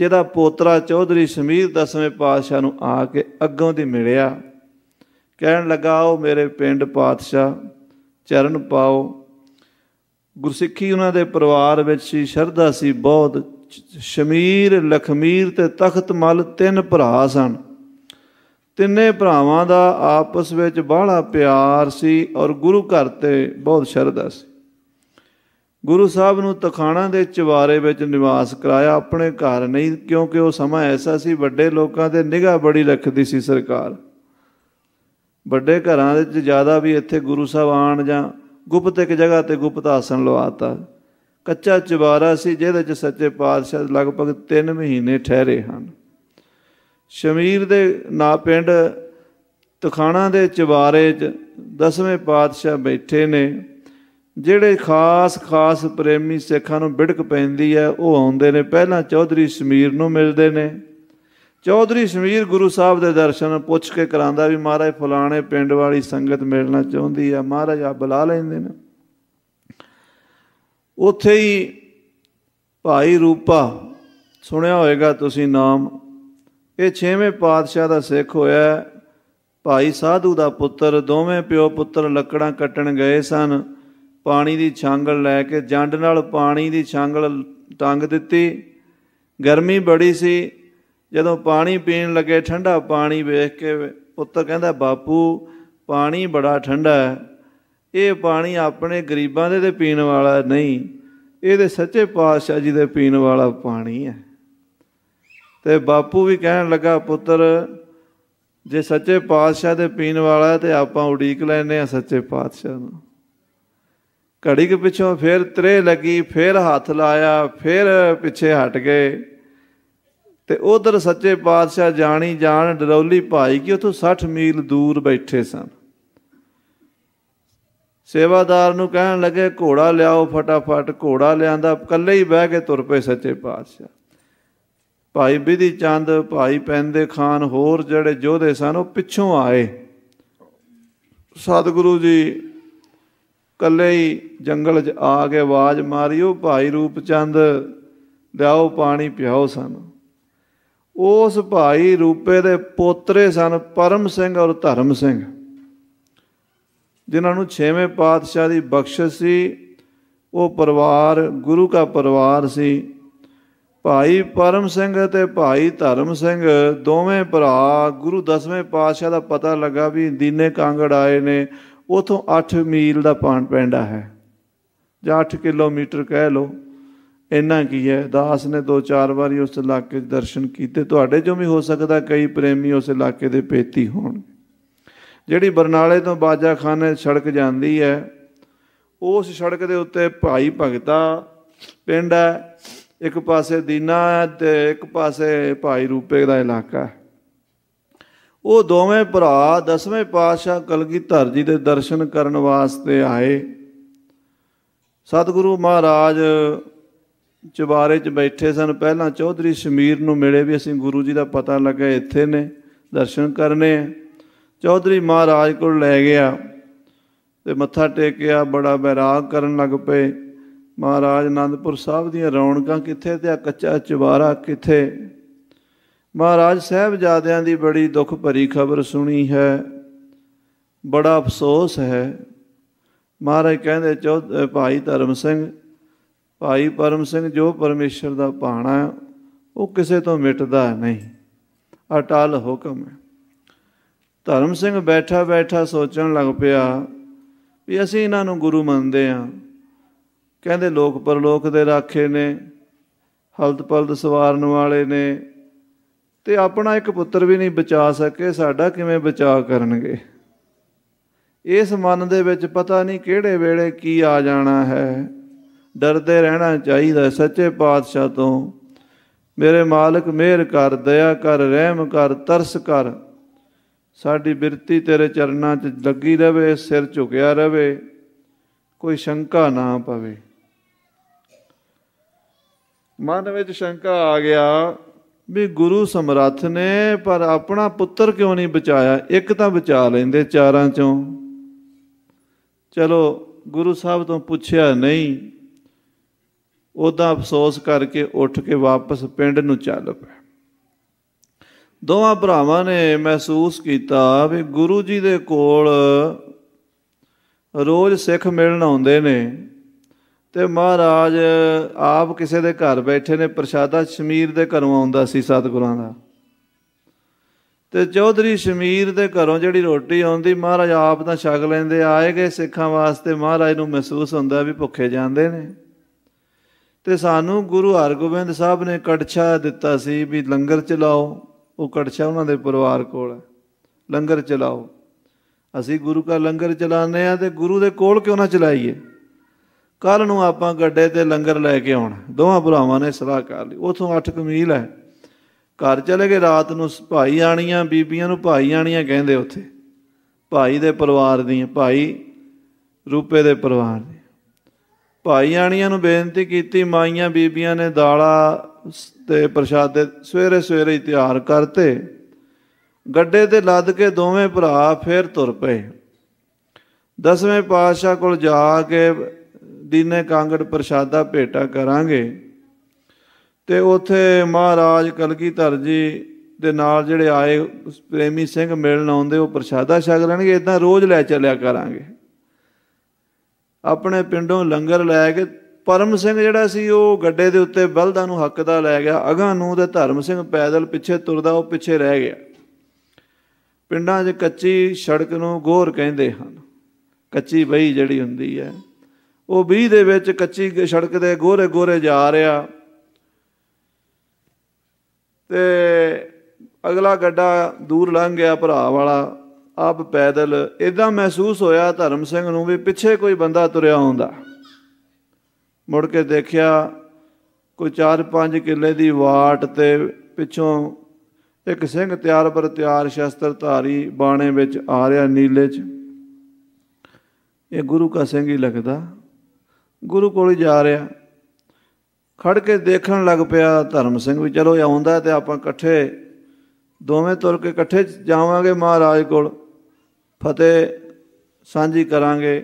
ਜਿਹੜਾ ਪੋਤਰਾ ਚੌਧਰੀ ਸ਼ਮੀਰ ਦਸਵੇਂ ਪਾਤਸ਼ਾਹ ਨੂੰ ਆ ਕੇ ਅੱਗੋਂ ਦੀ ਮਿਲਿਆ ਕਹਿਣ ਲੱਗਾ ਉਹ ਮੇਰੇ ਪਿੰਡ ਪਾਤਸ਼ਾਹ ਚਰਨ ਪਾਓ ਗੁਰਸਿੱਖੀ ਉਹਨਾਂ ਦੇ ਪਰਿਵਾਰ ਵਿੱਚ ਸੀ ਸ਼ਰਧਾ ਸੀ ਬਹੁਤ ਸ਼ਮੀਰ ਲਖਮੀਰ ਤੇ ਤਖਤ ਮਲ ਤਿੰਨ ਭਰਾ ਸਨ ਤਿੰਨੇ ਭਰਾਵਾਂ ਦਾ ਆਪਸ ਵਿੱਚ ਬਾਹਲਾ ਪਿਆਰ ਸੀ ਔਰ ਗੁਰੂ ਘਰ ਤੇ ਬਹੁਤ ਸ਼ਰਧਾ ਸੀ ਗੁਰੂ ਸਾਹਿਬ ਨੂੰ ਤਖਾਣਾ ਦੇ ਚਵਾਰੇ ਵਿੱਚ ਨਿਵਾਸ ਕਰਾਇਆ ਆਪਣੇ ਘਰ ਨਹੀਂ ਕਿਉਂਕਿ ਉਹ ਸਮਾਂ ਐਸਾ ਸੀ ਵੱਡੇ ਲੋਕਾਂ ਤੇ ਨਿਗਾਹ ਬੜੀ ਰੱਖਦੀ ਸੀ ਸਰਕਾਰ ਵੱਡੇ ਘਰਾਂ ਵਿੱਚ ਜ਼ਿਆਦਾ ਵੀ ਇੱਥੇ ਗੁਰੂ ਸਾਹਿਬ ਆਣ ਜਾਂ ਗੁਪਤ ਇੱਕ ਜਗ੍ਹਾ ਤੇ ਗੁਪਤ ਆਸਣ ਲਵਾਤਾ ਕੱਚਾ ਚਵਾਰਾ ਸੀ ਜਿਹਦੇ ਚ ਸੱਚੇ ਪਾਤਸ਼ਾਹ ਲਗਭਗ 3 ਮਹੀਨੇ ਠਹਿਰੇ ਹਨ ਸ਼ਮੀਰ ਦੇ ਨਾ ਪਿੰਡ ਤਖਾਣਾ ਦੇ ਚਵਾਰੇ 'ਚ ਦਸਵੇਂ ਪਾਤਸ਼ਾਹ ਬੈਠੇ ਨੇ ਜਿਹੜੇ ਖਾਸ ਖਾਸ ਪ੍ਰੇਮੀ ਸਿੱਖਾਂ ਨੂੰ ਬਿੜਕ ਪੈਂਦੀ ਹੈ ਉਹ ਆਉਂਦੇ ਨੇ ਪਹਿਲਾਂ ਚੌਧਰੀ ਸ਼ਮੀਰ ਨੂੰ ਮਿਲਦੇ ਨੇ ਚੌਧਰੀ ਸ਼ਮੀਰ ਗੁਰੂ ਸਾਹਿਬ ਦੇ ਦਰਸ਼ਨ ਪੁੱਛ ਕੇ ਕਰਾਂਦਾ ਵੀ ਮਹਾਰਾਜ ਫਲਾਣੇ ਪਿੰਡ ਵਾਲੀ ਸੰਗਤ ਮਿਲਣਾ ਚਾਹੁੰਦੀ ਆ ਮਹਾਰਾਜ ਆ ਬੁਲਾ ਲੈਂਦੇ ਨੇ ਉੱਥੇ ਹੀ ਭਾਈ ਰੂਪਾ ਸੁਣਿਆ ਹੋਵੇਗਾ ਤੁਸੀਂ ਨਾਮ ਇਹ 6ਵੇਂ ਪਾਤਸ਼ਾਹ ਦਾ ਸਿੱਖ ਹੋਇਆ ਭਾਈ ਸਾਧੂ ਦਾ ਪੁੱਤਰ ਦੋਵੇਂ ਪਿਓ ਪੁੱਤਰ ਲੱਕੜਾਂ ਕੱਟਣ ਗਏ ਸਨ ਪਾਣੀ ਦੀ ਛਾਂਗਲ ਲੈ ਕੇ ਜੰਡ ਨਾਲ ਪਾਣੀ ਦੀ ਛਾਂਗਲ ਟੰਗ ਦਿੱਤੀ ਗਰਮੀ ਬੜੀ ਸੀ ਜਦੋਂ ਪਾਣੀ ਪੀਣ ਲੱਗੇ ਠੰਡਾ ਪਾਣੀ ਵੇਖ ਕੇ ਪੁੱਤਰ ਕਹਿੰਦਾ ਬਾਪੂ ਪਾਣੀ ਬੜਾ ਠੰਡਾ ਹੈ ਇਹ ਪਾਣੀ ਆਪਣੇ ਗਰੀਬਾਂ ਦੇ ਤੇ ਪੀਣ ਵਾਲਾ ਨਹੀਂ ਇਹ ਤੇ ਸੱਚੇ ਪਾਤਸ਼ਾਹ ਜੀ ਦੇ ਪੀਣ ਵਾਲਾ ਪਾਣੀ ਹੈ ਤੇ ਬਾਪੂ ਵੀ ਕਹਿਣ ਲੱਗਾ ਪੁੱਤਰ ਜੇ ਸੱਚੇ ਪਾਤਸ਼ਾਹ ਦੇ ਪੀਣ ਵਾਲਾ ਤੇ ਆਪਾਂ ਉਡੀਕ ਲੈਨੇ ਆ ਸੱਚੇ ਪਾਤਸ਼ਾਹ ਨੂੰ ਘੜੀ ਕੇ ਪਿੱਛੋਂ ਫੇਰ ਤਰੇ ਲੱਗੀ ਫੇਰ ਹੱਥ ਲਾਇਆ ਫੇਰ ਪਿੱਛੇ ਹਟ ਗਏ ਤੇ ਉਧਰ ਸੱਚੇ ਪਾਤਸ਼ਾਹ ਜਾਣੀ ਜਾਣ ਡਰੌਲੀ ਭਾਈ ਕਿ ਉਥੋਂ 60 ਮੀਲ ਦੂਰ ਬੈਠੇ ਸਨ ਸੇਵਾਦਾਰ ਨੂੰ ਕਹਿਣ ਲੱਗੇ ਘੋੜਾ ਲਿਆਓ ਫਟਾਫਟ ਘੋੜਾ ਲਿਆਂਦਾ ਇਕੱਲੇ ਹੀ ਬਹਿ ਕੇ ਤੁਰ ਪਏ ਸੱਚੇ ਪਾਤਸ਼ਾਹ ਭਾਈ ਬਿਧੀ ਚੰਦ ਭਾਈ ਪੈਂਦੇ ਖਾਨ ਹੋਰ ਜਿਹੜੇ ਯੋਧੇ ਸਨ ਉਹ ਪਿੱਛੋਂ ਆਏ ਸਤਿਗੁਰੂ ਜੀ ਇਕੱਲੇ ਹੀ ਜੰਗਲ 'ਚ ਆ ਕੇ ਆਵਾਜ਼ ਮਾਰੀ ਉਹ ਭਾਈ ਰੂਪ ਚੰਦ ਲਿਆਓ ਪਾਣੀ ਪਿਆਓ ਸਾਨੂੰ ਉਸ ਭਾਈ ਰੂਪੇ ਦੇ ਪੋਤਰੇ ਸਨ ਪਰਮ ਸਿੰਘ ਔਰ ਧਰਮ ਸਿੰਘ ਜਿਨ੍ਹਾਂ ਨੂੰ 6ਵੇਂ ਪਾਤਸ਼ਾਹ ਦੀ ਬਖਸ਼ਿਸ਼ ਸੀ ਉਹ ਪਰਿਵਾਰ ਗੁਰੂ ਦਾ ਪਰਿਵਾਰ ਸੀ ਭਾਈ ਪਰਮ ਸਿੰਘ ਤੇ ਭਾਈ ਧਰਮ ਸਿੰਘ ਦੋਵੇਂ ਭਰਾ ਗੁਰੂ 10ਵੇਂ ਪਾਤਸ਼ਾਹ ਦਾ ਪਤਾ ਲੱਗਾ ਵੀ ਦੀਨੇ ਕਾਂਗੜ ਆਏ ਨੇ ਉਥੋਂ 8 ਮੀਲ ਦਾ ਪਾਣ ਪੈਂਦਾ ਹੈ ਜਾਂ 8 ਕਿਲੋਮੀਟਰ ਕਹਿ ਲਓ ਇੰਨਾ ਕੀ ਹੈ ਦਾਸ ਨੇ ਦੋ ਚਾਰ ਵਾਰੀ ਉਸ ਇਲਾਕੇ ਦੇ ਦਰਸ਼ਨ ਕੀਤੇ ਤੁਹਾਡੇ ਜੋ ਵੀ ਹੋ ਸਕਦਾ ਕਈ ਪ੍ਰੇਮੀ ਉਸ ਇਲਾਕੇ ਦੇ ਪੇਤੀ ਹੋਣ ਜਿਹੜੀ ਬਰਨਾਲੇ ਤੋਂ ਬਾਜਾਖਾਨੇ ਸੜਕ ਜਾਂਦੀ ਹੈ ਉਸ ਸੜਕ ਦੇ ਉੱਤੇ ਭਾਈ ਭਗਤਾ ਪਿੰਡ ਹੈ ਇੱਕ ਪਾਸੇ ਦੀਨਾ ਤੇ ਇੱਕ ਪਾਸੇ ਭਾਈ ਰੂਪੇ ਦਾ ਇਲਾਕਾ ਉਹ ਦੋਵੇਂ ਭਰਾ ਦਸਵੇਂ ਪਾਤਸ਼ਾਹ ਕਲਗੀਧਰ ਜੀ ਦੇ ਦਰਸ਼ਨ ਕਰਨ ਵਾਸਤੇ ਆਏ ਸਤਿਗੁਰੂ ਮਹਾਰਾਜ ਚਵਾਰੇ 'ਚ ਬੈਠੇ ਸਨ ਪਹਿਲਾਂ ਚੌਧਰੀ ਸ਼ਮੀਰ ਨੂੰ ਮਿਲੇ ਵੀ ਅਸੀਂ ਗੁਰੂ ਜੀ ਦਾ ਪਤਾ ਲੱਗਾ ਇੱਥੇ ਨੇ ਦਰਸ਼ਨ ਕਰਨੇ ਆ ਚੌਧਰੀ ਮਹਾਰਾਜ ਕੋਲ ਲੈ ਗਿਆ ਤੇ ਮੱਥਾ ਟੇਕਿਆ ਬੜਾ ਬੈਰਾਗ ਕਰਨ ਲੱਗ ਪਏ ਮਹਾਰਾਜ ਆਨੰਦਪੁਰ ਸਾਹਿਬ ਦੀਆਂ ਰੌਣਕਾਂ ਕਿੱਥੇ ਤੇ ਆ ਕੱਚਾ ਚਵਾਰਾ ਕਿੱਥੇ ਮਹਾਰਾਜ ਸਾਹਿਬ ਜਾਦਿਆਂ ਦੀ ਬੜੀ ਦੁੱਖ ਭਰੀ ਖਬਰ ਸੁਣੀ ਹੈ ਬੜਾ ਅਫਸੋਸ ਹੈ ਮਹਾਰਾਜ ਕਹਿੰਦੇ ਚੌਧ ਭਾਈ ਧਰਮ ਸਿੰਘ ਭਾਈ ਪਰਮ ਸਿੰਘ ਜੋ ਪਰਮੇਸ਼ਰ ਦਾ ਭਾਣਾ ਹੈ ਉਹ ਕਿਸੇ ਤੋਂ ਮਿਟਦਾ ਨਹੀਂ ਅਟਲ ਹੁਕਮ ਹੈ ਧਰਮ ਸਿੰਘ ਬੈਠਾ ਬੈਠਾ ਸੋਚਣ ਲੱਗ ਪਿਆ ਵੀ ਅਸੀਂ ਇਹਨਾਂ ਨੂੰ ਗੁਰੂ ਮੰਨਦੇ ਆ ਕਹਿੰਦੇ ਲੋਕ ਪਰਲੋਕ ਦੇ ਰਾਖੇ ਨੇ ਹਲਤ ਪਲਤ ਸਵਾਰਨ ਵਾਲੇ ਨੇ ਤੇ ਆਪਣਾ ਇੱਕ ਪੁੱਤਰ ਵੀ ਨਹੀਂ ਬਚਾ ਸਕੇ ਸਾਡਾ ਕਿਵੇਂ ਬਚਾ ਕਰਨਗੇ ਇਸ ਮਨ ਦੇ ਵਿੱਚ ਪਤਾ ਨਹੀਂ ਕਿਹੜੇ ਵੇਲੇ ਕੀ ਆ ਜਾਣਾ ਹੈ ਡਰਦੇ ਰਹਿਣਾ ਚਾਹੀਦਾ ਸੱਚੇ ਪਾਤਸ਼ਾਹ ਤੋਂ ਮੇਰੇ ਮਾਲਕ ਮਿਹਰ ਕਰ ਦਇਆ ਕਰ ਰਹਿਮ ਕਰ ਤਰਸ ਕਰ ਸਾਡੀ ਬਿਰਤੀ ਤੇਰੇ ਚਰਨਾਂ 'ਚ ਲੱਗੀ ਰਵੇ ਸਿਰ ਝੁਕਿਆ ਰਵੇ ਕੋਈ ਸ਼ੰਕਾ ਨਾ ਪਵੇ ਮਨ ਵਿੱਚ ਸ਼ੰਕਾ ਆ ਗਿਆ ਵੀ ਗੁਰੂ ਸਮਰੱਥ ਨੇ ਪਰ ਆਪਣਾ ਪੁੱਤਰ ਕਿਉਂ ਨਹੀਂ ਬਚਾਇਆ ਇੱਕ ਤਾਂ ਬਚਾ ਲੈਂਦੇ ਚਾਰਾਂ ਚੋਂ ਚਲੋ ਗੁਰੂ ਸਾਹਿਬ ਤੋਂ ਪੁੱਛਿਆ ਨਹੀਂ ਉਹਦਾ ਅਫਸੋਸ ਕਰਕੇ ਉੱਠ ਕੇ ਵਾਪਸ ਪਿੰਡ ਨੂੰ ਚੱਲ ਪਿਆ ਦੋਵਾਂ ਭਰਾਵਾਂ ਨੇ ਮਹਿਸੂਸ ਕੀਤਾ ਵੀ ਗੁਰੂ ਜੀ ਦੇ ਕੋਲ ਰੋਜ਼ ਸਿੱਖ ਮਿਲਣ ਆਉਂਦੇ ਨੇ ਤੇ ਮਹਾਰਾਜ ਆਪ ਕਿਸੇ ਦੇ ਘਰ ਬੈਠੇ ਨੇ ਪ੍ਰਸ਼ਾਦਾ ਸ਼ਮੀਰ ਦੇ ਘਰੋਂ ਆਉਂਦਾ ਸੀ ਸਤਿਗੁਰਾਂ ਦਾ ਤੇ ਚੌਧਰੀ ਸ਼ਮੀਰ ਦੇ ਘਰੋਂ ਜਿਹੜੀ ਰੋਟੀ ਆਉਂਦੀ ਮਹਾਰਾਜ ਆਪ ਤਾਂ ਛਕ ਲੈਂਦੇ ਆਏ ਗਏ ਸਿੱਖਾਂ ਵਾਸਤੇ ਮਹਾਰਾਜ ਨੂੰ ਮਹਿਸੂਸ ਹੁੰਦਾ ਵੀ ਭੁੱਖੇ ਜਾਂਦੇ ਨੇ ਤੇ ਸਾਨੂੰ ਗੁਰੂ ਹਰਗੋਬਿੰਦ ਸਾਹਿਬ ਨੇ ਕੜਛਾ ਦਿੱਤਾ ਸੀ ਵੀ ਲੰਗਰ ਚਲਾਓ ਉਹ ਕੜਛਾ ਉਹਨਾਂ ਦੇ ਪਰਿਵਾਰ ਕੋਲ ਹੈ ਲੰਗਰ ਚਲਾਓ ਅਸੀਂ ਗੁਰੂ ਦਾ ਲੰਗਰ ਚਲਾਉਂਦੇ ਆ ਤੇ ਗੁਰੂ ਦੇ ਕੋਲ ਕਿਉਂ ਨਾ ਚਲਾਈਏ ਕੱਲ ਨੂੰ ਆਪਾਂ ਗੱਡੇ ਤੇ ਲੰਗਰ ਲੈ ਕੇ ਆਉਣਾ ਦੋਹਾਂ ਭਰਾਵਾਂ ਨੇ ਸਲਾਹ ਕਰ ਲਈ ਉਥੋਂ 8 ਕਮੀਲ ਹੈ ਘਰ ਚਲੇ ਗਏ ਰਾਤ ਨੂੰ ਭਾਈ ਆਣੀਆਂ ਬੀਬੀਆਂ ਨੂੰ ਭਾਈ ਆਣੀਆਂ ਕਹਿੰਦੇ ਉੱਥੇ ਭਾਈ ਦੇ ਪਰਿਵਾਰ ਦੀਆਂ ਭਾਈ ਰੂਪੇ ਦੇ ਪਰਿਵਾਰ ਦੀ ਭਾਈ ਆਣੀਆਂ ਨੂੰ ਬੇਨਤੀ ਕੀਤੀ ਮਾਈਆਂ ਬੀਬੀਆਂ ਨੇ ਦਾਲਾ ਤੇ ਪ੍ਰਸ਼ਾਦੇ ਸਵੇਰੇ ਸਵੇਰੇ ਤਿਆਰ ਕਰਤੇ ਗੱਡੇ ਤੇ ਲੱਦ ਕੇ ਦੋਵੇਂ ਭਰਾ ਫੇਰ ਤੁਰ ਪਏ ਦਸਵੇਂ ਪਾਤਸ਼ਾਹ ਕੋਲ ਜਾ ਕੇ ਦੀਨੇ ਕਾਂਗੜ ਪ੍ਰਸ਼ਾਦਾ ਭੇਟਾ ਕਰਾਂਗੇ ਤੇ ਉਥੇ ਮਹਾਰਾਜ ਕਲਗੀਧਰ ਜੀ ਦੇ ਨਾਲ ਜਿਹੜੇ ਆਏ ਪ੍ਰੇਮੀ ਸਿੰਘ ਮਿਲਣ ਆਉਂਦੇ ਉਹ ਪ੍ਰਸ਼ਾਦਾ ਛਕ ਲੈਣਗੇ ਇਦਾਂ ਰੋਜ਼ ਲੈ ਚੱਲਿਆ ਕਰਾਂਗੇ ਆਪਣੇ ਪਿੰਡੋਂ ਲੰਗਰ ਲੈ ਕੇ ਪਰਮ ਸਿੰਘ ਜਿਹੜਾ ਸੀ ਉਹ ਗੱਡੇ ਦੇ ਉੱਤੇ ਬਲਦਾਂ ਨੂੰ ਹੱਕ ਦਾ ਲੈ ਗਿਆ ਅਗਾ ਨੂੰ ਤੇ ਧਰਮ ਸਿੰਘ ਪੈਦਲ ਪਿੱਛੇ ਤੁਰਦਾ ਉਹ ਪਿੱਛੇ ਰਹਿ ਗਿਆ ਪਿੰਡਾਂ 'ਚ ਕੱਚੀ ਸੜਕ ਨੂੰ ਗੋਰ ਕਹਿੰਦੇ ਹਨ ਕੱਚੀ ਬਈ ਜਿਹੜੀ ਹੁੰਦੀ ਹੈ ਉਹ 20 ਦੇ ਵਿੱਚ ਕੱਚੀ ਸੜਕ ਦੇ ਗੋਰੇ ਗੋਰੇ ਜਾ ਰਿਹਾ ਤੇ ਅਗਲਾ ਗੱਡਾ ਦੂਰ ਲੰਘ ਗਿਆ ਭਰਾ ਵਾਲਾ ਆਪ ਪੈਦਲ ਇਦਾਂ ਮਹਿਸੂਸ ਹੋਇਆ ਧਰਮ ਸਿੰਘ ਨੂੰ ਵੀ ਪਿੱਛੇ ਕੋਈ ਬੰਦਾ ਤੁਰਿਆ ਆਉਂਦਾ ਮੁੜ ਕੇ ਦੇਖਿਆ ਕੋਈ 4-5 ਕਿੱਲੇ ਦੀ ਵਾਟ ਤੇ ਪਿੱਛੋਂ ਇੱਕ ਸਿੰਘ ਤਿਆਰ ਪਰ ਤਿਆਰ ਸ਼ਸਤਰ ਧਾਰੀ ਬਾਣੇ ਵਿੱਚ ਆ ਰਿਹਾ ਨੀਲੇ 'ਚ ਇਹ ਗੁਰੂ ਕਾ ਸਿੰਘ ਹੀ ਲੱਗਦਾ ਗੁਰੂ ਕੋਲ ਹੀ ਜਾ ਰਿਹਾ ਖੜ ਕੇ ਦੇਖਣ ਲੱਗ ਪਿਆ ਧਰਮ ਸਿੰਘ ਵੀ ਚਲੋ ਆਉਂਦਾ ਤੇ ਆਪਾਂ ਇਕੱਠੇ ਦੋਵੇਂ ਤੁਰ ਕੇ ਇਕੱਠੇ ਜਾਵਾਂਗੇ ਮਹਾਰਾਜ ਕੋਲ ਫਤਿਹ ਸਾਂਝੀ ਕਰਾਂਗੇ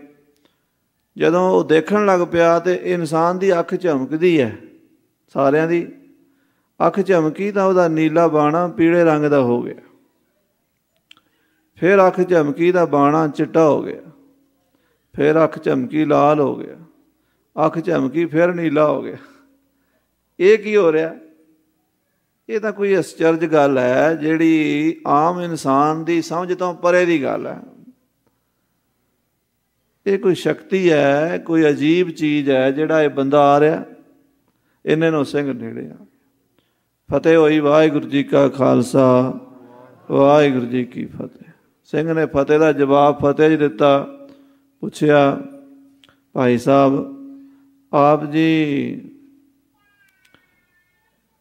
ਜਦੋਂ ਉਹ ਦੇਖਣ ਲੱਗ ਪਿਆ ਤੇ ਇਨਸਾਨ ਦੀ ਅੱਖ ਝਮਕਦੀ ਹੈ ਸਾਰਿਆਂ ਦੀ ਅੱਖ ਝਮਕੀ ਤਾਂ ਉਹਦਾ ਨੀਲਾ ਬਾਣਾ ਪੀਲੇ ਰੰਗ ਦਾ ਹੋ ਗਿਆ ਫਿਰ ਅੱਖ ਝਮਕੀ ਦਾ ਬਾਣਾ ਚਿੱਟਾ ਹੋ ਗਿਆ ਫਿਰ ਅੱਖ ਝਮਕੀ ਲਾਲ ਹੋ ਗਿਆ ਅੱਖ ਝਮਕੀ ਫਿਰ ਨੀਲਾ ਹੋ ਗਿਆ ਇਹ ਕੀ ਹੋ ਰਿਹਾ ਇਹ ਤਾਂ ਕੋਈ ਅਚਰਜ ਗੱਲ ਹੈ ਜਿਹੜੀ ਆਮ ਇਨਸਾਨ ਦੀ ਸਮਝ ਤੋਂ ਪਰੇ ਦੀ ਗੱਲ ਹੈ ਇਹ ਕੋਈ ਸ਼ਕਤੀ ਹੈ ਕੋਈ ਅਜੀਬ ਚੀਜ਼ ਹੈ ਜਿਹੜਾ ਇਹ ਬੰਦਾ ਆ ਰਿਹਾ ਇਹਨੇ ਨੂੰ ਸਿੰਘ ਨੇੜੇ ਆ ਫਤਿਹ ਹੋਈ ਵਾਹਿਗੁਰੂ ਜੀ ਕਾ ਖਾਲਸਾ ਵਾਹਿਗੁਰੂ ਜੀ ਕੀ ਫਤਿਹ ਸਿੰਘ ਨੇ ਫਤਿਹ ਦਾ ਜਵਾਬ ਫਤਿਹ ਜੀ ਦਿੱਤਾ ਪੁੱਛਿਆ ਭਾਈ ਸਾਹਿਬ ਆਪ ਜੀ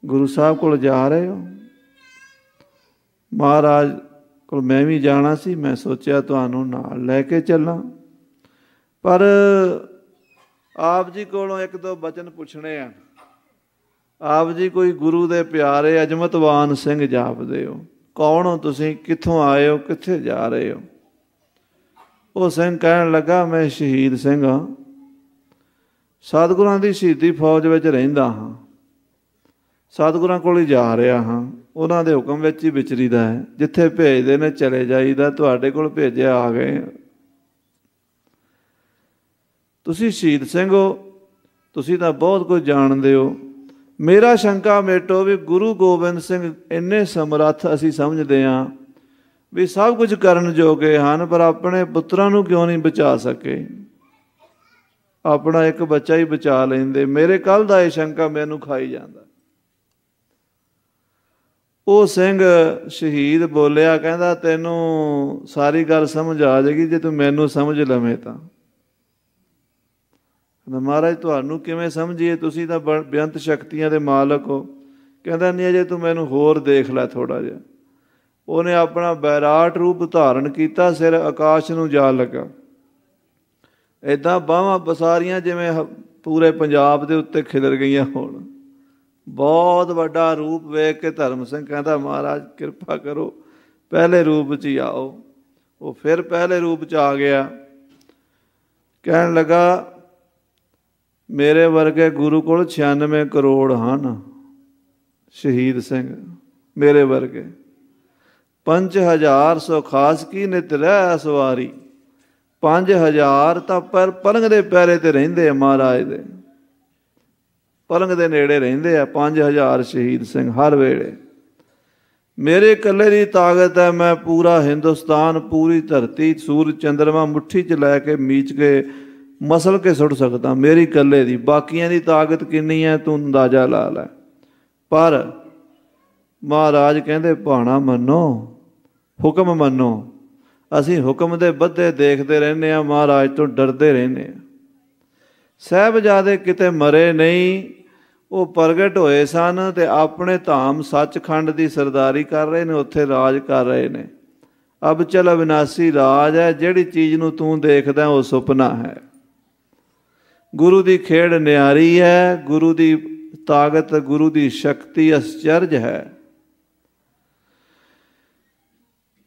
ਗੁਰੂ ਸਾਹਿਬ ਕੋਲ ਜਾ ਰਹੇ ਹੋ ਮਹਾਰਾਜ ਕੋਲ ਮੈਂ ਵੀ ਜਾਣਾ ਸੀ ਮੈਂ ਸੋਚਿਆ ਤੁਹਾਨੂੰ ਨਾਲ ਲੈ ਕੇ ਚੱਲਾਂ ਪਰ ਆਪ ਜੀ ਕੋਲੋਂ ਇੱਕ ਦੋ ਬਚਨ ਪੁੱਛਣੇ ਆ ਆਪ ਜੀ ਕੋਈ ਗੁਰੂ ਦੇ ਪਿਆਰੇ ਅਜਮਤਵਾਨ ਸਿੰਘ ਜਾਪਦੇ ਹੋ ਕੌਣ ਹੋ ਤੁਸੀਂ ਕਿੱਥੋਂ ਆਏ ਹੋ ਕਿੱਥੇ ਜਾ ਰਹੇ ਹੋ ਉਹ ਸਿੰਘ ਕਹਿਣ ਲੱਗਾ ਮੈਂ ਸ਼ਹੀਦ ਸਿੰਘ ਹਾਂ ਸਤਿਗੁਰਾਂ ਦੀ ਸ਼ਹੀਦੀ ਫੌਜ ਵਿੱਚ ਰਹਿੰਦਾ ਹਾਂ ਸਤਿਗੁਰਾਂ ਕੋਲ ਜਾ ਰਿਹਾ ਹਾਂ ਉਹਨਾਂ ਦੇ ਹੁਕਮ ਵਿੱਚ ਹੀ ਵਿਚਰੀਦਾ ਹੈ ਜਿੱਥੇ ਭੇਜਦੇ ਨੇ ਚਲੇ ਜਾਈਦਾ ਤੁਹਾਡੇ ਕੋਲ ਭੇਜਿਆ ਆ ਗਏ ਤੁਸੀਂ ਸ਼ਹੀਦ ਸਿੰਘ ਹੋ ਤੁਸੀਂ ਤਾਂ ਬਹੁਤ ਕੁਝ ਜਾਣਦੇ ਹੋ ਮੇਰਾ ਸ਼ੰਕਾ ਮੇਟੋ ਵੀ ਗੁਰੂ ਗੋਬਿੰਦ ਸਿੰਘ ਇੰਨੇ ਸਮਰੱਥ ਅਸੀਂ ਸਮਝਦੇ ਹਾਂ ਵੀ ਸਭ ਕੁਝ ਕਰਨ ਜੋਗੇ ਹਨ ਪਰ ਆਪਣੇ ਪੁੱਤਰਾਂ ਨੂੰ ਕਿਉਂ ਨਹੀਂ ਬਚਾ ਸਕੇ ਆਪਣਾ ਇੱਕ ਬੱਚਾ ਹੀ ਬਚਾ ਲੈਂਦੇ ਮੇਰੇ ਕੱਲ ਦਾ ਇਹ ਸ਼ੰਕਾ ਮੈਨੂੰ ਖਾਈ ਜਾਂਦਾ ਉਹ ਸਿੰਘ ਸ਼ਹੀਦ ਬੋਲਿਆ ਕਹਿੰਦਾ ਤੈਨੂੰ ਸਾਰੀ ਗੱਲ ਸਮਝ ਆ ਜਾਏਗੀ ਜੇ ਤੂੰ ਮੈਨੂੰ ਸਮਝ ਲਵੇਂ ਤਾਂ ਕਹਿੰਦਾ ਮਹਾਰਾਜ ਤੁਹਾਨੂੰ ਕਿਵੇਂ ਸਮਝੀਏ ਤੁਸੀਂ ਤਾਂ ਬੇਅੰਤ ਸ਼ਕਤੀਆਂ ਦੇ ਮਾਲਕ ਹੋ ਕਹਿੰਦਾ ਨਹੀਂ ਅਜੇ ਤੂੰ ਮੈਨੂੰ ਹੋਰ ਦੇਖ ਲੈ ਥੋੜਾ ਜਿਹਾ ਉਹਨੇ ਆਪਣਾ ਬੈਰਾਟ ਰੂਪ ਧਾਰਨ ਕੀਤਾ ਸਿਰ ਆਕਾਸ਼ ਨੂੰ ਜਾ ਲਗਾ ਐਦਾਂ ਬਾਹਾਂ ਬਸਾਰੀਆਂ ਜਿਵੇਂ ਪੂਰੇ ਪੰਜਾਬ ਦੇ ਉੱਤੇ ਖਿਲਰ ਗਈਆਂ ਹੋਣ ਬਹੁਤ ਵੱਡਾ ਰੂਪ ਵੇਖ ਕੇ ਧਰਮ ਸਿੰਘ ਕਹਿੰਦਾ ਮਹਾਰਾਜ ਕਿਰਪਾ ਕਰੋ ਪਹਿਲੇ ਰੂਪ 'ਚ ਹੀ ਆਓ ਉਹ ਫਿਰ ਪਹਿਲੇ ਰੂਪ 'ਚ ਆ ਗਿਆ ਕਹਿਣ ਲੱਗਾ ਮੇਰੇ ਵਰਗੇ ਗੁਰੂ ਕੋਲ 96 ਕਰੋੜ ਹਨ ਸ਼ਹੀਦ ਸਿੰਘ ਮੇਰੇ ਵਰਗੇ 5000 ਸੋ ਖਾਸ ਕੀ ਨਿਤ ਰਹਿ ਸਵਾਰੀ 5000 ਤਾਂ ਪਰ ਪਲੰਗ ਦੇ ਪੈਰੇ ਤੇ ਰਹਿੰਦੇ ਮਹਾਰਾਜ ਦੇ ਪਲੰਗ ਦੇ ਨੇੜੇ ਰਹਿੰਦੇ ਆ 5000 ਸ਼ਹੀਦ ਸਿੰਘ ਹਰ ਵੇਲੇ ਮੇਰੇ ਇਕੱਲੇ ਦੀ ਤਾਕਤ ਹੈ ਮੈਂ ਪੂਰਾ ਹਿੰਦੁਸਤਾਨ ਪੂਰੀ ਧਰਤੀ ਸੂਰ ਚੰਦਰਮਾ ਮੁਠੀ 'ਚ ਲੈ ਕੇ ਮੀਚ ਕੇ ਮਸਲ ਕੇ ਸੁੱਟ ਸਕਦਾ ਮੇਰੀ ਇਕੱਲੇ ਦੀ ਬਾਕੀਆਂ ਦੀ ਤਾਕਤ ਕਿੰਨੀ ਹੈ ਤੂੰ ਅੰਦਾਜ਼ਾ ਲਾ ਲੈ ਪਰ ਮਹਾਰਾਜ ਕਹਿੰਦੇ ਭਾਣਾ ਮੰਨੋ ਹੁਕਮ ਮੰਨੋ ਅਸੀਂ ਹੁਕਮ ਦੇ ਬੱਧੇ ਦੇਖਦੇ ਰਹਿੰਦੇ ਆ ਮਹਾਰਾਜ ਤੋਂ ਡਰਦੇ ਰਹਿੰਦੇ ਆ ਸਹਿਬਜ਼ਾਦੇ ਕਿਤੇ ਮਰੇ ਨਹੀਂ ਉਹ ਪ੍ਰਗਟ ਹੋਏ ਸਨ ਤੇ ਆਪਣੇ ਧਾਮ ਸੱਚਖੰਡ ਦੀ ਸਰਦਾਰੀ ਕਰ ਰਹੇ ਨੇ ਉੱਥੇ ਰਾਜ ਕਰ ਰਹੇ ਨੇ ਅਬ ਚਲ ਅਵਿਨਾਸੀ ਰਾਜ ਹੈ ਜਿਹੜੀ ਚੀਜ਼ ਨੂੰ ਤੂੰ ਦੇਖਦਾ ਉਹ ਸੁਪਨਾ ਹੈ ਗੁਰੂ ਦੀ ਖੇੜ ਨਿਆਰੀ ਹੈ ਗੁਰੂ ਦੀ ਤਾਕਤ ਗੁਰੂ ਦੀ ਸ਼ਕਤੀ ਅਸਚਰਜ ਹੈ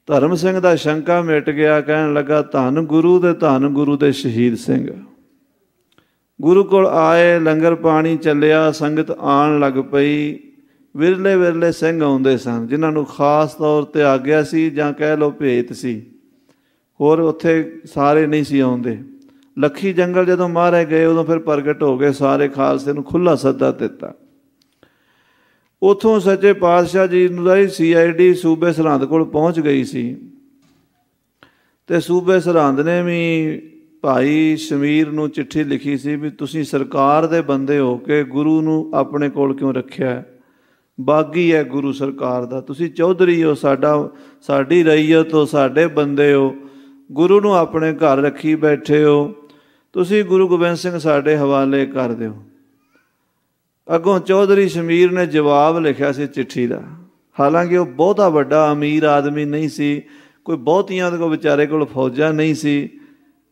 ਧਰਮ ਸਿੰਘ ਦਾ ਸ਼ੰਕਾ ਮਿਟ ਗਿਆ ਕਹਿਣ ਲੱਗਾ ਧੰਨ ਗੁਰੂ ਦੇ ਧੰਨ ਗੁਰੂ ਦੇ ਸ਼ਹੀਦ ਸਿੰਘ ਗੁਰੂ ਕੋਲ ਆਏ ਲੰਗਰ ਪਾਣੀ ਚੱਲਿਆ ਸੰਗਤ ਆਣ ਲੱਗ ਪਈ ਵਿਰਲੇ ਵਿਰਲੇ ਸਿੰਘ ਆਉਂਦੇ ਸਨ ਜਿਨ੍ਹਾਂ ਨੂੰ ਖਾਸ ਤੌਰ ਤੇ ਆਗਿਆ ਸੀ ਜਾਂ ਕਹਿ ਲੋ ਭੇਤ ਸੀ ਹੋਰ ਉੱਥੇ ਸਾਰੇ ਨਹੀਂ ਸੀ ਆਉਂਦੇ ਲੱਖੀ ਜੰਗਲ ਜਦੋਂ ਮਾਰੇ ਗਏ ਉਦੋਂ ਫਿਰ ਪ੍ਰਗਟ ਹੋ ਗਏ ਸਾਰੇ ਖਾਲਸੇ ਨੂੰ ਖੁੱਲਾ ਸੱਦਾ ਦਿੱਤਾ ਉਥੋਂ ਸੱਚੇ ਪਾਤਸ਼ਾਹ ਜੀ ਨੂੰ ਦਾ ਸੀਆਈਡੀ ਸੂਬੇ ਸਰਹੰਦ ਕੋਲ ਪਹੁੰਚ ਗਈ ਸੀ ਤੇ ਸੂਬੇ ਸਰਹੰਦ ਨੇ ਵੀ ਭਾਈ ਸ਼ਮੀਰ ਨੂੰ ਚਿੱਠੀ ਲਿਖੀ ਸੀ ਵੀ ਤੁਸੀਂ ਸਰਕਾਰ ਦੇ ਬੰਦੇ ਹੋ ਕੇ ਗੁਰੂ ਨੂੰ ਆਪਣੇ ਕੋਲ ਕਿਉਂ ਰੱਖਿਆ ਬਾਗੀ ਹੈ ਗੁਰੂ ਸਰਕਾਰ ਦਾ ਤੁਸੀਂ ਚੌਧਰੀ ਹੋ ਸਾਡਾ ਸਾਡੀ ਰਈਅਤ ਹੋ ਸਾਡੇ ਬੰਦੇ ਹੋ ਗੁਰੂ ਨੂੰ ਆਪਣੇ ਘਰ ਰੱਖੀ ਬੈਠੇ ਹੋ ਤੁਸੀਂ ਗੁਰੂ ਗੋਬਿੰਦ ਸਿੰਘ ਸਾਡੇ ਹਵਾਲੇ ਕਰ ਦਿਓ ਅੱਗੋਂ ਚੌਧਰੀ ਸ਼ਮੀਰ ਨੇ ਜਵਾਬ ਲਿਖਿਆ ਸੀ ਚਿੱਠੀ ਦਾ ਹਾਲਾਂਕਿ ਉਹ ਬਹੁਤਾ ਵੱਡਾ ਅਮੀਰ ਆਦਮੀ ਨਹੀਂ ਸੀ ਕੋਈ ਬਹੁਤਿਆਂ ਦੇ ਕੋ ਵਿਚਾਰੇ ਕੋਲ ਫੌਜਾਂ ਨਹੀਂ ਸੀ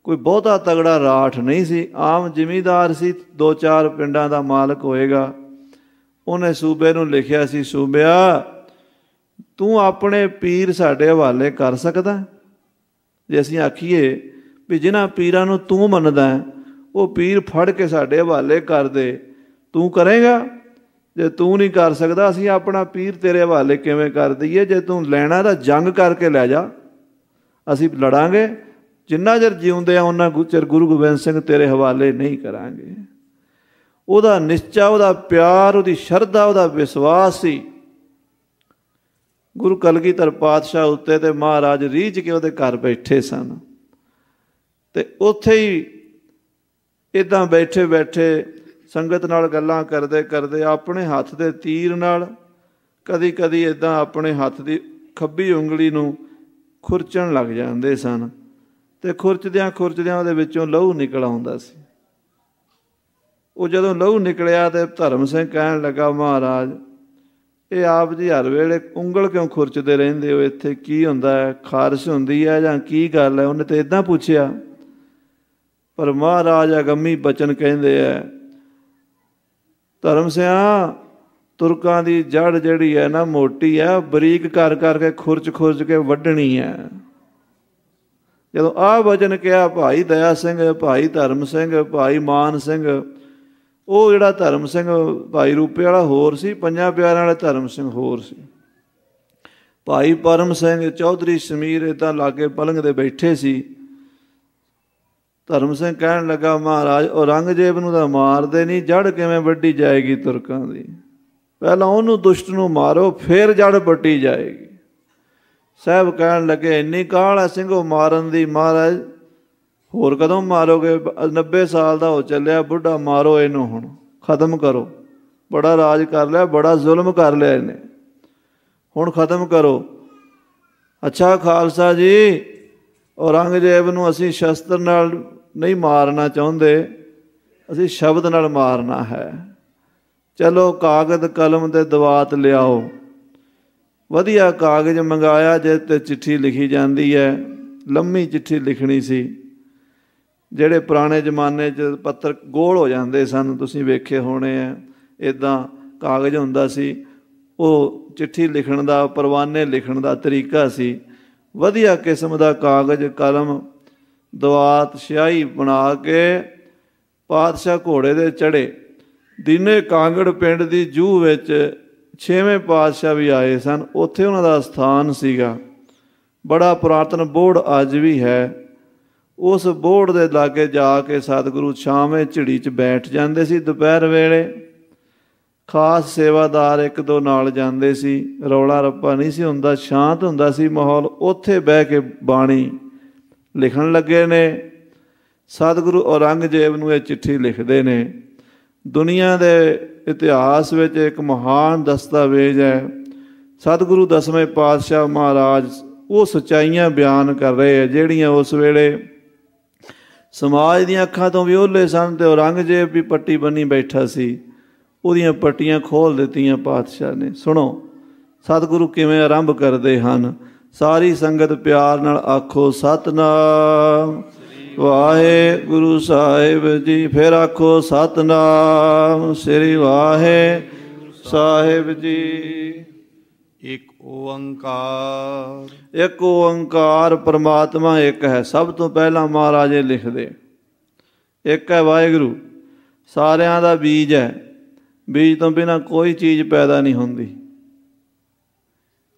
ਕੋਈ ਬਹੁਤਾ ਤਗੜਾ ਰਾਠ ਨਹੀਂ ਸੀ ਆਮ ਜ਼ਿਮੀਦਾਰ ਸੀ ਦੋ ਚਾਰ ਪਿੰਡਾਂ ਦਾ ਮਾਲਕ ਹੋਏਗਾ ਉਹਨੇ ਸੂਬੇ ਨੂੰ ਲਿਖਿਆ ਸੀ ਸੂਬਿਆ ਤੂੰ ਆਪਣੇ ਪੀਰ ਸਾਡੇ ਹਵਾਲੇ ਕਰ ਸਕਦਾ ਜੇ ਅਸੀਂ ਆਖੀਏ ਵੀ ਜਿਨ੍ਹਾਂ ਪੀਰਾਂ ਨੂੰ ਤੂੰ ਮੰਨਦਾ ਉਹ ਪੀਰ ਫੜ ਕੇ ਸਾਡੇ ਹਵਾਲੇ ਕਰ ਦੇ ਤੂੰ ਕਰੇਗਾ ਜੇ ਤੂੰ ਨਹੀਂ ਕਰ ਸਕਦਾ ਅਸੀਂ ਆਪਣਾ ਪੀਰ ਤੇਰੇ ਹਵਾਲੇ ਕਿਵੇਂ ਕਰ ਦਈਏ ਜੇ ਤੂੰ ਲੈਣਾ ਤਾਂ ਜੰਗ ਕਰਕੇ ਲੈ ਜਾ ਅਸੀਂ ਲੜਾਂਗੇ ਜਿੰਨਾ ਚਿਰ ਜਿਉਂਦੇ ਆ ਉਹਨਾਂ ਚਿਰ ਗੁਰੂ ਗੋਬਿੰਦ ਸਿੰਘ ਤੇਰੇ ਹਵਾਲੇ ਨਹੀਂ ਕਰਾਂਗੇ ਉਹਦਾ ਨਿਸ਼ਚਾ ਉਹਦਾ ਪਿਆਰ ਉਹਦੀ ਸ਼ਰਧਾ ਉਹਦਾ ਵਿਸ਼ਵਾਸ ਸੀ ਗੁਰੂ ਕਲਗੀਧਰ ਪਾਤਸ਼ਾਹ ਉੱਤੇ ਤੇ ਮਹਾਰਾਜ ਰੀਝ ਕੇ ਉਹਦੇ ਘਰ ਬੈਠੇ ਸਨ ਤੇ ਉੱਥੇ ਹੀ ਇਦਾਂ ਬੈਠੇ ਬੈਠੇ ਸੰਗਤ ਨਾਲ ਗੱਲਾਂ ਕਰਦੇ ਕਰਦੇ ਆਪਣੇ ਹੱਥ ਦੇ ਤੀਰ ਨਾਲ ਕਦੀ ਕਦੀ ਇਦਾਂ ਆਪਣੇ ਹੱਥ ਦੀ ਖੱਬੀ ਉਂਗਲੀ ਨੂੰ ਖੁਰਚਣ ਲੱਗ ਜਾਂਦੇ ਸਨ ਤੇ ਖੁਰਚਦਿਆਂ ਖੁਰਚਦਿਆਂ ਉਹਦੇ ਵਿੱਚੋਂ ਲਹੂ ਨਿਕਲ ਆਉਂਦਾ ਸੀ ਉਹ ਜਦੋਂ ਲਹੂ ਨਿਕਲਿਆ ਤੇ ਧਰਮ ਸਿੰਘ ਕਹਿਣ ਲੱਗਾ ਮਹਾਰਾਜ ਇਹ ਆਪ ਜੀ ਹਰ ਵੇਲੇ ਉਂਗਲ ਕਿਉਂ ਖੁਰਚਦੇ ਰਹਿੰਦੇ ਹੋ ਇੱਥੇ ਕੀ ਹੁੰਦਾ ਹੈ ਖਾਰਸ਼ ਹੁੰਦੀ ਹੈ ਜਾਂ ਕੀ ਗੱਲ ਹੈ ਉਹਨੇ ਤੇ ਇਦਾਂ ਪੁੱਛਿਆ ਪਰ ਮਹਾਰਾਜ ਅਗੰਮੀ ਬਚਨ ਕਹਿੰਦੇ ਐ ਧਰਮ ਸਿਆ ਤੁਰਕਾਂ ਦੀ ਜੜ ਜਿਹੜੀ ਹੈ ਨਾ ਮੋਟੀ ਹੈ ਬਰੀਕ ਕਰ ਕਰਕੇ ਖੁਰਚ ਖੁਰਚ ਕੇ ਵੱਢਣੀ ਹੈ ਜਦੋਂ ਆ ਵਚਨ ਕਿਹਾ ਭਾਈ ਦਇਆ ਸਿੰਘ ਭਾਈ ਧਰਮ ਸਿੰਘ ਭਾਈ ਮਾਨ ਸਿੰਘ ਉਹ ਜਿਹੜਾ ਧਰਮ ਸਿੰਘ ਭਾਈ ਰੂਪੇ ਵਾਲਾ ਹੋਰ ਸੀ ਪੰਜਾਂ ਪਿਆਰਾਂ ਵਾਲਾ ਧਰਮ ਸਿੰਘ ਹੋਰ ਸੀ ਭਾਈ ਪਰਮ ਸਿੰਘ ਚੌਧਰੀ ਸ਼ਮੀਰ ਇਦਾਂ ਲਾਗੇ ਪਲੰਗ ਦੇ ਬੈਠੇ ਸੀ ਧਰਮ ਸਿੰਘ ਕਹਿਣ ਲੱਗਾ ਮਹਾਰਾਜ ਔਰੰਗਜ਼ੇਬ ਨੂੰ ਤਾਂ ਮਾਰਦੇ ਨਹੀਂ ਜੜ ਕਿਵੇਂ ਵੱਡੀ ਜਾਏਗੀ ਤੁਰਕਾਂ ਦੀ ਪਹਿਲਾਂ ਉਹਨੂੰ ਦੁਸ਼ਟ ਨੂੰ ਮਾਰੋ ਫਿਰ ਜੜ ਵੱਟੀ ਜਾਏਗੀ ਸਾਹਿਬ ਕਹਿਣ ਲੱਗੇ ਇੰਨੀ ਕਾਲ ਹੈ ਸਿੰਘੋ ਮਾਰਨ ਦੀ ਮਹਾਰਾਜ ਹੋਰ ਕਦੋਂ ਮਾਰੋਗੇ 90 ਸਾਲ ਦਾ ਹੋ ਚੱਲਿਆ ਬੁੱਢਾ ਮਾਰੋ ਇਹਨੂੰ ਹੁਣ ਖਤਮ ਕਰੋ ਬੜਾ ਰਾਜ ਕਰ ਲਿਆ ਬੜਾ ਜ਼ੁਲਮ ਕਰ ਲਿਆ ਇਹਨੇ ਹੁਣ ਖਤਮ ਕਰੋ ਅੱਛਾ ਖਾਲਸਾ ਜੀ ਔਰੰਗਜ਼ੇਬ ਨੂੰ ਅਸੀਂ ਸ਼ਸਤਰ ਨਾਲ ਨਹੀਂ ਮਾਰਨਾ ਚਾਹੁੰਦੇ ਅਸੀਂ ਸ਼ਬਦ ਨਾਲ ਮਾਰਨਾ ਹੈ ਚਲੋ ਕਾਗਜ਼ ਕਲਮ ਤੇ ਦਵਾਤ ਲਿਆਓ ਵਧੀਆ ਕਾਗਜ਼ ਮੰਗਾਇਆ ਜਿਸ ਤੇ ਚਿੱਠੀ ਲਿਖੀ ਜਾਂਦੀ ਹੈ ਲੰਮੀ ਚਿੱਠੀ ਲਿਖਣੀ ਸੀ ਜਿਹੜੇ ਪੁਰਾਣੇ ਜ਼ਮਾਨੇ 'ਚ ਪੱਤਰ ਗੋਲ ਹੋ ਜਾਂਦੇ ਸਨ ਤੁਸੀਂ ਵੇਖੇ ਹੋਣੇ ਐ ਇਦਾਂ ਕਾਗਜ਼ ਹੁੰਦਾ ਸੀ ਉਹ ਚਿੱਠੀ ਲਿਖਣ ਦਾ ਪਰਵਾਨੇ ਲਿਖਣ ਦਾ ਤਰੀਕਾ ਸੀ ਵਧੀਆ ਕਿਸਮ ਦਾ ਕਾਗਜ਼ ਕਲਮ ਦਵਾਤ ਸਿਆਹੀ ਬਣਾ ਕੇ ਪਾਤਸ਼ਾਹ ਘੋੜੇ ਦੇ ਚੜੇ ਦਿਨੇ ਕਾਂਗੜ ਪਿੰਡ ਦੀ ਜੂ ਵਿੱਚ ਛੇਵੇਂ ਪਾਤਸ਼ਾਹ ਵੀ ਆਏ ਸਨ ਉੱਥੇ ਉਹਨਾਂ ਦਾ ਸਥਾਨ ਸੀਗਾ ਬੜਾ ਪ੍ਰਾਤਨ ਬੋੜ ਅੱਜ ਵੀ ਹੈ ਉਸ ਬੋੜ ਦੇ ਲਾਗੇ ਜਾ ਕੇ ਸਤਿਗੁਰੂ ਛਾਵੇਂ ਝਿੜੀ 'ਚ ਬੈਠ ਜਾਂਦੇ ਸੀ ਦੁਪਹਿਰ ਵੇਲੇ ਖਾਸ ਸੇਵਾਦਾਰ ਇੱਕ ਦੋ ਨਾਲ ਜਾਂਦੇ ਸੀ ਰੌਲਾ ਰੱਪਾ ਨਹੀਂ ਸੀ ਹੁੰਦਾ ਸ਼ਾਂਤ ਹੁੰਦਾ ਸੀ ਮਾਹੌਲ ਉੱਥੇ ਬਹਿ ਕੇ ਬਾਣੀ ਲਿਖਣ ਲੱਗੇ ਨੇ ਸਤਿਗੁਰੂ ਔਰੰਗਜ਼ੇਬ ਨੂੰ ਇਹ ਚਿੱਠੀ ਲਿਖਦੇ ਨੇ ਦੁਨੀਆ ਦੇ ਇਤਿਹਾਸ ਵਿੱਚ ਇੱਕ ਮਹਾਨ ਦਸਤਾਵੇਜ਼ ਹੈ ਸਤਿਗੁਰੂ ਦਸਵੇਂ ਪਾਤਸ਼ਾਹ ਮਹਾਰਾਜ ਉਹ ਸਚਾਈਆਂ ਬਿਆਨ ਕਰ ਰਹੇ ਹੈ ਜਿਹੜੀਆਂ ਉਸ ਵੇਲੇ ਸਮਾਜ ਦੀਆਂ ਅੱਖਾਂ ਤੋਂ ਵੀ ਉਹਲੇ ਸਨ ਤੇ ਔਰੰਗਜ਼ੇਬ ਵੀ ਪੱਟੀ ਬੰਨੀ ਬੈਠਾ ਸੀ ਉਹਦੀਆਂ ਪੱਟੀਆਂ ਖੋਲ ਦਿੱਤੀਆਂ ਪਾਤਸ਼ਾਹ ਨੇ ਸੁਣੋ ਸਤਿਗੁਰੂ ਕਿਵੇਂ ਆਰੰਭ ਕਰਦੇ ਹਨ ਸਾਰੀ ਸੰਗਤ ਪਿਆਰ ਨਾਲ ਆਖੋ ਸਤਨਾਮ ਵਾਹਿਗੁਰੂ ਸਾਹਿਬ ਜੀ ਫਿਰ ਆਖੋ ਸਤਨਾਮ ਸ੍ਰੀ ਵਾਹਿਗੁਰੂ ਸਾਹਿਬ ਜੀ ਇੱਕ ਓੰਕਾਰ ਇੱਕ ਓੰਕਾਰ ਪ੍ਰਮਾਤਮਾ ਇੱਕ ਹੈ ਸਭ ਤੋਂ ਪਹਿਲਾਂ ਮਹਾਰਾਜੇ ਲਿਖਦੇ ਇੱਕ ਹੈ ਵਾਹਿਗੁਰੂ ਸਾਰਿਆਂ ਦਾ ਬੀਜ ਹੈ ਬੀਜ ਤੋਂ ਬਿਨਾ ਕੋਈ ਚੀਜ਼ ਪੈਦਾ ਨਹੀਂ ਹੁੰਦੀ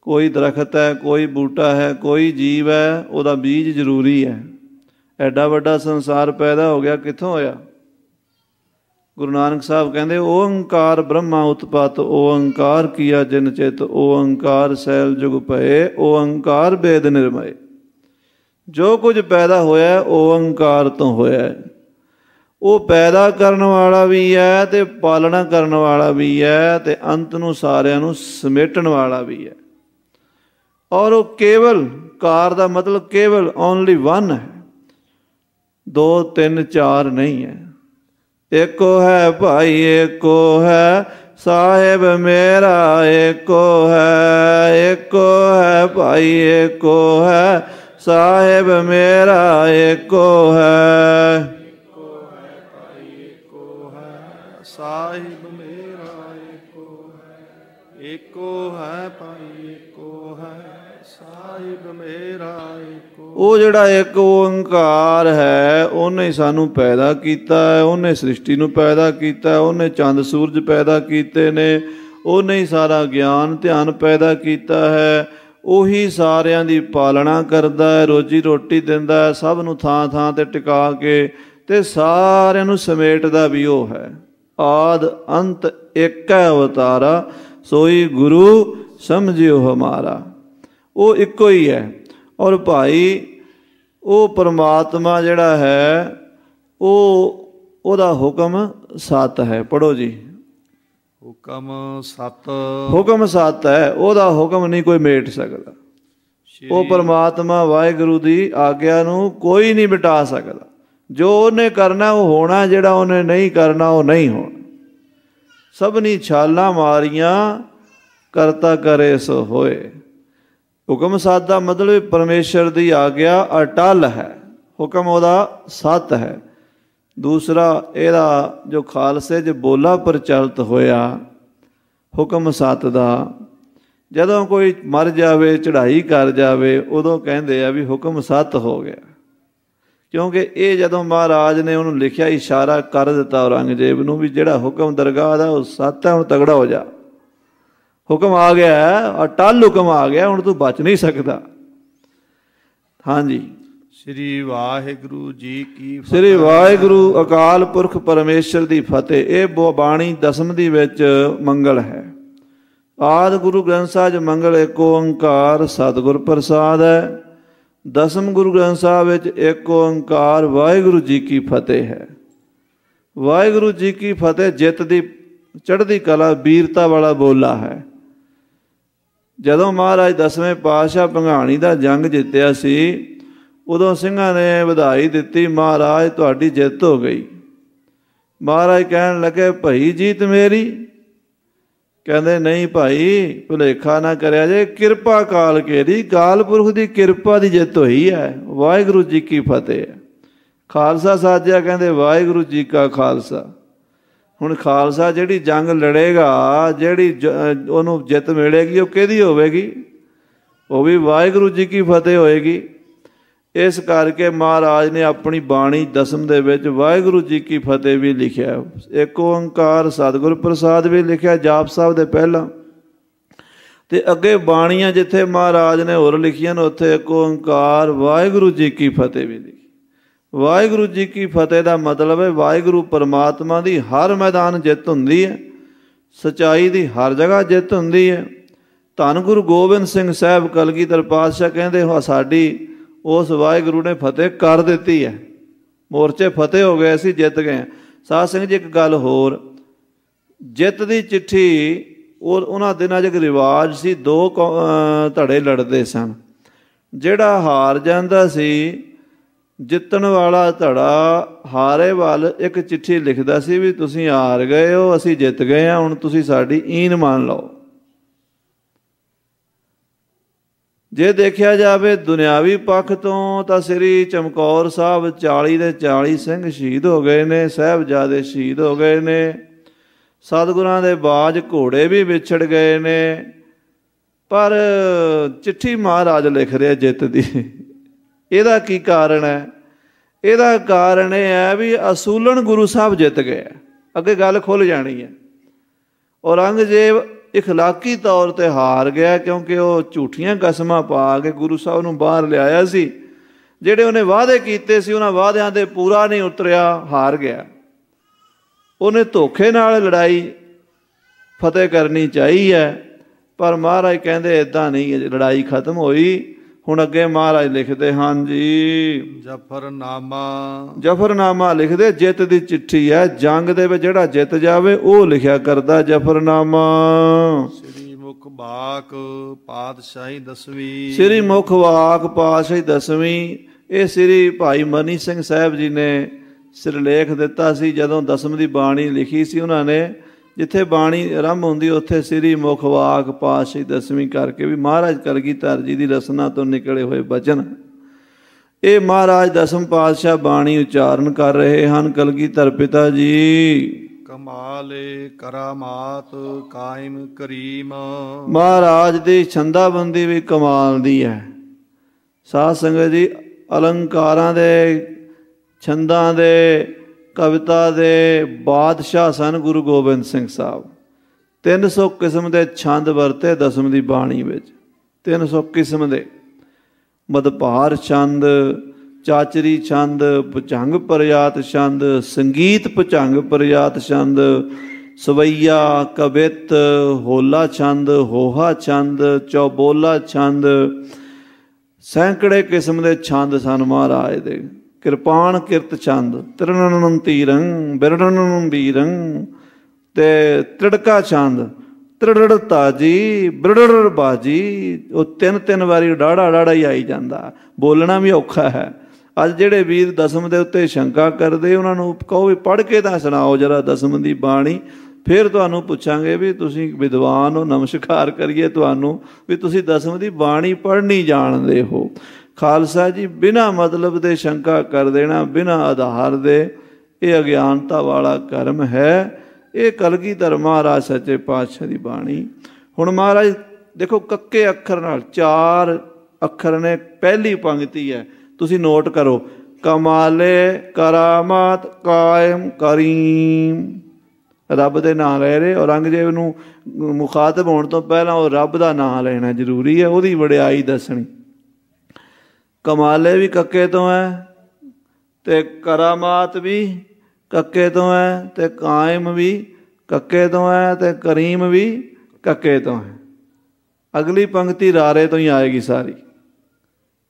ਕੋਈ ਦਰਖਤ ਹੈ ਕੋਈ ਬੂਟਾ ਹੈ ਕੋਈ ਜੀਵ ਹੈ ਉਹਦਾ ਬੀਜ ਜ਼ਰੂਰੀ ਹੈ ਐਡਾ ਵੱਡਾ ਸੰਸਾਰ ਪੈਦਾ ਹੋ ਗਿਆ ਕਿੱਥੋਂ ਹੋਇਆ ਗੁਰੂ ਨਾਨਕ ਸਾਹਿਬ ਕਹਿੰਦੇ ਓੰਕਾਰ ਬ੍ਰਹਮਾ ਉਤਪਤ ਓੰਕਾਰ ਕੀਆ ਜਿਨ ਚਿਤ ਓੰਕਾਰ ਸੈਲ ਜੁਗ ਭਏ ਓੰਕਾਰ ਬੇਦ ਨਿਰਮਏ ਜੋ ਕੁਝ ਪੈਦਾ ਹੋਇਆ ਓੰਕਾਰ ਤੋਂ ਹੋਇਆ ਉਹ ਪੈਦਾ ਕਰਨ ਵਾਲਾ ਵੀ ਹੈ ਤੇ ਪਾਲਣਾ ਕਰਨ ਵਾਲਾ ਵੀ ਹੈ ਤੇ ਅੰਤ ਨੂੰ ਸਾਰਿਆਂ ਨੂੰ ਸਮੇਟਣ ਵਾਲਾ ਵੀ ਹੈ ਔਰ ਉਹ ਕੇਵਲ ਕਾਰ ਦਾ ਮਤਲਬ ਕੇਵਲ ਓਨਲੀ ਵਨ ਹੈ ਦੋ ਤਿੰਨ ਚਾਰ ਨਹੀਂ ਹੈ ਇੱਕੋ ਹੈ ਭਾਈ ਇੱਕੋ ਹੈ ਸਾਹਿਬ ਮੇਰਾ ਏਕੋ ਹੈ ਏਕੋ ਹੈ ਭਾਈ ਏਕੋ ਹੈ ਸਾਹਿਬ ਮੇਰਾ ਏਕੋ ਹੈ ਏਕੋ ਹੈ ਭਾਈ ਏਕੋ ਹੈ ਸਾਹਿਬ ਮੇਰਾ ਏਕੋ ਉਹ ਜਿਹੜਾ ਇੱਕ ਓੰਕਾਰ ਹੈ ਉਹਨੇ ਸਾਨੂੰ ਪੈਦਾ ਕੀਤਾ ਹੈ ਉਹਨੇ ਸ੍ਰਿਸ਼ਟੀ ਨੂੰ ਪੈਦਾ ਕੀਤਾ ਹੈ ਉਹਨੇ ਚੰਦ ਸੂਰਜ ਪੈਦਾ ਕੀਤੇ ਨੇ ਉਹਨੇ ਹੀ ਸਾਰਾ ਗਿਆਨ ਧਿਆਨ ਪੈਦਾ ਕੀਤਾ ਹੈ ਉਹੀ ਸਾਰਿਆਂ ਦੀ ਪਾਲਣਾ ਕਰਦਾ ਹੈ ਰੋਜੀ ਰੋਟੀ ਦਿੰਦਾ ਹੈ ਸਭ ਨੂੰ ਥਾਂ ਥਾਂ ਤੇ ਟਿਕਾ ਕੇ ਤੇ ਸਾਰਿਆਂ ਨੂੰ ਸਮੇਟਦਾ ਵੀ ਉਹ ਹੈ ਆਦ ਅੰਤ ਇੱਕ ਹੈ ਅਵਤਾਰਾ ਸੋਈ ਗੁਰੂ ਸਮਝਿਓ ਹਮਾਰਾ ਉਹ ਇੱਕੋ ਹੀ ਹੈ ਔਰ ਭਾਈ ਉਹ ਪਰਮਾਤਮਾ ਜਿਹੜਾ ਹੈ ਉਹ ਉਹਦਾ ਹੁਕਮ ਸਤ ਹੈ ਪੜੋ ਜੀ ਹੁਕਮ ਸਤ ਹੁਕਮ ਸਤ ਹੈ ਉਹਦਾ ਹੁਕਮ ਨਹੀਂ ਕੋਈ ਮੇਟ ਸਕਦਾ ਉਹ ਪਰਮਾਤਮਾ ਵਾਹਿਗੁਰੂ ਦੀ ਆਗਿਆ ਨੂੰ ਕੋਈ ਨਹੀਂ ਮਿਟਾ ਸਕਦਾ ਜੋ ਉਹਨੇ ਕਰਨਾ ਉਹ ਹੋਣਾ ਜਿਹੜਾ ਉਹਨੇ ਨਹੀਂ ਕਰਨਾ ਉਹ ਨਹੀਂ ਹੋਣਾ ਸਭਨੀ ਛਾਲਾਂ ਮਾਰੀਆਂ ਕਰਤਾ ਕਰੇ ਸੋ ਹੋਏ ਹੁਕਮ ਦਾ ਮਤਲਬ ਪਰਮੇਸ਼ਰ ਦੀ ਆਗਿਆ ਅਟਲ ਹੈ ਹੁਕਮ ਉਹਦਾ ਸਤ ਹੈ ਦੂਸਰਾ ਇਹਦਾ ਜੋ ਖਾਲਸੇ ਜੇ ਬੋਲਾ ਪ੍ਰਚਲਿਤ ਹੋਇਆ ਹੁਕਮ ਸਤ ਦਾ ਜਦੋਂ ਕੋਈ ਮਰ ਜਾਵੇ ਚੜ੍ਹਾਈ ਕਰ ਜਾਵੇ ਉਦੋਂ ਕਹਿੰਦੇ ਆ ਵੀ ਹੁਕਮ ਸਤ ਹੋ ਗਿਆ ਕਿਉਂਕਿ ਇਹ ਜਦੋਂ ਮਹਾਰਾਜ ਨੇ ਉਹਨੂੰ ਲਿਖਿਆ ਇਸ਼ਾਰਾ ਕਰ ਦਿੱਤਾ ਔਰੰਗਜ਼ੇਬ ਨੂੰ ਵੀ ਜਿਹੜਾ ਹੁਕਮ ਦਰਗਾਹ ਦਾ ਉਹ ਸੱਤ ਹੈ ਉਹ ਤਗੜਾ ਹੋ ਜਾ ਹੁਕਮ ਆ ਗਿਆ ਅਟਲ ਹੁਕਮ ਆ ਗਿਆ ਹੁਣ ਤੂੰ ਬਚ ਨਹੀਂ ਸਕਦਾ ਹਾਂਜੀ ਸ੍ਰੀ ਵਾਹਿਗੁਰੂ ਜੀ ਕੀ ਫਤਿਹ ਸ੍ਰੀ ਵਾਹਿਗੁਰੂ ਅਕਾਲ ਪੁਰਖ ਪਰਮੇਸ਼ਰ ਦੀ ਫਤਿਹ ਇਹ ਬਾਣੀ ਦਸਮ ਦੀ ਵਿੱਚ ਮੰਗਲ ਹੈ ਆਦ ਗੁਰੂ ਗ੍ਰੰਥ ਸਾਹਿਬ ਮੰਗਲ ਏਕ ਓੰਕਾਰ ਸਤਿਗੁਰ ਪ੍ਰਸਾਦ ਹੈ ਦਸਮ ਗੁਰੂ ਗ੍ਰੰਥ ਸਾਹਿਬ ਵਿੱਚ ਇੱਕ ਓੰਕਾਰ ਵਾਹਿਗੁਰੂ ਜੀ ਕੀ ਫਤਿਹ ਹੈ ਵਾਹਿਗੁਰੂ ਜੀ ਕੀ ਫਤਿਹ ਜਿੱਤ ਦੀ ਚੜ੍ਹਦੀ ਕਲਾ ਵੀਰਤਾ ਵਾਲਾ ਬੋਲਾ ਹੈ ਜਦੋਂ ਮਹਾਰਾਜ ਦਸਵੇਂ ਪਾਤਸ਼ਾਹ ਭੰਗਾਣੀ ਦਾ ਜੰਗ ਜਿੱਤਿਆ ਸੀ ਉਦੋਂ ਸਿੰਘਾਂ ਨੇ ਵਧਾਈ ਦਿੱਤੀ ਮਹਾਰਾਜ ਤੁਹਾਡੀ ਜਿੱਤ ਹੋ ਗਈ ਮਹਾਰਾਜ ਕਹਿਣ ਲੱਗੇ ਭਈ ਜੀਤ ਮੇਰੀ ਕਹਿੰਦੇ ਨਹੀਂ ਭਾਈ ਭੁਲੇਖਾ ਨਾ ਕਰਿਆ ਜੇ ਕਿਰਪਾ ਕਾਲ ਕੇਰੀ ਕਾਲ ਪੁਰਖ ਦੀ ਕਿਰਪਾ ਦੀ ਜਿੱਤ ਹੋਈ ਹੈ ਵਾਹਿਗੁਰੂ ਜੀ ਕੀ ਫਤਿਹ ਖਾਲਸਾ ਸਾਜਿਆ ਕਹਿੰਦੇ ਵਾਹਿਗੁਰੂ ਜੀ ਕਾ ਖਾਲਸਾ ਹੁਣ ਖਾਲਸਾ ਜਿਹੜੀ ਜੰਗ ਲੜੇਗਾ ਜਿਹੜੀ ਉਹਨੂੰ ਜਿੱਤ ਮਿਲੇਗੀ ਉਹ ਕਿਹਦੀ ਹੋਵੇਗੀ ਉਹ ਵੀ ਵਾਹਿਗੁਰੂ ਜੀ ਕੀ ਫਤਿਹ ਹੋਏਗੀ ਇਸ ਕਰਕੇ ਮਹਾਰਾਜ ਨੇ ਆਪਣੀ ਬਾਣੀ ਦਸਮ ਦੇ ਵਿੱਚ ਵਾਹਿਗੁਰੂ ਜੀ ਕੀ ਫਤਿਹ ਵੀ ਲਿਖਿਆ ਇੱਕ ਓੰਕਾਰ ਸਤਿਗੁਰ ਪ੍ਰਸਾਦ ਵੀ ਲਿਖਿਆ ਜਾਪ ਸਾਹਿਬ ਦੇ ਪਹਿਲਾਂ ਤੇ ਅੱਗੇ ਬਾਣੀਆਂ ਜਿੱਥੇ ਮਹਾਰਾਜ ਨੇ ਹੋਰ ਲਿਖੀਆਂ ਨੇ ਉੱਥੇ ਇੱਕ ਓੰਕਾਰ ਵਾਹਿਗੁਰੂ ਜੀ ਕੀ ਫਤਿਹ ਵੀ ਲਿਖੀ ਵਾਹਿਗੁਰੂ ਜੀ ਕੀ ਫਤਿਹ ਦਾ ਮਤਲਬ ਹੈ ਵਾਹਿਗੁਰੂ ਪਰਮਾਤਮਾ ਦੀ ਹਰ ਮੈਦਾਨ ਜਿੱਤ ਹੁੰਦੀ ਹੈ ਸਚਾਈ ਦੀ ਹਰ ਜਗ੍ਹਾ ਜਿੱਤ ਹੁੰਦੀ ਹੈ ਧੰਨ ਗੁਰੂ ਗੋਬਿੰਦ ਸਿੰਘ ਸਾਹਿਬ ਕਲਗੀਧਰ ਪਾਤਸ਼ਾਹ ਕਹਿੰਦੇ ਹੋ ਸਾਡੀ ਉਸ ਵਾਹਿਗੁਰੂ ਨੇ ਫਤਿਹ ਕਰ ਦਿੱਤੀ ਹੈ ਮੋਰਚੇ ਫਤਿਹ ਹੋ ਗਏ ਅਸੀਂ ਜਿੱਤ ਗਏ ਸਾਧ ਸਿੰਘ ਜੀ ਇੱਕ ਗੱਲ ਹੋਰ ਜਿੱਤ ਦੀ ਚਿੱਠੀ ਉਹ ਉਹਨਾਂ ਦਿਨਾਂ 'ਚ ਇੱਕ ਰਿਵਾਜ ਸੀ ਦੋ ਧੜੇ ਲੜਦੇ ਸਨ ਜਿਹੜਾ ਹਾਰ ਜਾਂਦਾ ਸੀ ਜਿੱਤਣ ਵਾਲਾ ਧੜਾ ਹਾਰੇ ਵੱਲ ਇੱਕ ਚਿੱਠੀ ਲਿਖਦਾ ਸੀ ਵੀ ਤੁਸੀਂ ਹਾਰ ਗਏ ਹੋ ਅਸੀਂ ਜਿੱਤ ਗਏ ਹਾਂ ਹੁਣ ਤੁਸੀਂ ਸਾਡੀ ਈਨ ਮੰਨ ਲਓ ਜੇ ਦੇਖਿਆ ਜਾਵੇ ਦੁਨਿਆਵੀ ਪੱਖ ਤੋਂ ਤਾਂ ਸ੍ਰੀ ਚਮਕੌਰ ਸਾਹਿਬ 40 ਦੇ 40 ਸਿੰਘ ਸ਼ਹੀਦ ਹੋ ਗਏ ਨੇ ਸਹਿਬਜ਼ਾਦੇ ਸ਼ਹੀਦ ਹੋ ਗਏ ਨੇ ਸਤਿਗੁਰਾਂ ਦੇ ਬਾਜ ਘੋੜੇ ਵੀ ਵਿਛੜ ਗਏ ਨੇ ਪਰ ਚਿੱਠੀ ਮਹਾਰਾਜ ਲਿਖ ਰਿਹਾ ਜਿੱਤ ਦੀ ਇਹਦਾ ਕੀ ਕਾਰਨ ਹੈ ਇਹਦਾ ਕਾਰਨ ਇਹ ਹੈ ਵੀ ਅਸੂਲਨ ਗੁਰੂ ਸਾਹਿਬ ਜਿੱਤ ਗਏ ਅੱਗੇ ਗੱਲ ਖੁੱਲ ਜਾਣੀ ਹੈ ਔਰੰਗਜ਼ੇਬ اخلاقی ਤੌਰ ਤੇ ਹਾਰ ਗਿਆ ਕਿਉਂਕਿ ਉਹ ਝੂਠੀਆਂ ਕਸਮਾਂ ਪਾ ਕੇ ਗੁਰੂ ਸਾਹਿਬ ਨੂੰ ਬਾਹਰ ਲਿਆਇਆ ਸੀ ਜਿਹੜੇ ਉਹਨੇ ਵਾਅਦੇ ਕੀਤੇ ਸੀ ਉਹਨਾਂ ਵਾਅਦਿਆਂ ਦੇ ਪੂਰਾ ਨਹੀਂ ਉਤਰਿਆ ਹਾਰ ਗਿਆ ਉਹਨੇ ਧੋਖੇ ਨਾਲ ਲੜਾਈ ਫਤਿਹ ਕਰਨੀ ਚਾਹੀ ਹੈ ਪਰ ਮਹਾਰਾਜ ਕਹਿੰਦੇ ਇਦਾਂ ਨਹੀਂ ਹੈ ਲੜਾਈ ਖਤਮ ਹੋਈ ਹੁਣ ਅੱਗੇ ਮਹਾਰਾਜ ਲਿਖਦੇ ਹਨ ਜੀ ਜਫਰਨਾਮਾ ਜਫਰਨਾਮਾ ਲਿਖਦੇ ਜਿੱਤ ਦੀ ਚਿੱਠੀ ਹੈ ਜੰਗ ਦੇ ਵਿੱਚ ਜਿਹੜਾ ਜਿੱਤ ਜਾਵੇ ਉਹ ਲਿਖਿਆ ਕਰਦਾ ਜਫਰਨਾਮਾ ਸ੍ਰੀ ਮੁਖ ਬਾਕ ਪਾਤਸ਼ਾਹੀ ਦਸਵੀਂ ਸ੍ਰੀ ਮੁਖ ਬਾਕ ਪਾਤਸ਼ਾਹੀ ਦਸਵੀਂ ਇਹ ਸ੍ਰੀ ਭਾਈ ਮਨੀ ਸਿੰਘ ਸਾਹਿਬ ਜੀ ਨੇ ਸਿਰਲੇਖ ਦਿੱਤਾ ਸੀ ਜਦੋਂ ਦਸਮ ਦੀ ਬਾਣੀ ਲਿਖੀ ਸੀ ਉਹਨਾਂ ਨੇ ਜਿੱਥੇ ਬਾਣੀ ਆਰੰਭ ਹੁੰਦੀ ਉੱਥੇ ਸ੍ਰੀ ਮੁਖ ਵਾਕ ਪਾਸ਼ੀ ਦਸਵੀਂ ਕਰਕੇ ਵੀ ਮਹਾਰਾਜ ਕਰਗੀ ਜੀ ਦੀ ਰਸਨਾ ਤੋਂ ਨਿਕਲੇ ਹੋਏ ਬਚਨ ਇਹ ਮਹਾਰਾਜ ਦਸਮ ਪਾਤਸ਼ਾਹ ਬਾਣੀ ਉਚਾਰਨ ਕਰ ਰਹੇ ਹਨ ਕਲਗੀਧਰ ਪਿਤਾ ਜੀ ਕਮਾਲੇ ਕਰਾਮਾਤ ਕਾਇਮ ਕਰੀਮ ਮਹਾਰਾਜ ਦੀ ਛੰਦਾਬੰਦੀ ਵੀ ਕਮਾਲ ਦੀ ਹੈ ਸਾਧ ਸੰਗਤ ਜੀ ਅਲੰਕਾਰਾਂ ਦੇ ਛੰਦਾਂ ਦੇ ਕਵਿਤਾ ਦੇ ਬਾਦਸ਼ਾਹ ਸਨ ਗੁਰੂ ਗੋਬਿੰਦ ਸਿੰਘ ਸਾਹਿਬ 300 ਕਿਸਮ ਦੇ ਛੰਦ ਵਰਤੇ ਦਸਮ ਦੀ ਬਾਣੀ ਵਿੱਚ 300 ਕਿਸਮ ਦੇ ਮਦਪਾਰ ਛੰਦ ਚਾਚਰੀ ਛੰਦ ਪਚੰਗ ਪ੍ਰਯਾਤ ਛੰਦ ਸੰਗੀਤ ਪਚੰਗ ਪ੍ਰਯਾਤ ਛੰਦ ਸਵਈਆ ਕਵਿਤ ਹੋਲਾ ਛੰਦ ਹੋਹਾ ਛੰਦ ਚੌਬੋਲਾ ਛੰਦ ਸੈਂਕੜੇ ਕਿਸਮ ਦੇ ਛੰਦ ਸਨ ਮਹਾਰਾਜ ਦੇ ਕਿਰਪਾਨ ਕਿਰਤ ਚੰਦ ਤਰਨਨਨ ਤੀਰੰ ਬਿਰਣਨਨ ਬੀਰੰ ਤੇ ਤ੍ਰਿੜਕਾ ਚੰਦ ਤ੍ਰਿੜੜ ਤਾਜੀ ਬਿਰੜੜ ਬਾਜੀ ਉਹ ਤਿੰਨ ਤਿੰਨ ਵਾਰੀ ਡਾੜਾ ਡਾੜਾ ਹੀ ਆਈ ਜਾਂਦਾ ਬੋਲਣਾ ਵੀ ਔਖਾ ਹੈ ਅੱਜ ਜਿਹੜੇ ਵੀਰ ਦਸਮ ਦੇ ਉੱਤੇ ਸ਼ੰਕਾ ਕਰਦੇ ਉਹਨਾਂ ਨੂੰ ਕਹੋ ਵੀ ਪੜ੍ਹ ਕੇ ਤਾਂ ਸੁਣਾਓ ਜਰਾ ਦਸਮ ਦੀ ਬਾਣੀ ਫਿਰ ਤੁਹਾਨੂੰ ਪੁੱਛਾਂਗੇ ਵੀ ਤੁਸੀਂ ਵਿਦਵਾਨ ਹੋ ਨਮਸਕਾਰ ਕਰੀਏ ਤੁਹਾਨੂੰ ਵੀ ਤੁਸੀਂ ਦਸਮ ਦੀ ਬਾਣੀ ਪੜ੍ਹਨੀ ਜਾਣਦੇ ਹੋ ਖਾਲਸਾ ਜੀ ਬਿਨਾ ਮਤਲਬ ਦੇ ਸ਼ੰਕਾ ਕਰ ਦੇਣਾ ਬਿਨਾ ਆਧਾਰ ਦੇ ਇਹ ਅਗਿਆਨਤਾ ਵਾਲਾ ਕਰਮ ਹੈ ਇਹ ਕਲਗੀਧਰ ਮਹਾਰਾਜ ਸੱਚੇ ਪਾਤਸ਼ਾਹ ਦੀ ਬਾਣੀ ਹੁਣ ਮਹਾਰਾਜ ਦੇਖੋ ਕੱਕੇ ਅੱਖਰ ਨਾਲ ਚਾਰ ਅੱਖਰ ਨੇ ਪਹਿਲੀ ਪੰਕਤੀ ਹੈ ਤੁਸੀਂ ਨੋਟ ਕਰੋ ਕਮਾਲੇ ਕਰਾਮਾਤ ਕਾਇਮ ਕਰੀਮ ਰੱਬ ਦੇ ਨਾਂ ਲੈ ਰਹੇ ਔਰੰਗਜ਼ੇਬ ਨੂੰ ਮੁਖਾਤਬ ਹੋਣ ਤੋਂ ਪਹਿਲਾਂ ਉਹ ਰੱਬ ਦਾ ਨਾਂ ਲੈਣਾ ਜ਼ਰੂਰੀ ਹੈ ਉਹਦੀ ਵਡਿਆਈ ਦੱਸਣੀ ਕਮਾਲੇ ਵੀ ਕੱਕੇ ਤੋਂ ਹੈ ਤੇ ਕਰਾਮਾਤ ਵੀ ਕੱਕੇ ਤੋਂ ਹੈ ਤੇ ਕਾਇਮ ਵੀ ਕੱਕੇ ਤੋਂ ਹੈ ਤੇ ਕਰੀਮ ਵੀ ਕੱਕੇ ਤੋਂ ਹੈ ਅਗਲੀ ਪੰਕਤੀ ਰਾਰੇ ਤੋਂ ਹੀ ਆਏਗੀ ਸਾਰੀ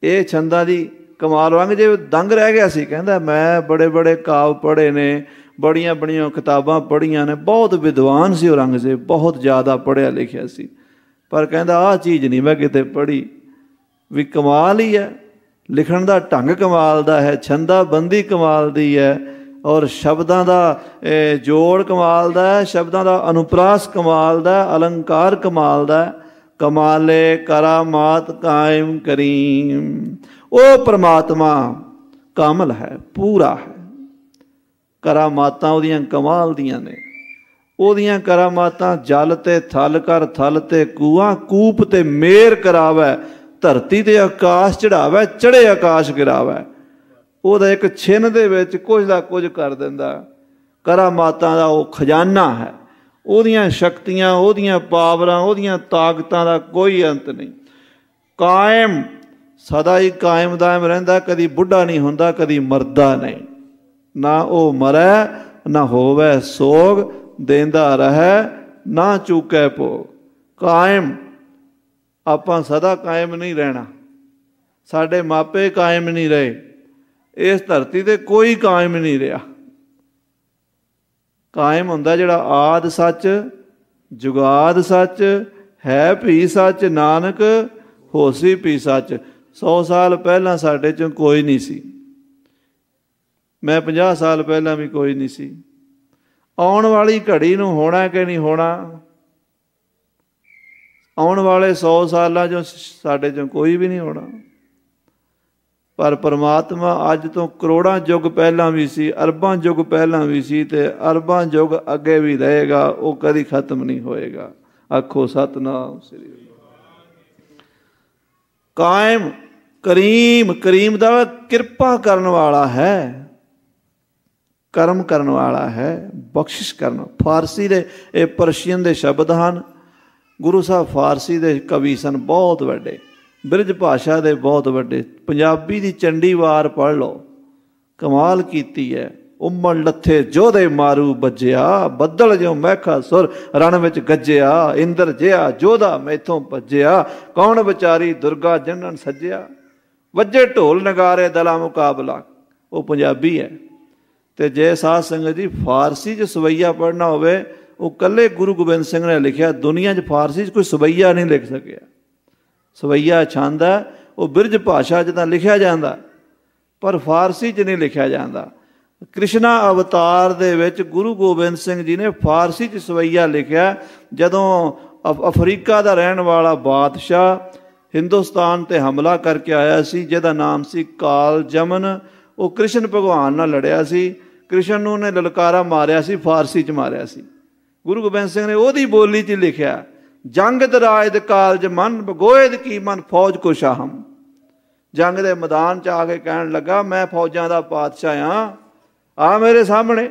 ਇਹ ਛੰਦਾਂ ਦੀ ਕਮਾਲ ਵਾਂਗ ਜੇ ਦੰਗ ਰਹਿ ਗਿਆ ਸੀ ਕਹਿੰਦਾ ਮੈਂ ਬੜੇ ਬੜੇ ਕਾਵ ਪੜ੍ਹੇ ਨੇ ਬੜੀਆਂ ਬੜੀਆਂ ਕਿਤਾਬਾਂ ਪੜ੍ਹੀਆਂ ਨੇ ਬਹੁਤ ਵਿਦਵਾਨ ਸੀ ਔਰੰਗਜ਼ੇਬ ਬਹੁਤ ਜ਼ਿਆਦਾ ਪੜ੍ਹਿਆ ਲਿਖਿਆ ਸੀ ਪਰ ਕਹਿੰਦਾ ਆਹ ਚੀਜ਼ ਨਹੀਂ ਮੈਂ ਕਿਤੇ ਪੜ੍ਹੀ ਵੀ ਕਮਾਲ ਹੀ ਹੈ ਲਿਖਣ ਦਾ ਢੰਗ ਕਮਾਲ ਦਾ ਹੈ ਛੰਦਾ ਬੰਦੀ ਕਮਾਲ ਦੀ ਹੈ ਔਰ ਸ਼ਬਦਾਂ ਦਾ ਜੋੜ ਕਮਾਲ ਦਾ ਹੈ ਸ਼ਬਦਾਂ ਦਾ ਅਨੁਪਰਾਸ ਕਮਾਲ ਦਾ ਹੈ ਅਲੰਕਾਰ ਕਮਾਲ ਦਾ ਹੈ ਕਮਾਲੇ ਕਰਾਮਾਤ ਕਾਇਮ ਕਰੀਮ ਉਹ ਪ੍ਰਮਾਤਮਾ ਕਾਮਲ ਹੈ ਪੂਰਾ ਹੈ ਕਰਾਮਾਤਾਂ ਉਹਦੀਆਂ ਕਮਾਲ ਦੀਆਂ ਨੇ ਉਹਦੀਆਂ ਕਰਾਮਾਤਾਂ ਜਲ ਤੇ ਥਲ ਕਰ ਥਲ ਤੇ ਕੂਆ ਕੂਪ ਤੇ ਮੇਰ ਕਰਾਵੇ ਧਰਤੀ ਤੇ ਆਕਾਸ਼ ਚੜਾਵੇ ਚੜੇ ਆਕਾਸ਼ ਗਿਰਾਵੇ ਉਹਦਾ ਇੱਕ ਛਿਨ ਦੇ ਵਿੱਚ ਕੁਝ ਦਾ ਕੁਝ ਕਰ ਦਿੰਦਾ ਕਰਾਮਾਤਾਂ ਦਾ ਉਹ ਖਜ਼ਾਨਾ ਹੈ ਉਹਦੀਆਂ ਸ਼ਕਤੀਆਂ ਉਹਦੀਆਂ ਪਾਵਰਾਂ ਉਹਦੀਆਂ ਤਾਕਤਾਂ ਦਾ ਕੋਈ ਅੰਤ ਨਹੀਂ ਕਾਇਮ ਸਦਾ ਹੀ ਕਾਇਮ ਦائم ਰਹਿੰਦਾ ਕਦੀ ਬੁੱਢਾ ਨਹੀਂ ਹੁੰਦਾ ਕਦੀ ਮਰਦਾ ਨਹੀਂ ਨਾ ਉਹ ਮਰੈ ਨਾ ਹੋਵੇ ਸੋਗ ਦੇਂਦਾ ਰਹੇ ਨਾ ਚੁੱਕੇ ਭੋਗ ਕਾਇਮ ਆਪਾਂ ਸਦਾ ਕਾਇਮ ਨਹੀਂ ਰਹਿਣਾ ਸਾਡੇ ਮਾਪੇ ਕਾਇਮ ਨਹੀਂ ਰਹੇ ਇਸ ਧਰਤੀ ਤੇ ਕੋਈ ਕਾਇਮ ਨਹੀਂ ਰਿਹਾ ਕਾਇਮ ਹੁੰਦਾ ਜਿਹੜਾ ਆਦ ਸੱਚ ਜੁਗਾਦ ਸੱਚ ਹੈ ਭੀ ਸੱਚ ਨਾਨਕ ਹੋਸੀ ਭੀ ਸੱਚ 100 ਸਾਲ ਪਹਿਲਾਂ ਸਾਡੇ ਚ ਕੋਈ ਨਹੀਂ ਸੀ ਮੈਂ 50 ਸਾਲ ਪਹਿਲਾਂ ਵੀ ਕੋਈ ਨਹੀਂ ਸੀ ਆਉਣ ਵਾਲੀ ਘੜੀ ਨੂੰ ਹੋਣਾ ਕਿ ਨਹੀਂ ਹੋਣਾ ਆਉਣ ਵਾਲੇ 100 ਸਾਲਾਂ 'ਚੋਂ ਸਾਡੇ 'ਚੋਂ ਕੋਈ ਵੀ ਨਹੀਂ ਹੋਣਾ ਪਰ ਪਰਮਾਤਮਾ ਅੱਜ ਤੋਂ ਕਰੋੜਾਂ ਯੁੱਗ ਪਹਿਲਾਂ ਵੀ ਸੀ ਅਰਬਾਂ ਯੁੱਗ ਪਹਿਲਾਂ ਵੀ ਸੀ ਤੇ ਅਰਬਾਂ ਯੁੱਗ ਅੱਗੇ ਵੀ ਰਹੇਗਾ ਉਹ ਕਦੀ ਖਤਮ ਨਹੀਂ ਹੋਏਗਾ ਆਖੋ ਸਤਨਾਮ ਸ੍ਰੀ ਕਾਇਮ ਕਰੀਮ ਕਰੀਮ ਦਾ ਕਿਰਪਾ ਕਰਨ ਵਾਲਾ ਹੈ ਕਰਮ ਕਰਨ ਵਾਲਾ ਹੈ ਬਖਸ਼ਿਸ਼ ਕਰਨਾ ਫਾਰਸੀ ਦੇ ਇਹ ਪਰਸ਼ੀਅਨ ਦੇ ਸ਼ਬਦ ਹਨ ਗੁਰੂ ਸਾਹਿਬ ਫਾਰਸੀ ਦੇ ਕਵੀ ਸਨ ਬਹੁਤ ਵੱਡੇ ਬ੍ਰਿਜ ਭਾਸ਼ਾ ਦੇ ਬਹੁਤ ਵੱਡੇ ਪੰਜਾਬੀ ਦੀ ਚੰਡੀ ਵਾਰ ਪੜ ਲਓ ਕਮਾਲ ਕੀਤੀ ਹੈ ਉਮਰ ਲੱਥੇ ਜੋਦੇ ਮਾਰੂ ਬੱਜਿਆ ਬੱਦਲ ਜਿਉ ਮਹਿਖਾ ਸੁਰ ਰਣ ਵਿੱਚ ਗੱਜਿਆ ਇੰਦਰ ਜਿਆ ਜੋਦਾ ਮੈਥੋਂ ਭੱਜਿਆ ਕੌਣ ਵਿਚਾਰੀ ਦੁਰਗਾ ਜਨਨ ਸੱਜਿਆ ਵੱਜੇ ਢੋਲ ਨਗਾਰੇ ਦਲਾ ਮੁਕਾਬਲਾ ਉਹ ਪੰਜਾਬੀ ਹੈ ਤੇ ਜੇ ਸਾਧ ਸੰਗਤ ਜੀ ਫਾਰਸੀ ਚ ਸਵਈਆ ਪੜਨਾ ਹੋਵੇ ਉਹ ਕੱਲੇ ਗੁਰੂ ਗੋਬਿੰਦ ਸਿੰਘ ਨੇ ਲਿਖਿਆ ਦੁਨੀਆ 'ਚ ਫਾਰਸੀ 'ਚ ਕੋਈ ਸਵਈਆ ਨਹੀਂ ਲਿਖ ਸਕਿਆ ਸਵਈਆ ਛਾਂਦਾ ਉਹ ਬਿਰਜ ਭਾਸ਼ਾ 'ਚ ਤਾਂ ਲਿਖਿਆ ਜਾਂਦਾ ਪਰ ਫਾਰਸੀ 'ਚ ਨਹੀਂ ਲਿਖਿਆ ਜਾਂਦਾ ਕ੍ਰਿਸ਼ਨਾ ਅਵਤਾਰ ਦੇ ਵਿੱਚ ਗੁਰੂ ਗੋਬਿੰਦ ਸਿੰਘ ਜੀ ਨੇ ਫਾਰਸੀ 'ਚ ਸਵਈਆ ਲਿਖਿਆ ਜਦੋਂ ਅਫਰੀਕਾ ਦਾ ਰਹਿਣ ਵਾਲਾ ਬਾਦਸ਼ਾਹ ਹਿੰਦੁਸਤਾਨ ਤੇ ਹਮਲਾ ਕਰਕੇ ਆਇਆ ਸੀ ਜਿਹਦਾ ਨਾਮ ਸੀ ਕਾਲ ਜਮਨ ਉਹ ਕ੍ਰਿਸ਼ਨ ਭਗਵਾਨ ਨਾਲ ਲੜਿਆ ਸੀ ਕ੍ਰਿਸ਼ਨ ਨੂੰ ਉਹਨੇ ਲਲਕਾਰਾ ਮਾਰਿਆ ਸੀ ਫਾਰਸੀ 'ਚ ਮਾਰਿਆ ਸੀ ਗੁਰੂ ਗੋਬਿੰਦ ਸਿੰਘ ਨੇ ਉਹਦੀ ਬੋਲੀ 'ਚ ਲਿਖਿਆ ਜੰਗ ਦਰਾਜ ਦੇ ਕਾਲਜ ਮਨ ਬਗੋਇਦ ਕੀ ਮਨ ਫੌਜ ਕੋ ਸ਼ਾਹਮ ਜੰਗ ਦੇ ਮੈਦਾਨ 'ਚ ਆ ਕੇ ਕਹਿਣ ਲੱਗਾ ਮੈਂ ਫੌਜਾਂ ਦਾ ਪਾਤਸ਼ਾਹ ਆ ਆ ਮੇਰੇ ਸਾਹਮਣੇ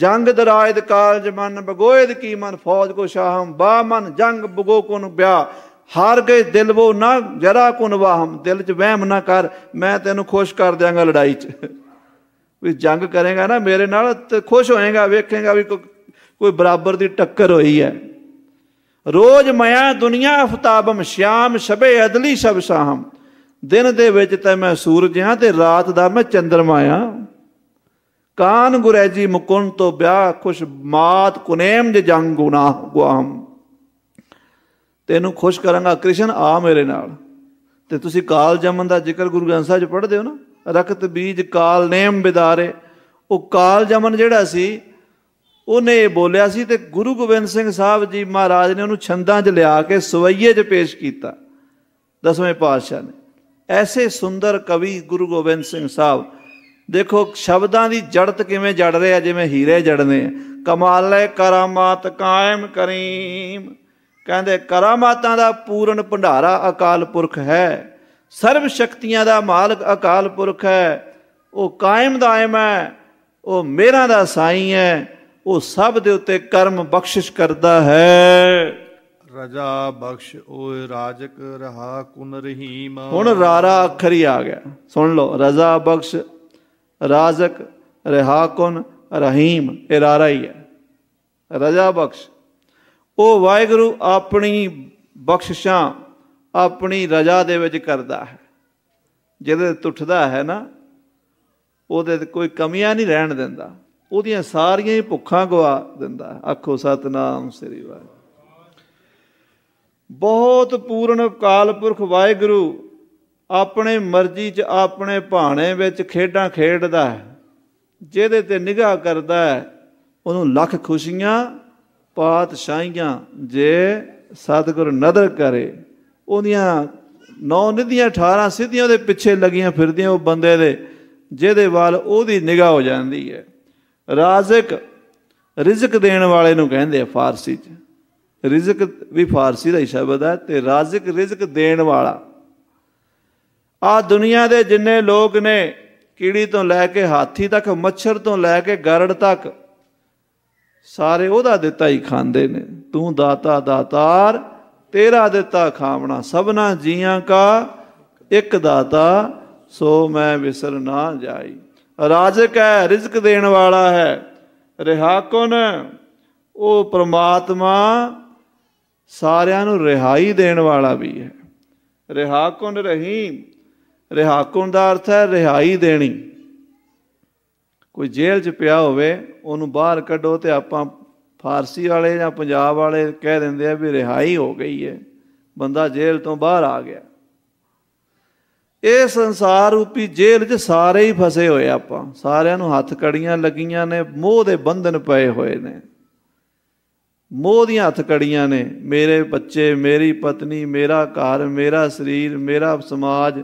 ਜੰਗ ਦਰਾਜ ਦੇ ਕਾਲਜ ਮਨ ਬਗੋਇਦ ਕੀ ਮਨ ਫੌਜ ਕੋ ਸ਼ਾਹਮ ਬਾ ਮਨ ਜੰਗ ਬਗੋ ਕੋ ਨੂੰ ਬਿਆ ਹਾਰ ਗਏ ਦਿਲ ਵੋ ਨਾ ਜਰਾ ਕੋ ਨਵਾਹਮ ਦਿਲ 'ਚ ਵਹਿਮ ਨਾ ਕਰ ਮੈਂ ਤੈਨੂੰ ਖੁਸ਼ ਕਰ ਦਿਆਂਗਾ ਲੜਾਈ 'ਚ ਵੀ ਜੰਗ ਕਰੇਗਾ ਨਾ ਮੇਰੇ ਨਾਲ ਤੇ ਖੁਸ਼ ਹੋਏਗਾ ਵੇਖੇਗਾ ਵੀ ਕੋ ਕੋਈ ਬਰਾਬਰ ਦੀ ਟੱਕਰ ਹੋਈ ਹੈ ਰੋਜ਼ ਮਾਇਆ ਦੁਨੀਆ ਅਫਤਾਬਮ ਸ਼ਾਮ ਸ਼ਬੇ ਅਦਲੀ ਸਭ ਸਾਹਮ ਦਿਨ ਦੇ ਵਿੱਚ ਤੇ ਮੈਂ ਸੂਰਜ ਹਾਂ ਤੇ ਰਾਤ ਦਾ ਮੈਂ ਚੰਦਰਮਾ ਆ ਕਾਨ ਜੀ ਮੁਕੁੰਨ ਤੋਂ ਵਿਆਹ ਖੁਸ਼ ਮਾਤ ਕੁਨੇਮ ਦੇ ਜੰਗ ਗੁਨਾਹ ਗੁਆਮ ਤੈਨੂੰ ਖੁਸ਼ ਕਰਾਂਗਾ ਕ੍ਰਿਸ਼ਨ ਆ ਮੇਰੇ ਨਾਲ ਤੇ ਤੁਸੀਂ ਕਾਲ ਜਮਨ ਦਾ ਜ਼ਿਕਰ ਗੁਰੂ ਗ੍ਰੰਥ ਸਾਹਿਬ ਚ ਪੜ੍ਹਦੇ ਹੋ ਨਾ ਰਕਤ ਬੀਜ ਕਾਲ ਨੇਮ ਬਿਦਾਰੇ ਉਹ ਕਾਲ ਜਮਨ ਜਿਹੜਾ ਸੀ ਉਹਨੇ ਇਹ ਬੋਲਿਆ ਸੀ ਤੇ ਗੁਰੂ ਗੋਬਿੰਦ ਸਿੰਘ ਸਾਹਿਬ ਜੀ ਮਹਾਰਾਜ ਨੇ ਉਹਨੂੰ ਛੰਦਾਂ 'ਚ ਲਿਆ ਕੇ ਸਵਈਏ 'ਚ ਪੇਸ਼ ਕੀਤਾ ਦਸਵੇਂ ਪਾਤਸ਼ਾਹ ਨੇ ਐਸੇ ਸੁੰਦਰ ਕਵੀ ਗੁਰੂ ਗੋਬਿੰਦ ਸਿੰਘ ਸਾਹਿਬ ਦੇਖੋ ਸ਼ਬਦਾਂ ਦੀ ਜੜਤ ਕਿਵੇਂ ਜੜ ਆ ਜਿਵੇਂ ਹੀਰੇ ਜੜਨੇ ਕਮਾਲੇ ਕਰਾਮਾਤ ਕਾਇਮ ਕਰੀਮ ਕਹਿੰਦੇ ਕਰਾਮਾਤਾਂ ਦਾ ਪੂਰਨ ਭੰਡਾਰਾ ਅਕਾਲ ਪੁਰਖ ਹੈ ਸਰਬ ਸ਼ਕਤੀਆਂ ਦਾ ਮਾਲਕ ਅਕਾਲ ਪੁਰਖ ਹੈ ਉਹ ਕਾਇਮ ਦਾਇਮ ਹੈ ਉਹ ਮੇਰਾ ਦਾ ਸਾਈ ਹੈ ਉਹ ਸਭ ਦੇ ਉੱਤੇ ਕਰਮ ਬਖਸ਼ਿਸ਼ ਕਰਦਾ ਹੈ ਰਜਾ ਬਖਸ਼ ਓਏ ਰਾਜਕ ਰਹਾ ਕੁਨ ਰਹੀਮ ਹੁਣ ਰਾਰਾ ਅੱਖਰ ਹੀ ਆ ਗਿਆ ਸੁਣ ਲਓ ਰਜ਼ਾ ਬਖਸ਼ ਰਾਜਕ ਰਹਾ ਕੁਨ ਰਹੀਮ ਇਹ ਰਾਰਾ ਹੀ ਹੈ ਰਜਾ ਬਖਸ਼ ਉਹ ਵਾਹਿਗੁਰੂ ਆਪਣੀ ਬਖਸ਼ਿਸ਼ਾਂ ਆਪਣੀ ਰਜਾ ਦੇ ਵਿੱਚ ਕਰਦਾ ਹੈ ਜਿਹਦੇ ਟੁੱਟਦਾ ਹੈ ਨਾ ਉਹਦੇ ਕੋਈ ਕਮੀਆਂ ਨਹੀਂ ਰਹਿਣ ਦਿੰਦਾ ਉਹਦੀਆਂ ਸਾਰੀਆਂ ਹੀ ਭੁੱਖਾਂ ਗਵਾ ਦਿੰਦਾ ਆਖੋ ਸਤਨਾਮ ਸ੍ਰੀ ਵਾਹਿਗੁਰੂ ਬਹੁਤ ਪੂਰਨ ਕਾਲ ਪੁਰਖ ਵਾਹਿਗੁਰੂ ਆਪਣੇ ਮਰਜ਼ੀ 'ਚ ਆਪਣੇ ਭਾਣੇ ਵਿੱਚ ਖੇਡਾਂ ਖੇਡਦਾ ਹੈ ਜਿਹਦੇ ਤੇ ਨਿਗਾਹ ਕਰਦਾ ਹੈ ਉਹਨੂੰ ਲੱਖ ਖੁਸ਼ੀਆਂ ਪਾਤਸ਼ਾਹੀਆਂ ਜੇ ਸਤਿਗੁਰ ਨਦਰ ਕਰੇ ਉਹਦੀਆਂ ਨੌ ਨਿਧੀਆਂ 18 ਸਿੱਧੀਆਂ ਉਹਦੇ ਪਿੱਛੇ ਲੱਗੀਆਂ ਫਿਰਦੀਆਂ ਉਹ ਬੰਦੇ ਦੇ ਜਿਹਦੇ ਵੱਲ ਉਹਦੀ ਨਿਗਾਹ ਹੋ ਜਾਂਦੀ ਹੈ ਰਾਜ਼ਕ ਰਿਜ਼ਕ ਦੇਣ ਵਾਲੇ ਨੂੰ ਕਹਿੰਦੇ ਆ ਫਾਰਸੀ 'ਚ ਰਿਜ਼ਕ ਵੀ ਫਾਰਸੀ ਦਾ ਹੀ ਸ਼ਬਦ ਹੈ ਤੇ ਰਾਜ਼ਕ ਰਿਜ਼ਕ ਦੇਣ ਵਾਲਾ ਆ ਦੁਨੀਆ ਦੇ ਜਿੰਨੇ ਲੋਕ ਨੇ ਕੀੜੀ ਤੋਂ ਲੈ ਕੇ ਹਾਥੀ ਤੱਕ ਮੱਛਰ ਤੋਂ ਲੈ ਕੇ ਗਰੜ ਤੱਕ ਸਾਰੇ ਉਹਦਾ ਦਿੱਤਾ ਹੀ ਖਾਂਦੇ ਨੇ ਤੂੰ ਦਾਤਾ ਦਾਤਾਰ ਤੇਰਾ ਦਿੱਤਾ ਖਾਵਣਾ ਸਭਨਾ ਜੀਆਂ ਕਾ ਇੱਕ ਦਾਤਾ ਸੋ ਮੈਂ ਵਿਸਰ ਨਾ ਜਾਈ ਰਾਜ਼ਕ ਹੈ ਰਿਜ਼ਕ ਦੇਣ ਵਾਲਾ ਹੈ ਰਿਹਾ ਕੋਨ ਉਹ ਪ੍ਰਮਾਤਮਾ ਸਾਰਿਆਂ ਨੂੰ ਰਿਹਾਈ ਦੇਣ ਵਾਲਾ ਵੀ ਹੈ ਰਿਹਾ ਕੋਨ ਰਹੀਮ ਰਿਹਾ ਕੋਨ ਦਾ ਅਰਥ ਹੈ ਰਿਹਾਈ ਦੇਣੀ ਕੋਈ ਜੇਲ੍ਹ 'ਚ ਪਿਆ ਹੋਵੇ ਉਹਨੂੰ ਬਾਹਰ ਕੱਢੋ ਤੇ ਆਪਾਂ ਫਾਰਸੀ ਵਾਲੇ ਜਾਂ ਪੰਜਾਬ ਵਾਲੇ ਕਹਿ ਦਿੰਦੇ ਆ ਵੀ ਰਿਹਾਈ ਹੋ ਗਈ ਹੈ ਬੰਦਾ ਜੇਲ੍ਹ ਤੋਂ ਬਾਹਰ ਆ ਗਿਆ ਇਹ ਸੰਸਾਰ ਰੂਪੀ ਜੇਲ੍ਹ 'ਚ ਸਾਰੇ ਹੀ ਫਸੇ ਹੋਏ ਆਪਾਂ ਸਾਰਿਆਂ ਨੂੰ ਹੱਥ ਕੜੀਆਂ ਲੱਗੀਆਂ ਨੇ ਮੋਹ ਦੇ ਬੰਧਨ ਪਏ ਹੋਏ ਨੇ ਮੋਹ ਦੀਆਂ ਹੱਥ ਕੜੀਆਂ ਨੇ ਮੇਰੇ ਬੱਚੇ ਮੇਰੀ ਪਤਨੀ ਮੇਰਾ ਘਰ ਮੇਰਾ ਸਰੀਰ ਮੇਰਾ ਸਮਾਜ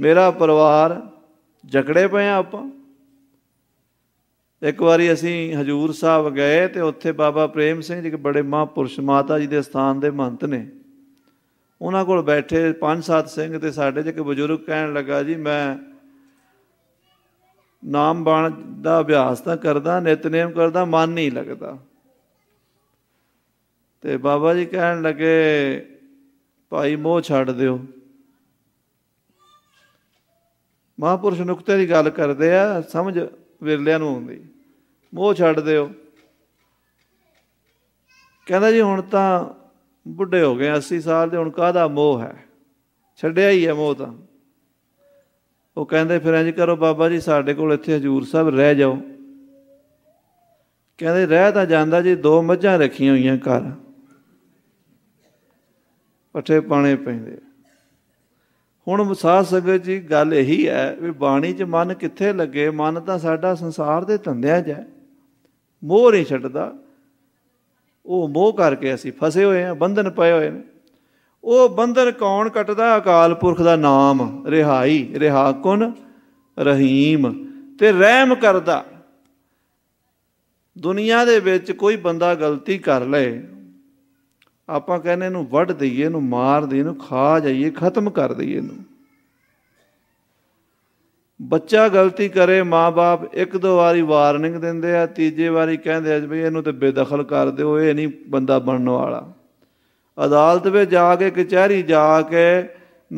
ਮੇਰਾ ਪਰਿਵਾਰ ਜਕੜੇ ਪਏ ਆ ਆਪਾਂ ਇੱਕ ਵਾਰੀ ਅਸੀਂ ਹਜੂਰ ਸਾਹਿਬ ਗਏ ਤੇ ਉੱਥੇ ਬਾਬਾ ਪ੍ਰੇਮ ਸਿੰਘ ਜੀ ਦੇ ਬੜੇ ਮਹਾਂਪੁਰਸ਼ ਮਾਤਾ ਜੀ ਦੇ ਸਥਾਨ ਦੇ ਮਹੰਤ ਨੇ ਉਹਨਾਂ ਕੋਲ ਬੈਠੇ ਪੰਜ ਸੱਤ ਸਿੰਘ ਤੇ ਸਾਡੇ ਚ ਇੱਕ ਬਜ਼ੁਰਗ ਕਹਿਣ ਲੱਗਾ ਜੀ ਮੈਂ ਨਾਮ ਬਾਣ ਦਾ ਅਭਿਆਸ ਤਾਂ ਕਰਦਾ ਨਿਤਨੇਮ ਕਰਦਾ ਮਨ ਨਹੀਂ ਲੱਗਦਾ ਤੇ ਬਾਬਾ ਜੀ ਕਹਿਣ ਲੱਗੇ ਭਾਈ ਮੋਹ ਛੱਡ ਦਿਓ ਮਹਾਪੁਰਸ਼ ਨੁਕਤੇ ਦੀ ਗੱਲ ਕਰਦੇ ਆ ਸਮਝ ਵਿਰਲਿਆਂ ਨੂੰ ਆਉਂਦੀ ਮੋਹ ਛੱਡ ਦਿਓ ਕਹਿੰਦਾ ਜੀ ਹੁਣ ਤਾਂ ਬੁੱਢੇ ਹੋ ਗਏ 80 ਸਾਲ ਦੇ ਹੁਣ ਕਾਹਦਾ ਮੋਹ ਹੈ ਛੱਡਿਆ ਹੀ ਹੈ ਮੋਹ ਤਾਂ ਉਹ ਕਹਿੰਦੇ ਫਿਰ ਇੰਜ ਕਰੋ ਬਾਬਾ ਜੀ ਸਾਡੇ ਕੋਲ ਇੱਥੇ ਹਜੂਰ ਸਾਹਿਬ ਰਹਿ ਜਾਓ ਕਹਿੰਦੇ ਰਹਿ ਤਾਂ ਜਾਂਦਾ ਜੀ ਦੋ ਮੱਝਾਂ ਰੱਖੀਆਂ ਹੋਈਆਂ ਘਰ ਪੱਠੇ ਪਾਣੇ ਪੈਂਦੇ ਹੁਣ ਸਾਧ ਸੰਗਤ ਜੀ ਗੱਲ ਇਹੀ ਹੈ ਵੀ ਬਾਣੀ 'ਚ ਮਨ ਕਿੱਥੇ ਲੱਗੇ ਮਨ ਤਾਂ ਸਾਡਾ ਸੰਸਾਰ ਦੇ ਧੰਦਿਆਂ 'ਚ ਹੈ ਮੋਹ ਨਹੀਂ ਛੱਡਦਾ ਉਹ ਮੋਹ ਕਰਕੇ ਅਸੀਂ ਫਸੇ ਹੋਏ ਆ ਬੰਧਨ ਪਏ ਹੋਏ ਨੇ ਉਹ ਬੰਧਨ ਕੌਣ ਕੱਟਦਾ ਅਕਾਲ ਪੁਰਖ ਦਾ ਨਾਮ ਰਿਹਾਈ ਰਿਹਾ ਕੁਨ ਰਹੀਮ ਤੇ ਰਹਿਮ ਕਰਦਾ ਦੁਨੀਆ ਦੇ ਵਿੱਚ ਕੋਈ ਬੰਦਾ ਗਲਤੀ ਕਰ ਲਏ ਆਪਾਂ ਕਹਿੰਦੇ ਇਹਨੂੰ ਵੱਢ ਦਈਏ ਇਹਨੂੰ ਮਾਰ ਦਈਏ ਇਹਨੂੰ ਖਾ ਜਾਈਏ ਖਤਮ ਕਰ ਦਈਏ ਇਹਨੂੰ ਬੱਚਾ ਗਲਤੀ ਕਰੇ ਮਾਪੇ ਇੱਕ ਦੋ ਵਾਰੀ ਵਾਰਨਿੰਗ ਦਿੰਦੇ ਆ ਤੀਜੀ ਵਾਰੀ ਕਹਿੰਦੇ ਆ ਵੀ ਇਹਨੂੰ ਤੇ ਬੇਦਖਲ ਕਰ ਦਿਓ ਇਹ ਨਹੀਂ ਬੰਦਾ ਬਣਨ ਵਾਲਾ ਅਦਾਲਤ ਵਿੱਚ ਜਾ ਕੇ ਕਚਹਿਰੀ ਜਾ ਕੇ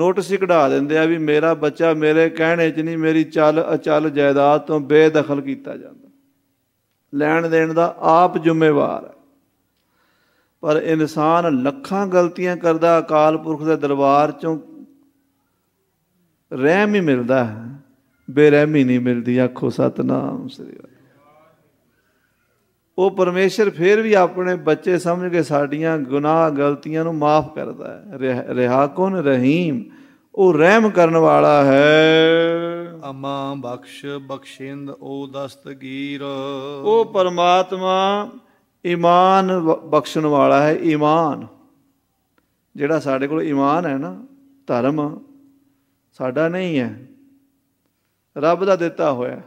ਨੋਟਿਸ ਕਢਾ ਦਿੰਦੇ ਆ ਵੀ ਮੇਰਾ ਬੱਚਾ ਮੇਰੇ ਕਹਿਣੇ 'ਚ ਨਹੀਂ ਮੇਰੀ ਚੱਲ ਅਚਲ ਜਾਇਦਾਦ ਤੋਂ ਬੇਦਖਲ ਕੀਤਾ ਜਾਂਦਾ ਲੈਣ ਦੇਣ ਦਾ ਆਪ ਜ਼ਿੰਮੇਵਾਰ ਹੈ ਪਰ ਇਨਸਾਨ ਲੱਖਾਂ ਗਲਤੀਆਂ ਕਰਦਾ ਅਕਾਲ ਪੁਰਖ ਦੇ ਦਰਬਾਰ 'ਚੋਂ ਰਹਿਮ ਹੀ ਮਿਲਦਾ ਹੈ ਬੇਰਹਿਮੀ ਨਹੀਂ ਮਿਲਦੀ ਆਖੋ ਸਤਨਾਮ ਸ੍ਰੀ ਉਹ ਪਰਮੇਸ਼ਰ ਫਿਰ ਵੀ ਆਪਣੇ ਬੱਚੇ ਸਮਝ ਕੇ ਸਾਡੀਆਂ ਗੁਨਾਹ ਗਲਤੀਆਂ ਨੂੰ ਮਾਫ ਕਰਦਾ ਹੈ ਰਿਹਾ ਕੋਨ ਰਹੀਮ ਉਹ ਰਹਿਮ ਕਰਨ ਵਾਲਾ ਹੈ ਅਮਾ ਬਖਸ਼ ਬਖਸ਼ਿੰਦ ਉਹ ਦਸਤਗੀਰ ਉਹ ਪਰਮਾਤਮਾ ਈਮਾਨ ਬਖਸ਼ਣ ਵਾਲਾ ਹੈ ਈਮਾਨ ਜਿਹੜਾ ਸਾਡੇ ਕੋਲ ਈਮਾਨ ਹੈ ਨਾ ਧਰਮ ਸਾਡਾ ਨਹੀਂ ਹੈ ਰੱਬ ਦਾ ਦਿੱਤਾ ਹੋਇਆ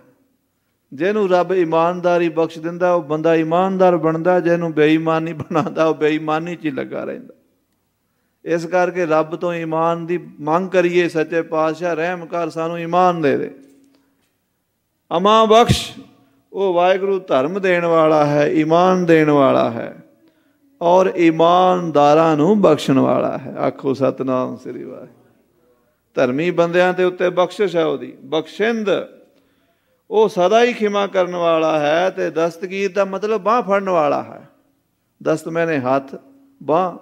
ਜਿਹਨੂੰ ਰੱਬ ਇਮਾਨਦਾਰੀ ਬਖਸ਼ ਦਿੰਦਾ ਉਹ ਬੰਦਾ ਇਮਾਨਦਾਰ ਬਣਦਾ ਜਿਹਨੂੰ ਬੇਈਮਾਨੀ ਬਣਾਉਂਦਾ ਉਹ ਬੇਈਮਾਨੀ 'ਚ ਹੀ ਲੱਗਾ ਰਹਿੰਦਾ ਇਸ ਕਰਕੇ ਰੱਬ ਤੋਂ ਇਮਾਨ ਦੀ ਮੰਗ ਕਰੀਏ ਸੱਚੇ ਪਾਤਸ਼ਾਹ ਰਹਿਮ ਕਰ ਸਾਨੂੰ ਇਮਾਨ ਦੇ ਦੇ ਅਮਾ ਬਖਸ਼ ਉਹ ਵਾਹਿਗੁਰੂ ਧਰਮ ਦੇਣ ਵਾਲਾ ਹੈ ਇਮਾਨ ਦੇਣ ਵਾਲਾ ਹੈ ਔਰ ਇਮਾਨਦਾਰਾਂ ਨੂੰ ਬਖਸ਼ਣ ਵਾਲਾ ਹੈ ਆਖੋ ਸਤਨਾਮ ਸ੍ਰੀ ਵਾਹਿਗੁਰੂ ਧਰਮੀ ਬੰਦਿਆਂ ਦੇ ਉੱਤੇ ਬਖਸ਼ਿਸ਼ ਹੈ ਉਹਦੀ ਬਖਸ਼ਿੰਦ ਉਹ ਸਦਾ ਹੀ ਖਿਮਾ ਕਰਨ ਵਾਲਾ ਹੈ ਤੇ ਦਸਤਗੀਰ ਦਾ ਮਤਲਬ ਬਾਹ ਫੜਨ ਵਾਲਾ ਹੈ ਦਸਤ ਮੈਨੇ ਹੱਥ ਬਾਹ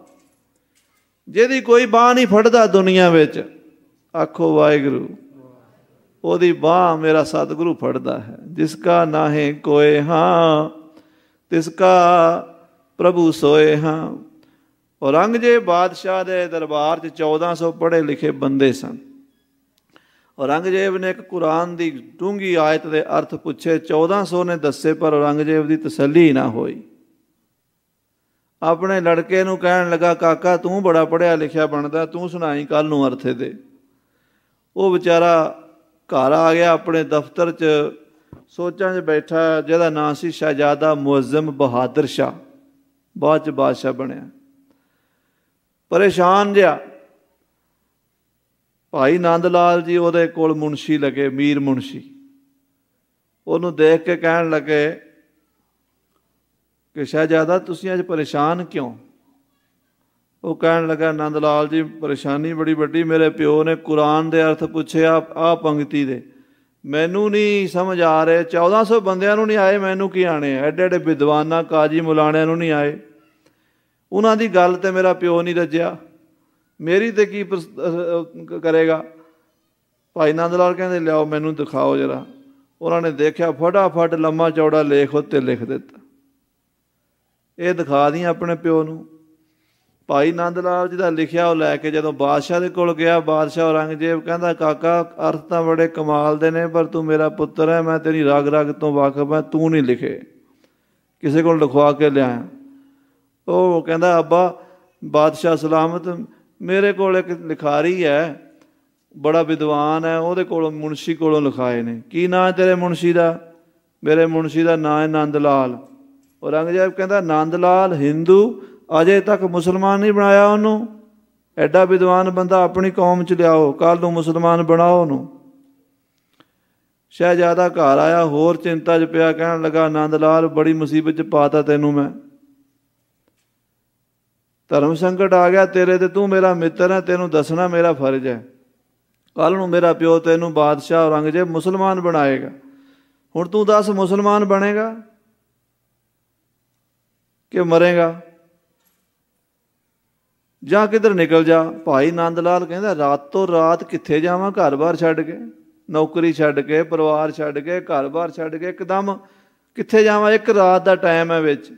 ਜਿਹਦੀ ਕੋਈ ਬਾਹ ਨਹੀਂ ਫੜਦਾ ਦੁਨੀਆ ਵਿੱਚ ਆਖੋ ਵਾਹਿਗੁਰੂ ਉਹਦੀ ਬਾਹ ਮੇਰਾ ਸਤਿਗੁਰੂ ਫੜਦਾ ਹੈ ਜਿਸ ਕਾ ਨਾਹੇ ਕੋਏ ਹਾਂ ਤਿਸ ਕਾ ਪ੍ਰਭੂ ਸੋਏ ਹਾਂ ਔਰੰਗਜ਼ੇਬ ਬਾਦਸ਼ਾਹ ਦੇ ਦਰਬਾਰ 'ਚ 1400 ਪੜ੍ਹੇ ਲਿਖੇ ਬੰਦੇ ਸਨ ਔਰੰਗਜ਼ੇਬ ਨੇ ਇੱਕ ਕੁਰਾਨ ਦੀ ਡੂੰਗੀ ਆਇਤ ਦੇ ਅਰਥ ਪੁੱਛੇ 1400 ਨੇ ਦੱਸੇ ਪਰ ਔਰੰਗਜ਼ੇਬ ਦੀ ਤਸੱਲੀ ਨਾ ਹੋਈ ਆਪਣੇ ਲੜਕੇ ਨੂੰ ਕਹਿਣ ਲੱਗਾ ਕਾਕਾ ਤੂੰ ਬੜਾ ਪੜਿਆ ਲਿਖਿਆ ਬਣਦਾ ਤੂੰ ਸੁਣਾਈ ਕੱਲ ਨੂੰ ਅਰਥੇ ਦੇ ਉਹ ਵਿਚਾਰਾ ਘਰ ਆ ਗਿਆ ਆਪਣੇ ਦਫ਼ਤਰ 'ਚ ਸੋਚਾਂ 'ਚ ਬੈਠਾ ਜਿਹਦਾ ਨਾਂ ਸੀ ਸ਼ਹਜ਼ਾਦਾ ਮੁਅਜ਼ਮ ਬਹਾਦਰ ਸ਼ਾ ਬਾਅਦ 'ਚ ਬਾਦਸ਼ਾਹ ਬਣਿਆ ਪਰੇਸ਼ਾਨ ਜਿਆ ਭਾਈ ਨੰਦ ਲਾਲ ਜੀ ਉਹਦੇ ਕੋਲ ਮੁਨਸ਼ੀ ਲਗੇ ਮੀਰ ਮੁਨਸ਼ੀ ਉਹਨੂੰ ਦੇਖ ਕੇ ਕਹਿਣ ਲੱਗੇ ਕਿ ਸ਼ਹਿਜ਼ਾਦਾ ਤੁਸੀਂ ਅੱਜ ਪਰੇਸ਼ਾਨ ਕਿਉਂ ਉਹ ਕਹਿਣ ਲੱਗਾ ਨੰਦ ਲਾਲ ਜੀ ਪਰੇਸ਼ਾਨੀ ਬੜੀ ਵੱਡੀ ਮੇਰੇ ਪਿਓ ਨੇ ਕੁਰਾਨ ਦੇ ਅਰਥ ਪੁੱਛਿਆ ਆ ਪੰਕਤੀ ਦੇ ਮੈਨੂੰ ਨਹੀਂ ਸਮਝ ਆ ਰਿਹਾ 1400 ਬੰਦਿਆਂ ਨੂੰ ਨਹੀਂ ਆਏ ਮੈਨੂੰ ਕੀ ਆਣੇ ਐਡੇ ਐਡੇ ਵਿਦਵਾਨਾਂ ਕਾਜੀ ਮੁਲਾਣਿਆਂ ਨੂੰ ਨਹੀਂ ਆਏ ਉਹਨਾਂ ਦੀ ਗੱਲ ਤੇ ਮੇਰਾ ਪਿਓ ਨਹੀਂ ਰੱਜਿਆ ਮੇਰੀ ਤੇ ਕੀ ਕਰੇਗਾ ਭਾਈ ਨੰਦ ਲਾਲ ਕਹਿੰਦੇ ਲਿਆਓ ਮੈਨੂੰ ਦਿਖਾਓ ਜਰਾ ਉਹਨਾਂ ਨੇ ਦੇਖਿਆ ਫਟਾਫਟ ਲੰਮਾ ਚੌੜਾ ਲੇਖ ਉੱਤੇ ਲਿਖ ਦਿੱਤਾ ਇਹ ਦਿਖਾ ਦੀ ਆਪਣੇ ਪਿਓ ਨੂੰ ਭਾਈ ਨੰਦ ਲਾਲ ਜੀ ਦਾ ਲਿਖਿਆ ਉਹ ਲੈ ਕੇ ਜਦੋਂ ਬਾਦਸ਼ਾਹ ਦੇ ਕੋਲ ਗਿਆ ਬਾਦਸ਼ਾਹ ਔਰੰਗਜ਼ੇਬ ਕਹਿੰਦਾ ਕਾਕਾ ਅਰਥ ਤਾਂ ਬੜੇ ਕਮਾਲ ਦੇ ਨੇ ਪਰ ਤੂੰ ਮੇਰਾ ਪੁੱਤਰ ਹੈ ਮੈਂ ਤੇਰੀ ਰਗ ਰਗ ਤੋਂ ਵਾਕਿਫ ਹਾਂ ਤੂੰ ਨਹੀਂ ਲਿਖੇ ਕਿਸੇ ਕੋਲ ਲਿਖਵਾ ਕੇ ਲਿਆਇਆ ਉਹ ਕਹਿੰਦਾ ਅੱਬਾ ਬਾਦਸ਼ਾਹ ਸਲਾਮਤ ਮੇਰੇ ਕੋਲ ਇੱਕ ਲਿਖਾਰੀ ਹੈ ਬੜਾ ਵਿਦਵਾਨ ਹੈ ਉਹਦੇ ਕੋਲੋਂ ਮੁਨਸ਼ੀ ਕੋਲੋਂ ਲਿਖਾਏ ਨੇ ਕੀ ਨਾਂ ਤੇਰੇ ਮੁਨਸ਼ੀ ਦਾ ਮੇਰੇ ਮੁਨਸ਼ੀ ਦਾ ਨਾਂ ਹੈ ਨੰਦ ਲਾਲ ਔਰੰਗਜ਼ੇਬ ਕਹਿੰਦਾ ਨੰਦ ਲਾਲ Hindu ਅਜੇ ਤੱਕ ਮੁਸਲਮਾਨ ਨਹੀਂ ਬਣਾਇਆ ਉਹਨੂੰ ਐਡਾ ਵਿਦਵਾਨ ਬੰਦਾ ਆਪਣੀ ਕੌਮ 'ਚ ਲਿਆਓ ਕੱਲ ਨੂੰ ਮੁਸਲਮਾਨ ਬਣਾਓ ਉਹਨੂੰ ਸ਼ਹਿਜ਼ਾਦਾ ਘਰ ਆਇਆ ਹੋਰ ਚਿੰਤਾ 'ਚ ਪਿਆ ਕਹਿਣ ਲੱਗਾ ਆਨੰਦ ਲਾਲ ਬੜੀ ਮੁਸੀਬਤ 'ਚ ਪਾਤਾ ਤੈਨੂੰ ਮੈਂ ਧਰਮ ਸੰਕਟ ਆ ਗਿਆ ਤੇਰੇ ਤੇ ਤੂੰ ਮੇਰਾ ਮਿੱਤਰ ਹੈ ਤੈਨੂੰ ਦੱਸਣਾ ਮੇਰਾ ਫਰਜ਼ ਹੈ ਕੱਲ ਨੂੰ ਮੇਰਾ ਪਿਓ ਤੈਨੂੰ ਬਾਦਸ਼ਾਹ ਔਰੰਗਜ਼ੇਬ ਮੁਸਲਮਾਨ ਬਣਾਏਗਾ ਹੁਣ ਤੂੰ ਦੱਸ ਮੁਸਲਮਾਨ ਬਣੇਗਾ ਕਿ ਮਰੇਗਾ ਜਾਂ ਕਿਧਰ ਨਿਕਲ ਜਾ ਭਾਈ ਨੰਦ ਲਾਲ ਕਹਿੰਦਾ ਰਾਤੋਂ ਰਾਤ ਕਿੱਥੇ ਜਾਵਾਂ ਘਰ-ਬਾਰ ਛੱਡ ਕੇ ਨੌਕਰੀ ਛੱਡ ਕੇ ਪਰਿਵਾਰ ਛੱਡ ਕੇ ਘਰ-ਬਾਰ ਛੱਡ ਕੇ ਇੱਕਦਮ ਕਿੱਥੇ ਜਾਵਾਂ ਇੱਕ ਰਾਤ ਦਾ ਟਾਈਮ ਹੈ ਵਿੱਚ